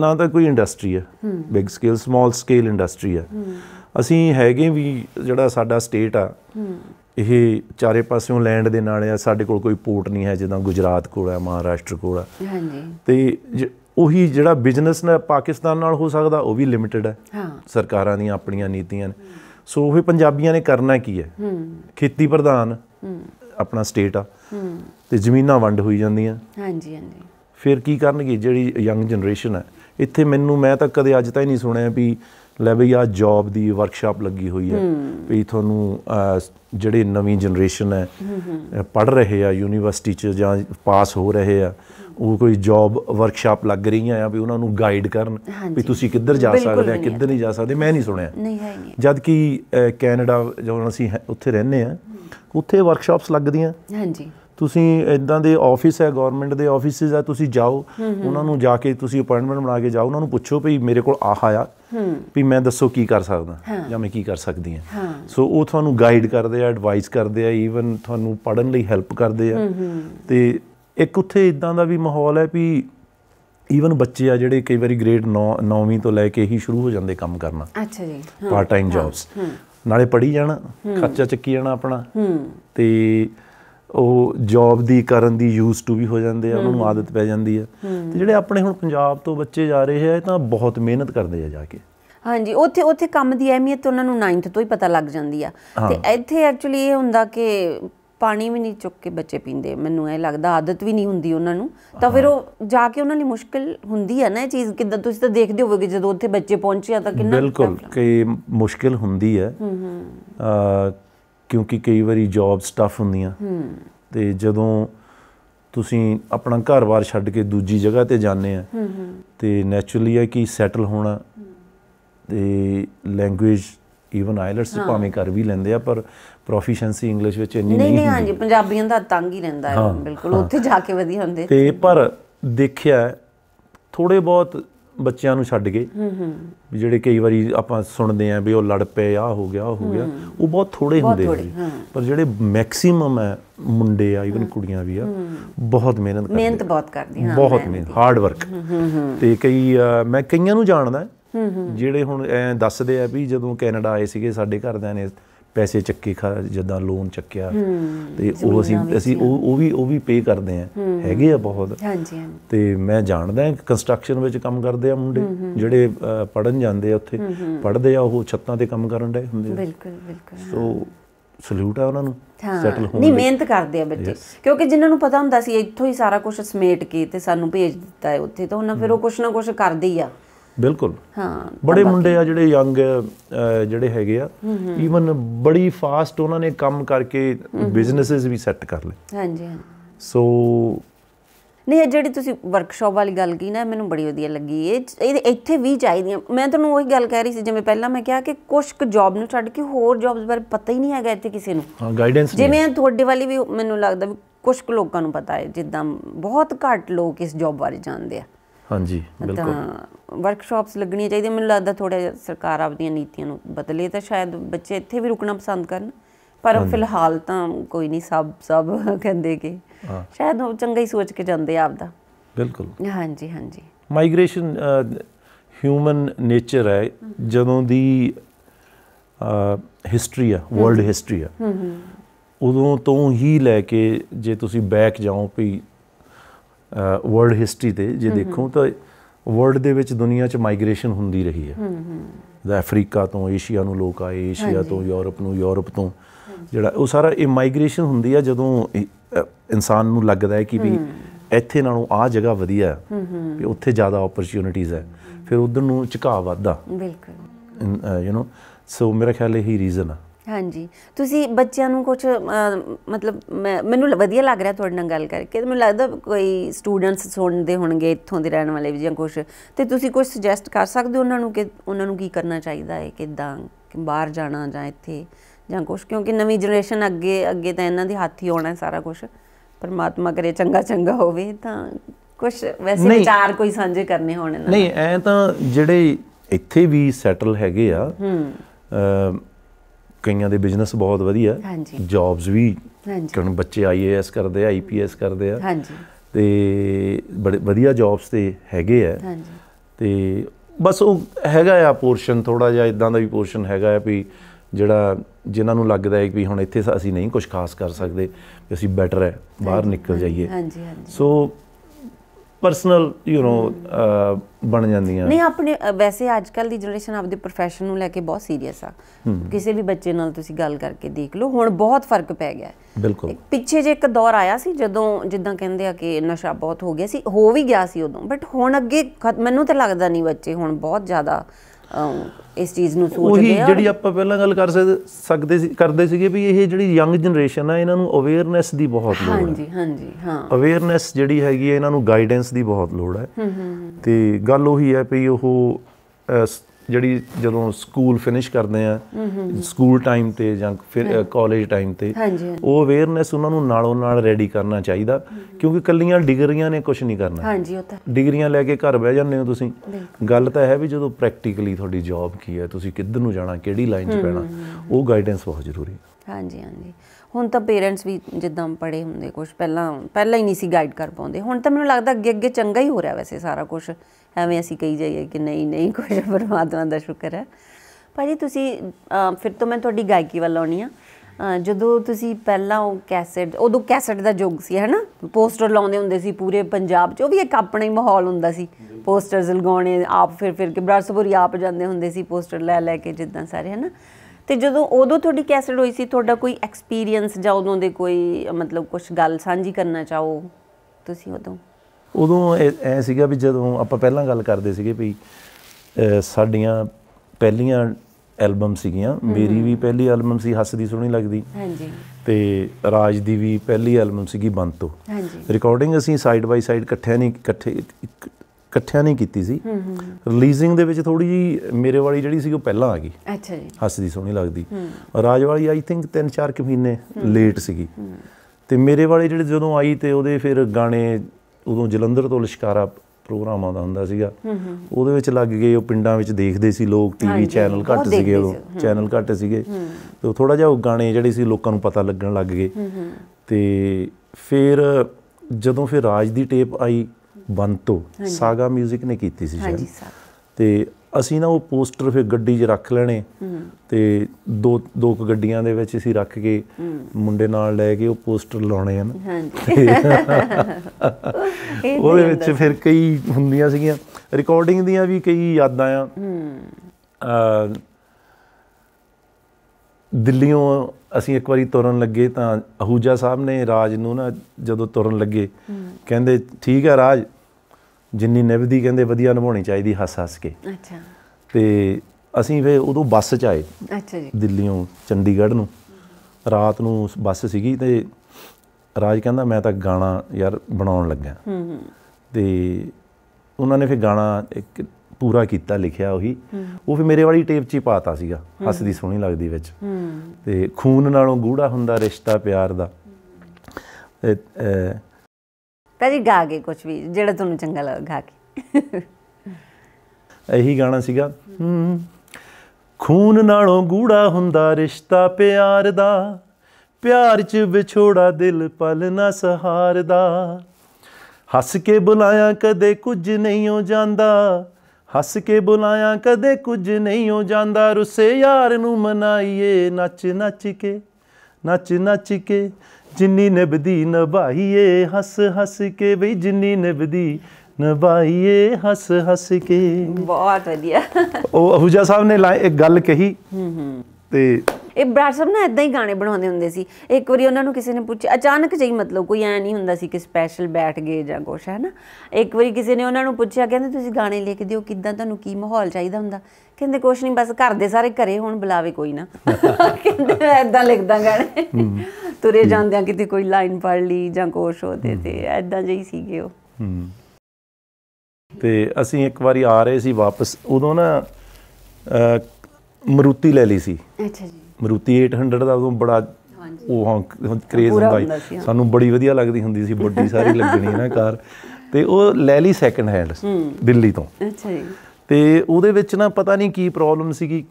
ਨਾ ਤਾਂ ਕੋਈ ਇੰਡਸਟਰੀ ਹੈ big scale small scale industry ਹੈ ਅਸੀਂ ਹੈਗੇ ਵੀ ਜਿਹੜਾ ਸਾਡਾ ਸਟੇਟ ਆ ਇਹ ਚਾਰੇ ਪਾਸਿਓਂ ਲੈਂਡ ਦੇ ਨਾਲ ਆ ਸਾਡੇ ਕੋਲ ਕੋਈ ਪੋਰਟ ਨਹੀਂ ਹੈ ਜਿੱਦਾਂ ਗੁਜਰਾਤ ਕੋਲ ਹੈ ਮਹਾਰਾਸ਼ਟਰ ਕੋਲ ਹੈ ਹਾਂਜੀ ਤੇ ਉਹੀ ਜਿਹੜਾ ਬਿਜ਼ਨਸ ਨਾ ਪਾਕਿਸਤਾਨ ਨਾਲ ਹੋ ਸਕਦਾ ਉਹ ਵੀ ਲਿਮਿਟਿਡ ਹੈ ਹਾਂ ਸਰਕਾਰਾਂ ਦੀਆਂ ਆਪਣੀਆਂ ਨੀਤੀਆਂ ਨੇ ਸੋ ਉਹ ਪੰਜਾਬੀਆਂ ਨੇ ਕਰਨਾ ਕੀ ਹੈ ਹੂੰ ਖੇਤੀ ਪ੍ਰਧਾਨ ਹੂੰ ਆਪਣਾ ਸਟੇਟ ਆ ਹੂੰ ਤੇ ਜ਼ਮੀਨਾਂ ਵੰਡ ਹੋਈ ਜਾਂਦੀਆਂ ਹਾਂਜੀ ਹਾਂਜੀ ਫਿਰ ਕੀ ਕਰਨਗੇ ਜਿਹੜੀ ਯੰਗ ਜਨਰੇਸ਼ਨ ਹੈ ਇੱਥੇ ਮੈਨੂੰ ਮੈਂ ਤਾਂ ਕਦੇ ਅੱਜ ਤੱਕ ਹੀ ਨਹੀਂ ਸੁਣਿਆ ਵੀ ਲੈ ਬਈ ਆ ਜੌਬ ਦੀ ਵਰਕਸ਼ਾਪ ਲੱਗੀ ਹੋਈ ਹੈ ਵੀ ਤੁਹਾਨੂੰ ਜਿਹੜੇ ਨਵੀਂ ਜਨਰੇਸ਼ਨ ਹੈ ਪੜ ਰਹੇ ਆ ਯੂਨੀਵਰਸਿਟੀ ਚ ਜਾਂ ਪਾਸ ਹੋ ਰਹੇ ਆ ਉਹ ਕੋਈ ਜੌਬ ਵਰਕਸ਼ਾਪ ਲੱਗ ਰਹੀਆਂ ਆ ਵੀ ਉਹਨਾਂ ਨੂੰ ਗਾਈਡ ਕਰਨ ਵੀ ਤੁਸੀਂ ਕਿੱਧਰ ਜਾ ਸਕਦੇ ਆ ਕਿੱਧਰ ਨਹੀਂ ਜਾ ਸਕਦੇ ਮੈਂ ਨਹੀਂ ਸੁਣਿਆ ਨਹੀਂ ਹੈ ਨਹੀਂ ਜਦ ਕਿ ਕੈਨੇਡਾ ਜਦੋਂ ਅਸੀਂ ਉੱਥੇ ਰਹਿੰਦੇ ਆ ਉੱਥੇ ਵਰਕਸ਼ਾਪਸ ਲੱਗਦੀਆਂ ਹਾਂਜੀ ਤੁਸੀਂ ਇਦਾਂ ਦੇ ਆਫਿਸ ਹੈ ਗਵਰਨਮੈਂਟ ਦੇ ਆਫਿਸਿਸ ਆ ਤੁਸੀਂ ਜਾਓ ਉਹਨਾਂ ਨੂੰ ਜਾ ਕੇ ਤੁਸੀਂ ਅਪਾਇੰਟਮੈਂਟ ਬਣਾ ਕੇ ਜਾਓ ਉਹਨਾਂ ਨੂੰ ਪੁੱਛੋ ਵੀ ਮੇਰੇ ਕੋਲ ਆਹ ਆਇਆ ਵੀ ਮੈਂ ਦੱਸੋ ਕੀ ਕਰ ਸਕਦਾ ਜਾਂ ਮੈਂ ਕੀ ਕਰ ਸਕਦੀ ਹਾਂ ਸੋ ਉਹ ਤੁਹਾਨੂੰ ਗਾਈਡ ਕਰਦੇ ਆ ਐਡਵਾਈਸ ਕਰਦੇ ਆ ਈਵਨ ਤੁਹਾਨੂੰ ਪੜਨ ਲਈ ਹੈਲਪ ਕਰਦੇ ਆ ਤੇ ਇੱਕ ਉੱਥੇ ਇਦਾਂ ਦਾ ਵੀ ਮਾਹੌਲ ਹੈ ਵੀ ਈਵਨ ਬੱਚੇ ਆ ਜਿਹੜੇ ਕਈ ਵਾਰੀ ਗ੍ਰੇਡ 9 9ਵੀਂ ਤੋਂ ਲੈ ਕੇ ਹੀ ਸ਼ੁਰੂ ਹੋ ਜਾਂਦੇ ਕੰਮ ਕਰਨਾ ਅੱਛਾ ਜੀ ਪਾਰਟ ਟਾਈਮ ਜੌਬਸ ਨਾਲੇ ਪੜੀ ਜਾਣਾ ਖਰਚਾ ਚੱਕੀ ਜਾਣਾ ਆਪਣਾ ਤੇ ਉਹ ਜੌਬ ਦੀ ਕਰਨ ਦੀ ਯੂਜ਼ ਟੂ ਵੀ ਹੋ ਜਾਂਦੇ ਆ ਉਹਨਾਂ ਨੂੰ ਆਦਤ ਪੈ ਜਾਂਦੀ ਆ ਤੇ ਜਿਹੜੇ ਆਪਣੇ ਹੁਣ ਪੰਜਾਬ ਤੋਂ ਬੱਚੇ ਜਾ ਰਹੇ ਆ ਇਹ ਤਾਂ ਬਹੁਤ ਮਿਹਨਤ ਕਰਦੇ ਆ ਜਾ ਕੇ ਹਾਂਜੀ ਉੱਥੇ ਉੱਥੇ ਕੰਮ ਦੀ ਅਹਿਮੀਅਤ ਤੇ ਉਹਨਾਂ ਨੂੰ 9th ਤੋਂ ਹੀ ਪਤਾ ਲੱਗ ਜਾਂਦੀ ਆ ਤੇ ਇੱਥੇ ਐਕਚੁਅਲੀ ਇਹ ਹੁੰਦਾ ਕਿ ਪਾਣੀ ਵੀ ਨਹੀਂ ਚੁੱਕ ਕੇ ਬੱਚੇ ਪੀਂਦੇ ਮੈਨੂੰ ਇਹ ਲੱਗਦਾ ਆਦਤ ਵੀ ਨਹੀਂ ਹੁੰਦੀ ਉਹਨਾਂ ਨੂੰ ਤਾਂ ਫਿਰ ਉਹ ਜਾ ਕੇ ਉਹਨਾਂ ਲਈ ਮੁਸ਼ਕਲ ਹੁੰਦੀ ਆ ਨਾ ਇਹ ਚੀਜ਼ ਕਿਦਾਂ ਤੁਸੀਂ ਤਾਂ ਦੇਖਦੇ ਹੋਵੋਗੇ ਜਦੋਂ ਉੱਥੇ ਬੱਚੇ ਪਹੁੰਚਿਆ ਤਾਂ ਕਿੰਨਾ ਬਿਲਕੁਲ ਕਿ ਮੁਸ਼ਕਲ ਹੁੰਦੀ ਹੈ ਹੂੰ ਹੂੰ ਕਿਉਂਕਿ ਕਈ ਵਾਰੀ ਜੌਬਸ ਟਫ ਹੁੰਦੀਆਂ ਹੂੰ ਤੇ ਜਦੋਂ ਤੁਸੀਂ ਆਪਣਾ ਘਰ-ਬਾਰ ਛੱਡ ਕੇ ਦੂਜੀ ਜਗ੍ਹਾ ਤੇ ਜਾਂਦੇ ਆ ਤੇ ਨੇਚਰਲੀ ਹੈ ਕਿ ਸੈਟਲ ਹੋਣਾ ਤੇ ਲੈਂਗੁਏਜ ਈਵਨ ਆਇਲਟਸ ਤੇ ਭਾਵੇਂ ਕਰ ਵੀ ਲੈਂਦੇ ਆ ਪਰ ਪ੍ਰੋਫੀਸ਼ੀਐਂਸੀ ਇੰਗਲਿਸ਼ ਵਿੱਚ ਇੰਨੀ ਨਹੀਂ ਨਹੀਂ ਹਾਂਜੀ ਪੰਜਾਬੀਆਂ ਦਾ ਤੰਗ ਹੀ ਰਹਿੰਦਾ ਹੈ ਬਿਲਕੁਲ ਉੱਥੇ ਜਾ ਕੇ ਵਧੀਆ ਹੁੰਦੇ ਤੇ ਪਰ ਦੇਖਿਆ ਥੋੜੇ ਬਹੁਤ ਬੱਚਿਆਂ ਨੂੰ ਛੱਡ ਕੇ ਹੂੰ ਜਿਹੜੇ ਕਈ ਵਾਰੀ ਆਪਾਂ ਸੁਣਦੇ ਆਂ ਵੀ ਉਹ ਲੜ ਪਏ ਆ ਹੋ ਗਿਆ ਹੋ ਗਿਆ ਉਹ ਬਹੁਤ ਥੋੜੇ ਹੁੰਦੇ ਨੇ ਪਰ ਜਿਹੜੇ ਮੈਕਸਿਮਮ ਹੈ ਮੁੰਡੇ ਆ ਇਵਨ ਕੁੜੀਆਂ ਵੀ ਆ ਬਹੁਤ ਮਿਹਨਤ ਕਰਦੇ ਮਿਹਨਤ ਬਹੁਤ ਕਰਦੀਆਂ ਹਾਂ ਬਹੁਤ ਮਿਹਨਤ ਹਾਰਡ ਵਰਕ ਤੇ ਕਈ ਮੈਂ ਕਈਆਂ ਨੂੰ ਜਾਣਦਾ ਜਿਹੜੇ ਹੁਣ ਐ ਦੱਸਦੇ ਆ ਵੀ ਜਦੋਂ ਕੈਨੇਡਾ ਆਏ ਸੀਗੇ ਸਾਡੇ ਘਰਦਿਆਂ ਨੇ ਪੈਸੇ ਚੱਕੇ ਖਾ ਜਿੱਦਾਂ ਲੋਨ ਚੱਕਿਆ ਤੇ ਉਹ ਅਸੀਂ ਅਸੀਂ ਉਹ ਉਹ ਵੀ ਉਹ ਵੀ ਪੇ ਕਰਦੇ ਆ ਹੈਗੇ ਆ ਬਹੁਤ ਹਾਂਜੀ ਹਾਂਜੀ ਤੇ ਮੈਂ ਜਾਣਦਾ ਕੰਸਟਰਕਸ਼ਨ ਵਿੱਚ ਕੰਮ ਕਰਦੇ ਆ ਮੁੰਡੇ ਜਿਹੜੇ ਪੜਨ ਜਾਂਦੇ ਆ ਉੱਥੇ ਪੜਦੇ ਆ ਉਹ ਛੱਤਾਂ ਤੇ ਕੰਮ ਕਰਨ ਦੇ ਹੁੰਦੇ ਬਿਲਕੁਲ ਬਿਲਕੁਲ ਸੋ ਸਲੂਟ ਆ ਉਹਨਾਂ ਨੂੰ ਸੈਟਲ ਹੋਣ ਨਹੀਂ ਮਿਹਨਤ ਕਰਦੇ ਆ ਬੱਚੇ ਕਿਉਂਕਿ ਜਿਨ੍ਹਾਂ ਨੂੰ ਪਤਾ ਹੁੰਦਾ ਸੀ ਇੱਥੋਂ ਹੀ ਸਾਰਾ ਕੁਝ ਸਮੇਟ ਕੇ ਤੇ ਸਾਨੂੰ ਭੇਜ ਦਿੱਤਾ ਹੈ ਉੱਥੇ ਤਾਂ ਉਹਨਾਂ ਫਿਰ ਉਹ ਕੁਝ ਨਾ ਕੁਝ ਕਰਦੇ ਹੀ ਆ ਬਿਲਕੁਲ ਹਾਂ ਬੜੇ ਮੁੰਡੇ ਆ ਜਿਹੜੇ ਯੰਗ ਜਿਹੜੇ ਹੈਗੇ ਆ ਈਵਨ ਬੜੀ ਫਾਸਟ ਉਹਨਾਂ ਨੇ ਕੰਮ ਕਰਕੇ ਬਿਜ਼ਨੈਸਸ ਵੀ ਸੈੱਟ ਕਰ ਲਏ ਹਾਂਜੀ ਹਾਂ ਸੋ ਨਹੀਂ ਇਹ ਜਿਹੜੀ ਤੁਸੀਂ ਵਰਕਸ਼ਾਪ ਵਾਲੀ ਗੱਲ ਕੀ ਨਾ ਮੈਨੂੰ ਬੜੀ ਵਧੀਆ ਲੱਗੀ ਇਹ ਇਹ ਇੱਥੇ ਵੀ ਚਾਹੀਦੀਆਂ ਮੈਂ ਤੁਹਾਨੂੰ ਉਹੀ ਗੱਲ ਕਹਿ ਰਹੀ ਸੀ ਜਿਵੇਂ ਪਹਿਲਾਂ ਮੈਂ ਕਿਹਾ ਕਿ ਕੁਝ ਕੁ ਜੌਬ ਨੂੰ ਛੱਡ ਕੇ ਹੋਰ ਜੌਬਸ ਬਾਰੇ ਪਤਾ ਹੀ ਨਹੀਂ ਹੈਗਾ ਇੱਥੇ ਕਿਸੇ ਨੂੰ ਹਾਂ ਗਾਈਡੈਂਸ ਜਿਵੇਂ ਤੁਹਾਡੇ ਵਾਲੀ ਵੀ ਮੈਨੂੰ ਲੱਗਦਾ ਵੀ ਕੁਝ ਕੁ ਲੋਕਾਂ ਨੂੰ ਪਤਾ ਹੈ ਜਿੱਦਾਂ ਬਹੁਤ ਘੱਟ ਲੋਕ ਇਸ ਜੌਬ ਬਾਰੇ ਜਾਣਦੇ ਆ ਹਾਂਜੀ ਬਿਲਕੁਲ ਤਾਂ ਵਰਕਸ਼ਾਪਸ ਲੱਗਣੀਆਂ ਚਾਹੀਦੀਆਂ ਮੈਨੂੰ ਲੱਗਦਾ ਥੋੜਾ ਜਿਹਾ ਸਰਕਾਰ ਆਪਣੀਆਂ ਨੀਤੀਆਂ ਨੂੰ ਬਦਲੇ ਤਾਂ ਸ਼ਾਇਦ ਬੱਚੇ ਇੱਥੇ ਵੀ ਰੁਕਣਾ ਪਸੰਦ ਕਰਨ ਪਰ ਫਿਲਹਾਲ ਤਾਂ ਕੋਈ ਨਹੀਂ ਸਭ ਸਭ ਕਹਿੰਦੇ ਕਿ ਸ਼ਾਇਦ ਉਹ ਚੰਗਾ ਹੀ ਸੋਚ ਕੇ ਜਾਂਦੇ ਆਪਦਾ ਬਿਲਕੁਲ ਹਾਂਜੀ ਹਾਂਜੀ ਮਾਈਗ੍ਰੇਸ਼ਨ ਹਿਊਮਨ ਨੇਚਰ ਹੈ ਜਦੋਂ ਦੀ ਹਿਸਟਰੀ ਆ ਵਰਲਡ ਹਿਸਟਰੀ ਆ ਉਦੋਂ ਤੋਂ ਹੀ ਲੈ ਕੇ ਜੇ ਤੁਸੀਂ ਬੈਕ ਜਾਓ ਵੀ ਵਰਲਡ ਹਿਸਟਰੀ ਤੇ ਜੇ ਦੇਖੋ ਤਾਂ ਵਰਲਡ ਦੇ ਵਿੱਚ ਦੁਨੀਆ 'ਚ ਮਾਈਗ੍ਰੇਸ਼ਨ ਹੁੰਦੀ ਰਹੀ ਹੈ ਦਾ ਅਫਰੀਕਾ ਤੋਂ ਏਸ਼ੀਆ ਨੂੰ ਲੋਕ ਆਏ ਏਸ਼ੀਆ ਤੋਂ ਯੂਰਪ ਨੂੰ ਯੂਰਪ ਤੋਂ ਜਿਹੜਾ ਉਹ ਸਾਰਾ ਇਹ ਮਾਈਗ੍ਰੇਸ਼ਨ ਹੁੰਦੀ ਆ ਜਦੋਂ ਇਨਸਾਨ ਨੂੰ ਲੱਗਦਾ ਹੈ ਕਿ ਵੀ ਇੱਥੇ ਨਾਲੋਂ ਆ ਜਗ੍ਹਾ ਵਧੀਆ ਹੈ ਵੀ ਉੱਥੇ ਜ਼ਿਆਦਾ ਓਪਰਚ्युनिटीज ਹੈ ਫਿਰ ਉਧਰ ਨੂੰ ਝੁਕਾਅ ਵੱਧਦਾ ਬਿਲਕੁਲ ਯੂ نو ਸੋ ਮੇਰਾ ਖਿਆਲ ਇਹ ਹੀ ਰੀਜ਼ਨ ਆ ਹਾਂਜੀ ਤੁਸੀਂ ਬੱਚਿਆਂ ਨੂੰ ਕੁਝ ਮਤਲਬ ਮੈਨੂੰ ਵਧੀਆ ਲੱਗ ਰਿਹਾ ਤੁਹਾਡੇ ਨਾਲ ਗੱਲ ਕਰਕੇ ਮੈਨੂੰ ਲੱਗਦਾ ਕੋਈ ਸਟੂਡੈਂਟਸ ਸੁਣਦੇ ਹੋਣਗੇ ਇੱਥੋਂ ਦੇ ਰਹਿਣ ਵਾਲੇ ਵੀ ਜਾਂ ਕੁਝ ਤੇ ਤੁਸੀਂ ਕੁਝ ਸੁਜੈਸਟ ਕਰ ਸਕਦੇ ਹੋ ਉਹਨਾਂ ਨੂੰ ਕਿ ਉਹਨਾਂ ਨੂੰ ਕੀ ਕਰਨਾ ਚਾਹੀਦਾ ਹੈ ਕਿਦਾਂ ਕਿ ਬਾਹਰ ਜਾਣਾ ਜਾਂ ਇੱਥੇ ਜਾਂ ਕੁਝ ਕਿਉਂਕਿ ਨਵੀਂ ਜਨਰੇਸ਼ਨ ਅੱਗੇ ਅੱਗੇ ਤਾਂ ਇਹਨਾਂ ਦੇ ਹੱਥ ਹੀ ਆਉਣਾ ਸਾਰਾ ਕੁਝ ਪਰਮਾਤਮਾ ਕਰੇ ਚੰਗਾ ਚੰਗਾ ਹੋਵੇ ਤਾਂ ਕੁਝ ਵੈਸੇ ਵਿਚਾਰ ਕੋਈ ਸਾਂਝੇ ਕਰਨੇ ਹੋਣ ਨਾ ਨਹੀਂ ਐ ਤਾਂ ਜਿਹੜੇ ਇੱਥੇ ਵੀ ਸੈਟਲ ਹੈਗੇ ਆ ਹੂੰ ਕਈਆਂ ਦੇ ਬਿਜ਼ਨਸ ਬਹੁਤ ਵਧੀਆ ਹਾਂਜੀ ਜੌਬਸ ਵੀ ਹਾਂਜੀ ਕਿਉਂਕਿ ਬੱਚੇ ਆਈਏਐਸ ਕਰਦੇ ਆ ਆਈਪੀਐਸ ਕਰਦੇ ਆ ਹਾਂਜੀ ਤੇ ਬੜੇ ਵਧੀਆ ਜੌਬਸ ਤੇ ਹੈਗੇ ਆ ਹਾਂਜੀ ਤੇ ਬਸ ਉਹ ਹੈਗਾ ਆ ਪੋਰਸ਼ਨ ਥੋੜਾ ਜਿਹਾ ਇਦਾਂ ਦਾ ਵੀ ਪੋਰਸ਼ਨ ਹੈਗਾ ਆ ਵੀ ਜਿਹੜਾ ਜਿਨ੍ਹਾਂ ਨੂੰ ਲੱਗਦਾ ਹੈ ਵੀ ਹੁਣ ਇੱਥੇ ਅਸੀਂ ਨਹੀਂ ਕੁਝ ਖਾਸ ਕਰ ਸਕਦੇ ਕਿ ਅਸੀਂ ਬੈਟਰ ਹੈ ਬਾਹਰ ਨਿਕਲ ਜਾਈਏ ਹਾਂਜੀ ਹਾਂਜੀ ਸੋ ਪਰਸਨਲ ਯੂ نو ਬਣ ਜਾਂਦੀਆਂ ਨਹੀਂ ਆਪਣੇ ਵੈਸੇ ਅੱਜ ਕੱਲ ਦੀ ਜਨਰੇਸ਼ਨ ਆਪਦੇ profession ਨੂੰ ਲੈ ਕੇ ਬਹੁਤ ਸੀਰੀਅਸ ਆ ਕਿਸੇ ਵੀ ਬੱਚੇ ਨਾਲ ਤੁਸੀਂ ਗੱਲ ਕਰਕੇ ਦੇਖ ਲਓ ਹੁਣ ਬਹੁਤ ਫਰਕ ਪੈ ਗਿਆ ਬਿਲਕੁਲ ਪਿੱਛੇ ਜੇ ਇੱਕ ਦੌਰ ਆਇਆ ਸੀ ਜਦੋਂ ਜਿੱਦਾਂ ਕਹਿੰਦੇ ਆ ਕਿ ਨਸ਼ਾ ਬਹੁਤ ਹੋ ਗਿਆ ਸੀ ਹੋ ਵੀ ਗਿਆ ਸੀ ਉਦੋਂ ਬਟ ਹੁਣ ਅੱਗੇ ਮੈਨੂੰ ਤਾਂ ਲੱਗਦਾ ਨਹੀਂ ਬੱਚੇ ਹੁਣ ਬਹੁਤ ਜ਼ਿਆਦਾ ਇਸ ਚੀਜ਼ ਨੂੰ ਸੋਚਦੇ ਆ ਉਹੀ ਜਿਹੜੀ ਆਪਾਂ ਪਹਿਲਾਂ ਗੱਲ ਕਰ ਸਕਦੇ ਸੀ ਕਰਦੇ ਸੀਗੇ ਵੀ ਇਹ ਜਿਹੜੀ ਯੰਗ ਜਨਰੇਸ਼ਨ ਆ ਇਹਨਾਂ ਨੂੰ ਅਵੇਅਰਨੈਸ ਦੀ ਬਹੁਤ ਲੋੜ ਹੈ ਹਾਂਜੀ ਹਾਂਜੀ ਹਾਂ ਅਵੇਅਰਨੈਸ ਜਿਹੜੀ ਹੈਗੀ ਹੈ ਇਹਨਾਂ ਨੂੰ ਗਾਈਡੈਂਸ ਦੀ ਬਹੁਤ ਲੋੜ ਹੈ ਹੂੰ ਹੂੰ ਤੇ ਗੱਲ ਉਹੀ ਹੈ ਵੀ ਉਹ ਜਿਹੜੀ ਜਦੋਂ ਸਕੂਲ ਫਿਨਿਸ਼ ਕਰਦੇ ਆ ਸਕੂਲ ਟਾਈਮ ਤੇ ਜਾਂ ਫਿਰ ਕਾਲਜ ਟਾਈਮ ਤੇ ਉਹ ਅਵੇਅਰਨੈਸ ਉਹਨਾਂ ਨੂੰ ਨਾਲੋਂ ਨਾਲ ਰੈਡੀ ਕਰਨਾ ਚਾਹੀਦਾ ਕਿਉਂਕਿ ਕੱਲੀਆਂ ਡਿਗਰੀਆਂ ਨੇ ਕੁਝ ਨਹੀਂ ਕਰਨਾ ਹਾਂਜੀ ਉਹ ਤਾਂ ਡਿਗਰੀਆਂ ਲੈ ਕੇ ਘਰ ਬਹਿ ਜਾਂਦੇ ਹੋ ਤੁਸੀਂ ਗੱਲ ਤਾਂ ਹੈ ਵੀ ਜਦੋਂ ਪ੍ਰੈਕਟੀਕਲੀ ਤੁਹਾਡੀ ਜੌਬ ਕੀ ਹੈ ਤੁਸੀਂ ਕਿੱਧਰ ਨੂੰ ਜਾਣਾ ਕਿਹੜੀ ਲਾਈਨ 'ਚ ਪੈਣਾ ਉਹ ਗਾਈਡੈਂਸ ਬਹੁਤ ਜ਼ਰੂਰੀ ਹੈ ਹਾਂਜੀ ਹਾਂਜੀ ਹੁਣ ਤਾਂ ਪੇਰੈਂਟਸ ਵੀ ਜਿੱਦਾਂ ਪੜੇ ਹੁੰਦੇ ਕੁਝ ਪਹਿਲਾਂ ਪਹਿਲਾਂ ਹੀ ਨਹੀਂ ਸੀ ਗਾਈਡ ਕਰ ਪਾਉਂਦੇ ਹੁਣ ਤਾਂ ਮੈਨੂੰ ਲੱਗਦਾ ਅੱਗੇ ਅੱਗੇ ਚੰਗਾ ਹੀ ਹੋ ਰਿਹਾ ਵੈਸੇ ਸਾਰਾ ਕੁਝ ਐਵੇਂ ਅਸੀਂ ਕਹੀ ਜਾਈਏ ਕਿ ਨਹੀਂ ਨਹੀਂ ਕੁਝ ਪਰਮਾਤਮਾ ਦਾ ਸ਼ੁਕਰ ਹੈ ਭਾਜੀ ਤੁਸੀਂ ਫਿਰ ਤੋਂ ਮੈਂ ਤੁਹਾਡੀ ਗਾਇਕੀ ਵੱਲ ਆਉਣੀ ਆ ਜਦੋਂ ਤੁਸੀਂ ਪਹਿਲਾਂ ਉਹ ਕੈਸਟ ਉਦੋਂ ਕੈਸਟ ਦਾ ਯੁੱਗ ਸੀ ਹੈਨਾ ਪੋਸਟਰ ਲਾਉਂਦੇ ਹੁੰਦੇ ਸੀ ਪੂਰੇ ਪੰਜਾਬ 'ਚ ਉਹ ਵੀ ਇੱਕ ਆਪਣਾ ਹੀ ਮਾਹੌਲ ਹੁੰਦਾ ਸੀ ਪੋਸਟਰਸ ਲਗਾਉਣੇ ਆਪ ਫਿਰ ਫਿਰ ਕੇ ਬਰਾਸਪੁਰੀ ਆਪ ਜਾਂਦੇ ਹੁੰਦੇ ਸੀ ਪੋਸਟਰ ਲੈ ਲੈ ਕੇ ਜਿੱਦਾਂ ਸਾਰੇ ਹੈਨਾ ਤੇ ਜਦੋਂ ਉਦੋਂ ਤੁਹਾਡੀ ਕੈਸਟ ਹੋਈ ਸੀ ਤੁਹਾਡਾ ਕੋਈ ਐਕਸਪੀਰੀਅੰਸ ਜਾਂ ਉਦੋਂ ਦੇ ਕੋਈ ਮਤਲਬ ਕੁਝ ਗੱਲ ਸਾਂਝੀ ਕਰਨਾ ਚਾਹੋ ਤੁਸੀਂ ਉਦੋਂ ਉਦੋਂ ਐ ਸੀਗਾ ਵੀ ਜਦੋਂ ਆਪਾਂ ਪਹਿਲਾਂ ਗੱਲ ਕਰਦੇ ਸੀਗੇ ਵੀ ਸਾਡੀਆਂ ਪਹਿਲੀਆਂ ਐਲਬਮ ਸੀਗੀਆਂ ਮੇਰੀ ਵੀ ਪਹਿਲੀ ਐਲਬਮ ਸੀ ਹੱਸਦੀ ਸੁਣੀ ਲੱਗਦੀ ਹਾਂਜੀ ਤੇ ਰਾਜ ਦੀ ਵੀ ਪਹਿਲੀ ਐਲਬਮ ਸੀਗੀ ਬੰਤੋ ਹਾਂਜੀ ਰਿਕਾਰਡਿੰਗ ਅਸੀਂ ਸਾਈਡ ਬਾਈ ਸਾਈਡ ਇਕੱਠਿਆਂ ਨਹੀਂ ਇਕੱਠੇ ਇਕੱਠਿਆਂ ਨਹੀਂ ਕੀਤੀ ਸੀ ਰਿਲੀਜ਼ਿੰਗ ਦੇ ਵਿੱਚ ਥੋੜੀ ਜੀ ਮੇਰੇ ਵਾਲੀ ਜਿਹੜੀ ਸੀ ਉਹ ਪਹਿਲਾਂ ਆ ਗਈ ਅੱਛਾ ਜੀ ਹੱਸਦੀ ਸੋਹਣੀ ਲੱਗਦੀ ਰਾਜ ਵਾਲੀ ਆਈ ਥਿੰਕ 3-4 ਕਿ ਮਹੀਨੇ ਲੇਟ ਸੀਗੀ ਤੇ ਮੇਰੇ ਵਾਲੇ ਜਿਹੜੇ ਜਦੋਂ ਆਈ ਤੇ ਉਹਦੇ ਫਿਰ ਗਾਣੇ ਉਦੋਂ ਜਲੰਧਰ ਤੋਂ ਲਿਸ਼ਕਾਰਾ ਪ੍ਰੋਗਰਾਮ ਆਉਂਦਾ ਹੁੰਦਾ ਸੀਗਾ ਉਹਦੇ ਵਿੱਚ ਲੱਗ ਗਏ ਉਹ ਪਿੰਡਾਂ ਵਿੱਚ ਦੇਖਦੇ ਸੀ ਲੋਕ ਟੀਵੀ ਚੈਨਲ ਘੱਟ ਸੀਗੇ ਉਦੋਂ ਚੈਨਲ ਘੱਟ ਸੀਗੇ ਤੇ ਥੋੜਾ ਜਿਹਾ ਉਹ ਗਾਣੇ ਜਿਹੜੇ ਸੀ ਲੋਕਾਂ ਨੂੰ ਪਤਾ ਲੱਗਣ ਲੱਗ ਗਏ ਤੇ ਫਿਰ ਜਦੋਂ ਫਿਰ ਰਾਜ ਦੀ ਟੇਪ ਆਈ ਬੰਤੋ ਸਾਗਾ 뮤직 ਨੇ ਕੀਤੀ ਸੀ ਹਾਂਜੀ ਸਰ ਤੇ ਅਸੀਂ ਨਾ ਉਹ ਪੋਸਟਰ ਫਿਰ ਗੱਡੀ 'ਚ ਰੱਖ ਲੈਣੇ ਤੇ ਦੋ ਦੋ ਕੁ ਗੱਡੀਆਂ ਦੇ ਵਿੱਚ ਅਸੀਂ ਰੱਖ ਕੇ ਮੁੰਡੇ ਨਾਲ ਲੈ ਕੇ ਉਹ ਪੋਸਟਰ ਲਾਉਣੇ ਹਨ ਹਾਂਜੀ ਉਹਦੇ ਵਿੱਚ ਫਿਰ ਕਈ ਹੁੰਦੀਆਂ ਸੀਗੀਆਂ ਰਿਕਾਰਡਿੰਗ ਦੀਆਂ ਵੀ ਕਈ ਯਾਦਾਂ ਆ ਦਿੱਲੀੋਂ ਅਸੀਂ ਇੱਕ ਵਾਰੀ ਤੁਰਨ ਲੱਗੇ ਤਾਂ ਅਹੂਜਾ ਸਾਹਿਬ ਨੇ ਰਾਜ ਨੂੰ ਨਾ ਜਦੋਂ ਤੁਰਨ ਲੱਗੇ ਕਹਿੰਦੇ ਠੀਕ ਹੈ ਰਾਜ ਜਿੰਨੀ ਨਿਭਦੀ ਕਹਿੰਦੇ ਵਧੀਆ ਨਿਭਾਉਣੀ ਚਾਹੀਦੀ ਹੱਸ ਹੱਸ ਕੇ ਅੱਛਾ ਤੇ ਅਸੀਂ ਫੇ ਉਦੋਂ ਬੱਸ 'ਚ ਆਏ ਅੱਛਾ ਜੀ ਦਿੱਲੀੋਂ ਚੰਡੀਗੜ੍ਹ ਨੂੰ ਰਾਤ ਨੂੰ ਬੱਸ ਸੀਗੀ ਤੇ ਰਾਜ ਕਹਿੰਦਾ ਮੈਂ ਤਾਂ ਗਾਣਾ ਯਾਰ ਬਣਾਉਣ ਲੱਗਾ ਹੂੰ ਹੂੰ ਤੇ ਉਹਨਾਂ ਨੇ ਫੇ ਗਾਣਾ ਇੱਕ ਪੂਰਾ ਕੀਤਾ ਲਿਖਿਆ ਉਹੀ ਉਹ ਫੇ ਮੇਰੇ ਵਾਲੀ ਟੇਪ 'ਚ ਹੀ ਪਾਤਾ ਸੀਗਾ ਹੱਸਦੀ ਸੋਹਣੀ ਲੱਗਦੀ ਵਿੱਚ ਤੇ ਖੂਨ ਨਾਲੋਂ ਗੂੜਾ ਹੁੰਦਾ ਰਿਸ਼ਤਾ ਪਿਆਰ ਦਾ ਤੇ ਭਾਜੀ ਗਾ ਕੇ ਕੁਝ ਵੀ ਜਿਹੜਾ ਤੁਹਾਨੂੰ ਚੰਗਾ ਲੱਗਾ ਗਾ ਕੇ ਇਹੀ ਗਾਣਾ ਸੀਗਾ ਖੂਨ ਨਾਲੋਂ ਗੂੜਾ ਹੁੰਦਾ ਰਿਸ਼ਤਾ ਪਿਆਰ ਦਾ ਪਿਆਰ 'ਚ ਵਿਛੋੜਾ ਦਿਲ ਪਲ ਨਾ ਸਹਾਰਦਾ ਹੱਸ ਕੇ ਬੁਲਾਇਆ ਕਦੇ ਕੁਝ ਨਹੀਂ ਹੋ ਜਾਂਦਾ ਹੱਸ ਕੇ ਬੁਲਾਇਆ ਕਦੇ ਕੁਝ ਨਹੀਂ ਹੋ ਜਾਂਦਾ ਰੁੱਸੇ ਯਾਰ ਨੂੰ ਮਨਾਈਏ ਨੱਚ ਨੱਚ ਕੇ ਨੱਚ ਨੱਚ ਕੇ ਜਿੰਨੀ ਨਿਭਦੀ ਨਭਾਈਏ ਹੱਸ ਹੱਸ ਕੇ ਬਈ ਜਿੰਨੀ ਨਿਭਦੀ ਨਭਾਈਏ ਹੱਸ ਹੱਸ ਕੇ ਬਹੁਤ ਵਧੀਆ ਉਹ ਅਹੂਜਾ ਸਾਹਿਬ ਨੇ ਇੱਕ ਗੱਲ ਕਹੀ ਹੂੰ ਹੂੰ ਤੇ ਇਹ ਬਰਾੜ ਸਾਹਿਬ ਨਾ ਇਦਾਂ ਹੀ ਗਾਣੇ ਬਣਾਉਂਦੇ ਹੁੰਦੇ ਸੀ ਇੱਕ ਵਾਰੀ ਉਹਨਾਂ ਨੂੰ ਕਿਸੇ ਨੇ ਪੁੱਛਿਆ ਅਚਾਨਕ ਜਿਹੀ ਮਤਲਬ ਕੋਈ ਐ ਨਹੀਂ ਹੁੰਦਾ ਸੀ ਕਿ ਸਪੈਸ਼ਲ ਬੈਠ ਗਏ ਜਾਂ ਕੁਛ ਹੈ ਨਾ ਇੱਕ ਵਾਰੀ ਕਿਸੇ ਨੇ ਉਹਨਾਂ ਨੂੰ ਪੁੱਛਿਆ ਕਹਿੰਦੇ ਤੁਸੀਂ ਗਾਣੇ ਲਿਖ ਦਿਓ ਕਿਦਾਂ ਤੁਹਾਨੂੰ ਕੀ ਮਾਹੌਲ ਚਾਹੀਦਾ ਹੁੰਦਾ ਕਹਿੰਦੇ ਕੁਛ ਨਹੀਂ ਬਸ ਘਰ ਦੇ ਸਾਰੇ ਘਰੇ ਹੋਣ ਬੁਲਾਵੇ ਕੋਈ ਨਾ ਕਹਿੰਦੇ ਮੈਂ ਇਦਾਂ ਲਿਖਦਾ ਗਾਣੇ ਤੁਰੇ ਆ ਕਿਤੇ ਕੋਈ ਲਾਈਨ ਪੜ ਲਈ ਜਾਂ ਕੁਛ ਹੋਦੇ ਤੇ ਇਦਾਂ ਜਿਹੀ ਸੀਗੇ ਉਹ ਤੇ ਅਸੀਂ ਇੱਕ ਵਾਰੀ ਆ ਰਹੇ ਸੀ ਵਾਪਸ ਉਦੋਂ ਨਾ ਮਰੂਤੀ ਲੈ ਲਈ ਸੀ ਅੱਛਾ ਜੀ ਮਰੂਤੀ 800 ਦਾ ਉਦੋਂ ਬੜਾ ਉਹ ਹਾਂ ਕ੍ਰੇਜ਼ ਹੁੰਦਾ ਸੀ ਸਾਨੂੰ ਬੜੀ ਵਧੀਆ ਲੱਗਦੀ ਹੁੰਦੀ ਸੀ ਵੱਡੀ ਸਾਰੀ ਲੱਗਣੀ ਨਾ ਕਾਰ ਤੇ ਉਹ ਲੈ ਲਈ ਸੈਕੰਡ ਹੈਂਡ ਦਿੱਲੀ ਤੋਂ ਅੱਛਾ ਜੀ ਤੇ ਉਹਦੇ ਵਿੱਚ ਨਾ ਪਤਾ ਨਹੀਂ ਕੀ ਪ੍ਰੋਬਲਮ ਸੀਗੀ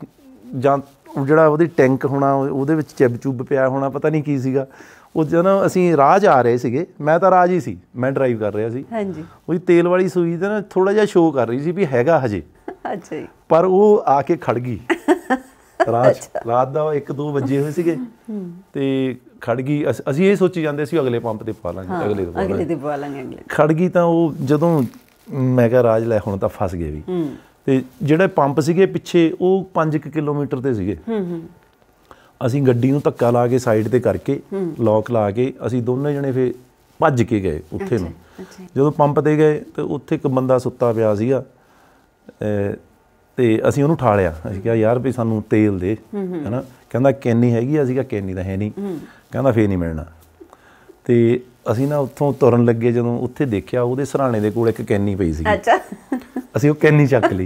ਜਾਂ ਜਿਹੜਾ ਉਹਦੀ ਟੈਂਕ ਹੋਣਾ ਉਹਦੇ ਵਿੱਚ ਚਿਬ ਚੁੱਬ ਪਿਆ ਹੋਣਾ ਪਤਾ ਨਹੀਂ ਕੀ ਸੀਗਾ ਉਹ ਜਦੋਂ ਅਸੀਂ ਰਾਜ ਆ ਰਹੇ ਸੀਗੇ ਮੈਂ ਤਾਂ ਰਾਜ ਹੀ ਸੀ ਮੈਂ ਡਰਾਈਵ ਕਰ ਰਿਹਾ ਸੀ ਹਾਂਜੀ ਉਹਦੀ ਤੇਲ ਵਾਲੀ ਸੂਈ ਤੇ ਨਾ ਥੋੜਾ ਜਿਹਾ ਸ਼ੋਅ ਕਰ ਰਹੀ ਸੀ ਵੀ ਹੈਗਾ ਹਜੇ ਅੱਛਾ ਜੀ ਪਰ ਉਹ ਆ ਕੇ ਖੜ ਗਈ ਰਾਤ ਰਾਤ ਦਾ 1-2 ਵਜੇ ਹੋਏ ਸੀਗੇ ਤੇ ਖੜ ਗਈ ਅਸੀਂ ਇਹ ਸੋਚੀ ਜਾਂਦੇ ਸੀ ਅਗਲੇ ਪੰਪ ਤੇ ਪਾ ਲਾਂਗੇ ਅਗਲੇ ਤੇ ਅਗਲੇ ਤੇ ਪਾ ਲਾਂਗੇ ਅਗਲੇ ਖੜ ਗਈ ਤਾਂ ਉਹ ਜਦੋਂ ਮੈਂ ਕਿਹਾ ਰਾਜ ਲੈ ਹੁਣ ਤਾਂ ਫਸ ਗਏ ਵੀ ਤੇ ਜਿਹੜੇ ਪੰਪ ਸੀਗੇ ਪਿੱਛੇ ਉਹ 5 ਕਿਲੋਮੀਟਰ ਤੇ ਸੀਗੇ ਅਸੀਂ ਗੱਡੀ ਨੂੰ ਧੱਕਾ ਲਾ ਕੇ ਸਾਈਡ ਤੇ ਕਰਕੇ ਲੌਕ ਲਾ ਕੇ ਅਸੀਂ ਦੋਨੇ ਜਣੇ ਫੇ ਭੱਜ ਕੇ ਗਏ ਉੱਥੇ ਨੂੰ ਜਦੋਂ ਪੰਪ ਤੇ ਗਏ ਤੇ ਉੱਥੇ ਇੱਕ ਬੰਦਾ ਸੁੱਤਾ ਪਿਆ ਸੀਗਾ ਤੇ ਅਸੀਂ ਉਹਨੂੰ ਠਾਲਿਆ ਅਸੀਂ ਕਿਹਾ ਯਾਰ ਵੀ ਸਾਨੂੰ ਤੇਲ ਦੇ ਹੈਨਾ ਕਹਿੰਦਾ ਕੈਨੀ ਹੈਗੀ ਅਸੀਂ ਕਿਹਾ ਕੈਨੀ ਤਾਂ ਹੈ ਨਹੀਂ ਕਹਿੰਦਾ ਫੇਰ ਨਹੀਂ ਮਿਲਣਾ ਤੇ ਅਸੀਂ ਨਾ ਉੱਥੋਂ ਤੁਰਨ ਲੱਗੇ ਜਦੋਂ ਉੱਥੇ ਦੇਖਿਆ ਉਹਦੇ ਸਰਾਣੇ ਦੇ ਕੋਲ ਇੱਕ ਕੈਨੀ ਪਈ ਸੀ ਅੱਛਾ ਅਸੀਂ ਉਹ ਕੈਨੀ ਚੱਕ ਲਈ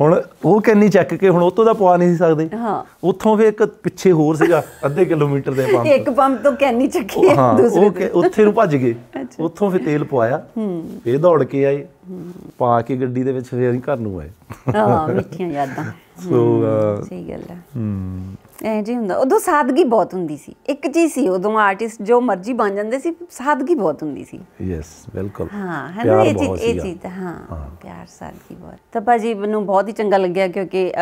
ਹੁਣ ਉਹ ਕੈਨੀ ਚੱਕ ਕੇ ਹੁਣ ਉਤੋਂ ਦਾ ਪਵਾ ਨਹੀਂ ਸੀ ਸਕਦੇ ਹਾਂ ਉੱਥੋਂ ਫੇ ਇੱਕ ਪਿੱਛੇ ਹੋਰ ਸੀਗਾ ਅੱਧੇ ਕਿਲੋਮੀਟਰ ਦੇ ਪੰਪ ਇੱਕ ਪੰਪ ਤੋਂ ਕੈਨੀ ਚੱਕੀ ਦੂਸਰੇ ਤੇ ਉੱਥੇ ਨੂੰ ਭੱਜ ਗਏ ਉੱਥੋਂ ਫੇ ਤੇਲ ਪਵਾਇਆ ਹੂੰ ਫੇ ਦੌੜ ਕੇ ਆਏ ਪਾ ਕੇ ਗੱਡੀ ਦੇ ਵਿੱਚ ਫੇ ਅਸੀਂ ਘਰ ਨੂੰ ਆਏ ਹਾਂ ਮਿੱਠੀਆਂ ਯਾਦਾਂ ਸੋ ਸਹੀ ਗੱਲ ਹੈ ਹੂੰ ਐ ਜੀ ਹੁੰਦਾ ਉਦੋਂ ਸਾਦਗੀ ਬਹੁਤ ਹੁੰਦੀ ਸੀ ਇੱਕ ਜੀ ਸੀ ਉਦੋਂ ਆਰਟਿਸਟ ਜੋ ਮਰਜ਼ੀ ਬਣ ਜਾਂਦੇ ਸੀ ਸਾਦਗੀ ਬਹੁਤ ਹੁੰਦੀ ਸੀ ਯੈਸ ਬਿਲਕੁਲ ਹਾਂ ਹੈ ਨਾ ਇਹ ਚੀਜ਼ ਇਹ ਚੀਜ਼ ਹਾਂ ਪਿਆਰ ਸਾਦਗੀ ਬਹੁਤ ਤਾਂ ਭਾਜੀ ਮੈਨੂੰ ਬਹੁਤ ਹੀ ਚੰਗਾ ਲੱਗਿਆ ਕਿਉਂਕਿ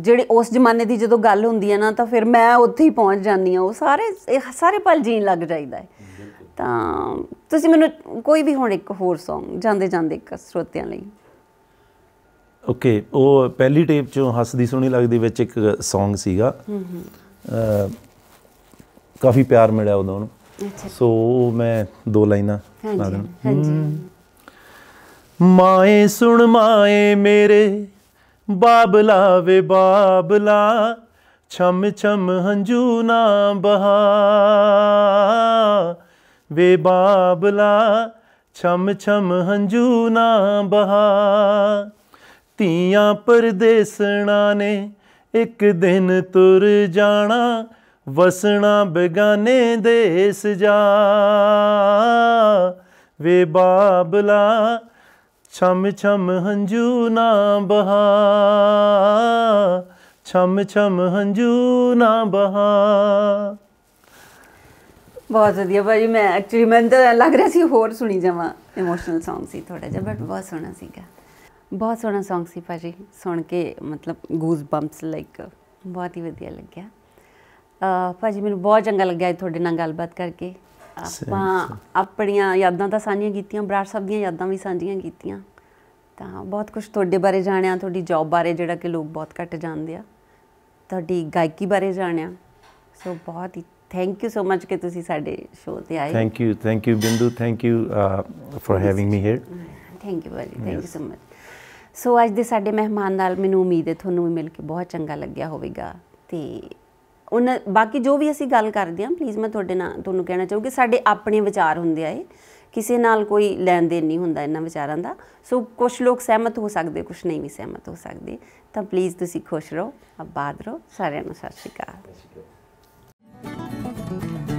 ਜਿਹੜੇ ਉਸ ਜ਼ਮਾਨੇ ਦੀ ਜਦੋਂ ਗੱਲ ਹੁੰਦੀ ਹੈ ਨਾ ਤਾਂ ਫਿਰ ਮੈਂ ਉੱਥੇ ਹੀ ਪਹੁੰਚ ਜਾਂਦੀ ਆ ਉਹ ਸਾਰੇ ਸਾਰੇ ਪਲ ਜੀਣ ਲੱਗ ਜਾਂਦਾ ਹੈ ਤਾਂ ਤੁਸੀਂ ਮੈਨੂੰ ਕੋਈ ਵੀ ਹੁਣ ਇੱਕ ਹੋਰ Song ਜਾਂਦੇ ਜਾਂਦੇ ਇੱਕ ਸਰੋਤਿਆਂ ਲਈ ਓਕੇ ਉਹ ਪਹਿਲੀ ਟੇਪ ਚੋਂ ਹੱਸਦੀ ਸੋਹਣੀ ਲੱਗਦੀ ਵਿੱਚ ਇੱਕ Song ਸੀਗਾ ਹੂੰ ਹੂੰ ਕਾਫੀ ਪਿਆਰ ਮਿਲਿਆ ਉਦੋਂ ਨੂੰ ਸੋ ਮੈਂ ਦੋ ਲਾਈਨਾਂ ਸੁਣਾ ਦਣ ਮਾਏ ਸੁਣ ਮਾਏ ਮੇਰੇ ਬਾਬਲਾ ਵੇ ਬਾਬਲਾ ਛਮ ਛਮ ਹੰਝੂ ਨਾ ਬਹਾ ਵੇ ਬਾਬਲਾ ਛਮ ਛਮ ਹੰਝੂ ਨਾ ਬਹਾ ਧੀਆਂ ਪਰਦੇਸਣਾ ਨੇ ਇੱਕ ਦਿਨ ਤੁਰ ਜਾਣਾ ਵਸਣਾ ਬਗਾਨੇ ਦੇਸ ਜਾ ਵੇ ਬਾਬਲਾ ਛਮ ਛਮ ਹੰਝੂ ਨਾ ਬਹਾ ਛਮ ਛਮ ਹੰਝੂ ਨਾ ਬਹਾ ਬਹੁਤ ਵਧੀਆ ਭਾਜੀ ਮੈਂ ਐਕਚੁਅਲੀ ਮੈਨੂੰ ਤਾਂ ਲੱਗ ਰਿਹਾ ਸੀ ਹੋਰ ਸੁਣੀ ਜਾਵਾਂ ਇਮੋਸ਼ਨਲ Song ਸੀ ਥੋੜਾ ਜਿਹਾ ਬਟ ਬਹੁਤ ਸੋਹਣਾ ਸੀਗਾ ਬਹੁਤ ਸੋਹਣਾ Song ਸੀ ਭਾਜੀ ਸੁਣ ਕੇ ਮਤਲਬ ਗੂਸ ਬੰਪਸ ਲਾਈਕ ਬਹੁਤ ਹੀ ਵਧੀਆ ਲੱਗਿਆ ਅ ਭਾਜੀ ਮੈਨੂੰ ਬਹੁਤ ਚੰਗਾ ਲੱਗਿਆ ਤੁਹਾਡੇ ਨਾਲ ਗੱਲਬਾਤ ਕਰਕੇ ਆਪਾਂ ਆਪਣੀਆਂ ਯਾਦਾਂ ਤਾਂ ਸਾਂਝੀਆਂ ਕੀਤੀਆਂ ਬਰਾੜ ਸਾਹਿਬ ਦੀਆਂ ਯਾਦਾਂ ਵੀ ਸਾਂਝੀਆਂ ਕੀਤੀਆਂ ਤਾਂ ਬਹੁਤ ਕੁਝ ਤੁਹਾਡੇ ਬਾਰੇ ਜਾਣਿਆ ਤੁਹਾਡੀ ਜੌਬ ਬਾਰੇ ਜਿਹੜਾ ਕਿ ਲੋਕ ਬਹੁਤ ਘੱਟ ਜਾਣਦੇ ਆ ਤੁਹਾਡੀ ਗਾਇਕੀ ਬਾਰੇ ਜਾਣਿਆ ਸੋ ਬਹੁਤ ਹੀ ਥੈਂਕ ਯੂ ਸੋ ਮਚ ਕਿ ਤੁਸੀਂ ਸਾਡੇ ਸ਼ੋਅ ਤੇ ਆਏ thank you thank you Bindu thank you for having me here thank you ਬਾਜੀ thank you so much so ਅੱਜ ਦੇ ਸਾਡੇ ਮਹਿਮਾਨ ਨਾਲ ਮੈਨੂੰ ਉਮੀਦ ਹੈ ਤੁਹਾਨੂੰ ਵੀ ਮਿਲ ਕੇ ਬਹੁਤ ਚੰਗਾ ਲੱਗਿਆ ਹੋਵੇਗਾ ਤੇ ਉਹਨਾਂ ਬਾਕੀ ਜੋ ਵੀ ਅਸੀਂ ਗੱਲ ਕਰਦੇ ਹਾਂ ਪਲੀਜ਼ ਮੈਂ ਤੁਹਾਡੇ ਨਾਲ ਤੁਹਾਨੂੰ ਕਹਿਣਾ ਚਾਹੂੰਗੀ ਸਾਡੇ ਆਪਣੇ ਵਿਚਾਰ ਹੁੰਦੇ ਆਏ ਕਿਸੇ ਨਾਲ ਕੋਈ ਲੈਣ ਦੇਣ ਨਹੀਂ ਹੁੰਦਾ ਇਹਨਾਂ ਵਿਚਾਰਾਂ ਦਾ ਸੋ ਕੁਝ ਲੋਕ ਸਹਿਮਤ ਹੋ ਸਕਦੇ ਕੁਝ ਨਹੀਂ ਵੀ ਸਹਿਮਤ ਹੋ ਸਕਦੇ ਤਾਂ ਪਲੀਜ਼ ਤੁਸੀਂ ਖੁਸ਼ ਰਹੋ ਆਬਾਦ ਰਹੋ ਸਾਰਿਆਂ ਨੂੰ ਸਤਿ ਸ਼੍ਰੀ ਅਕਾਲ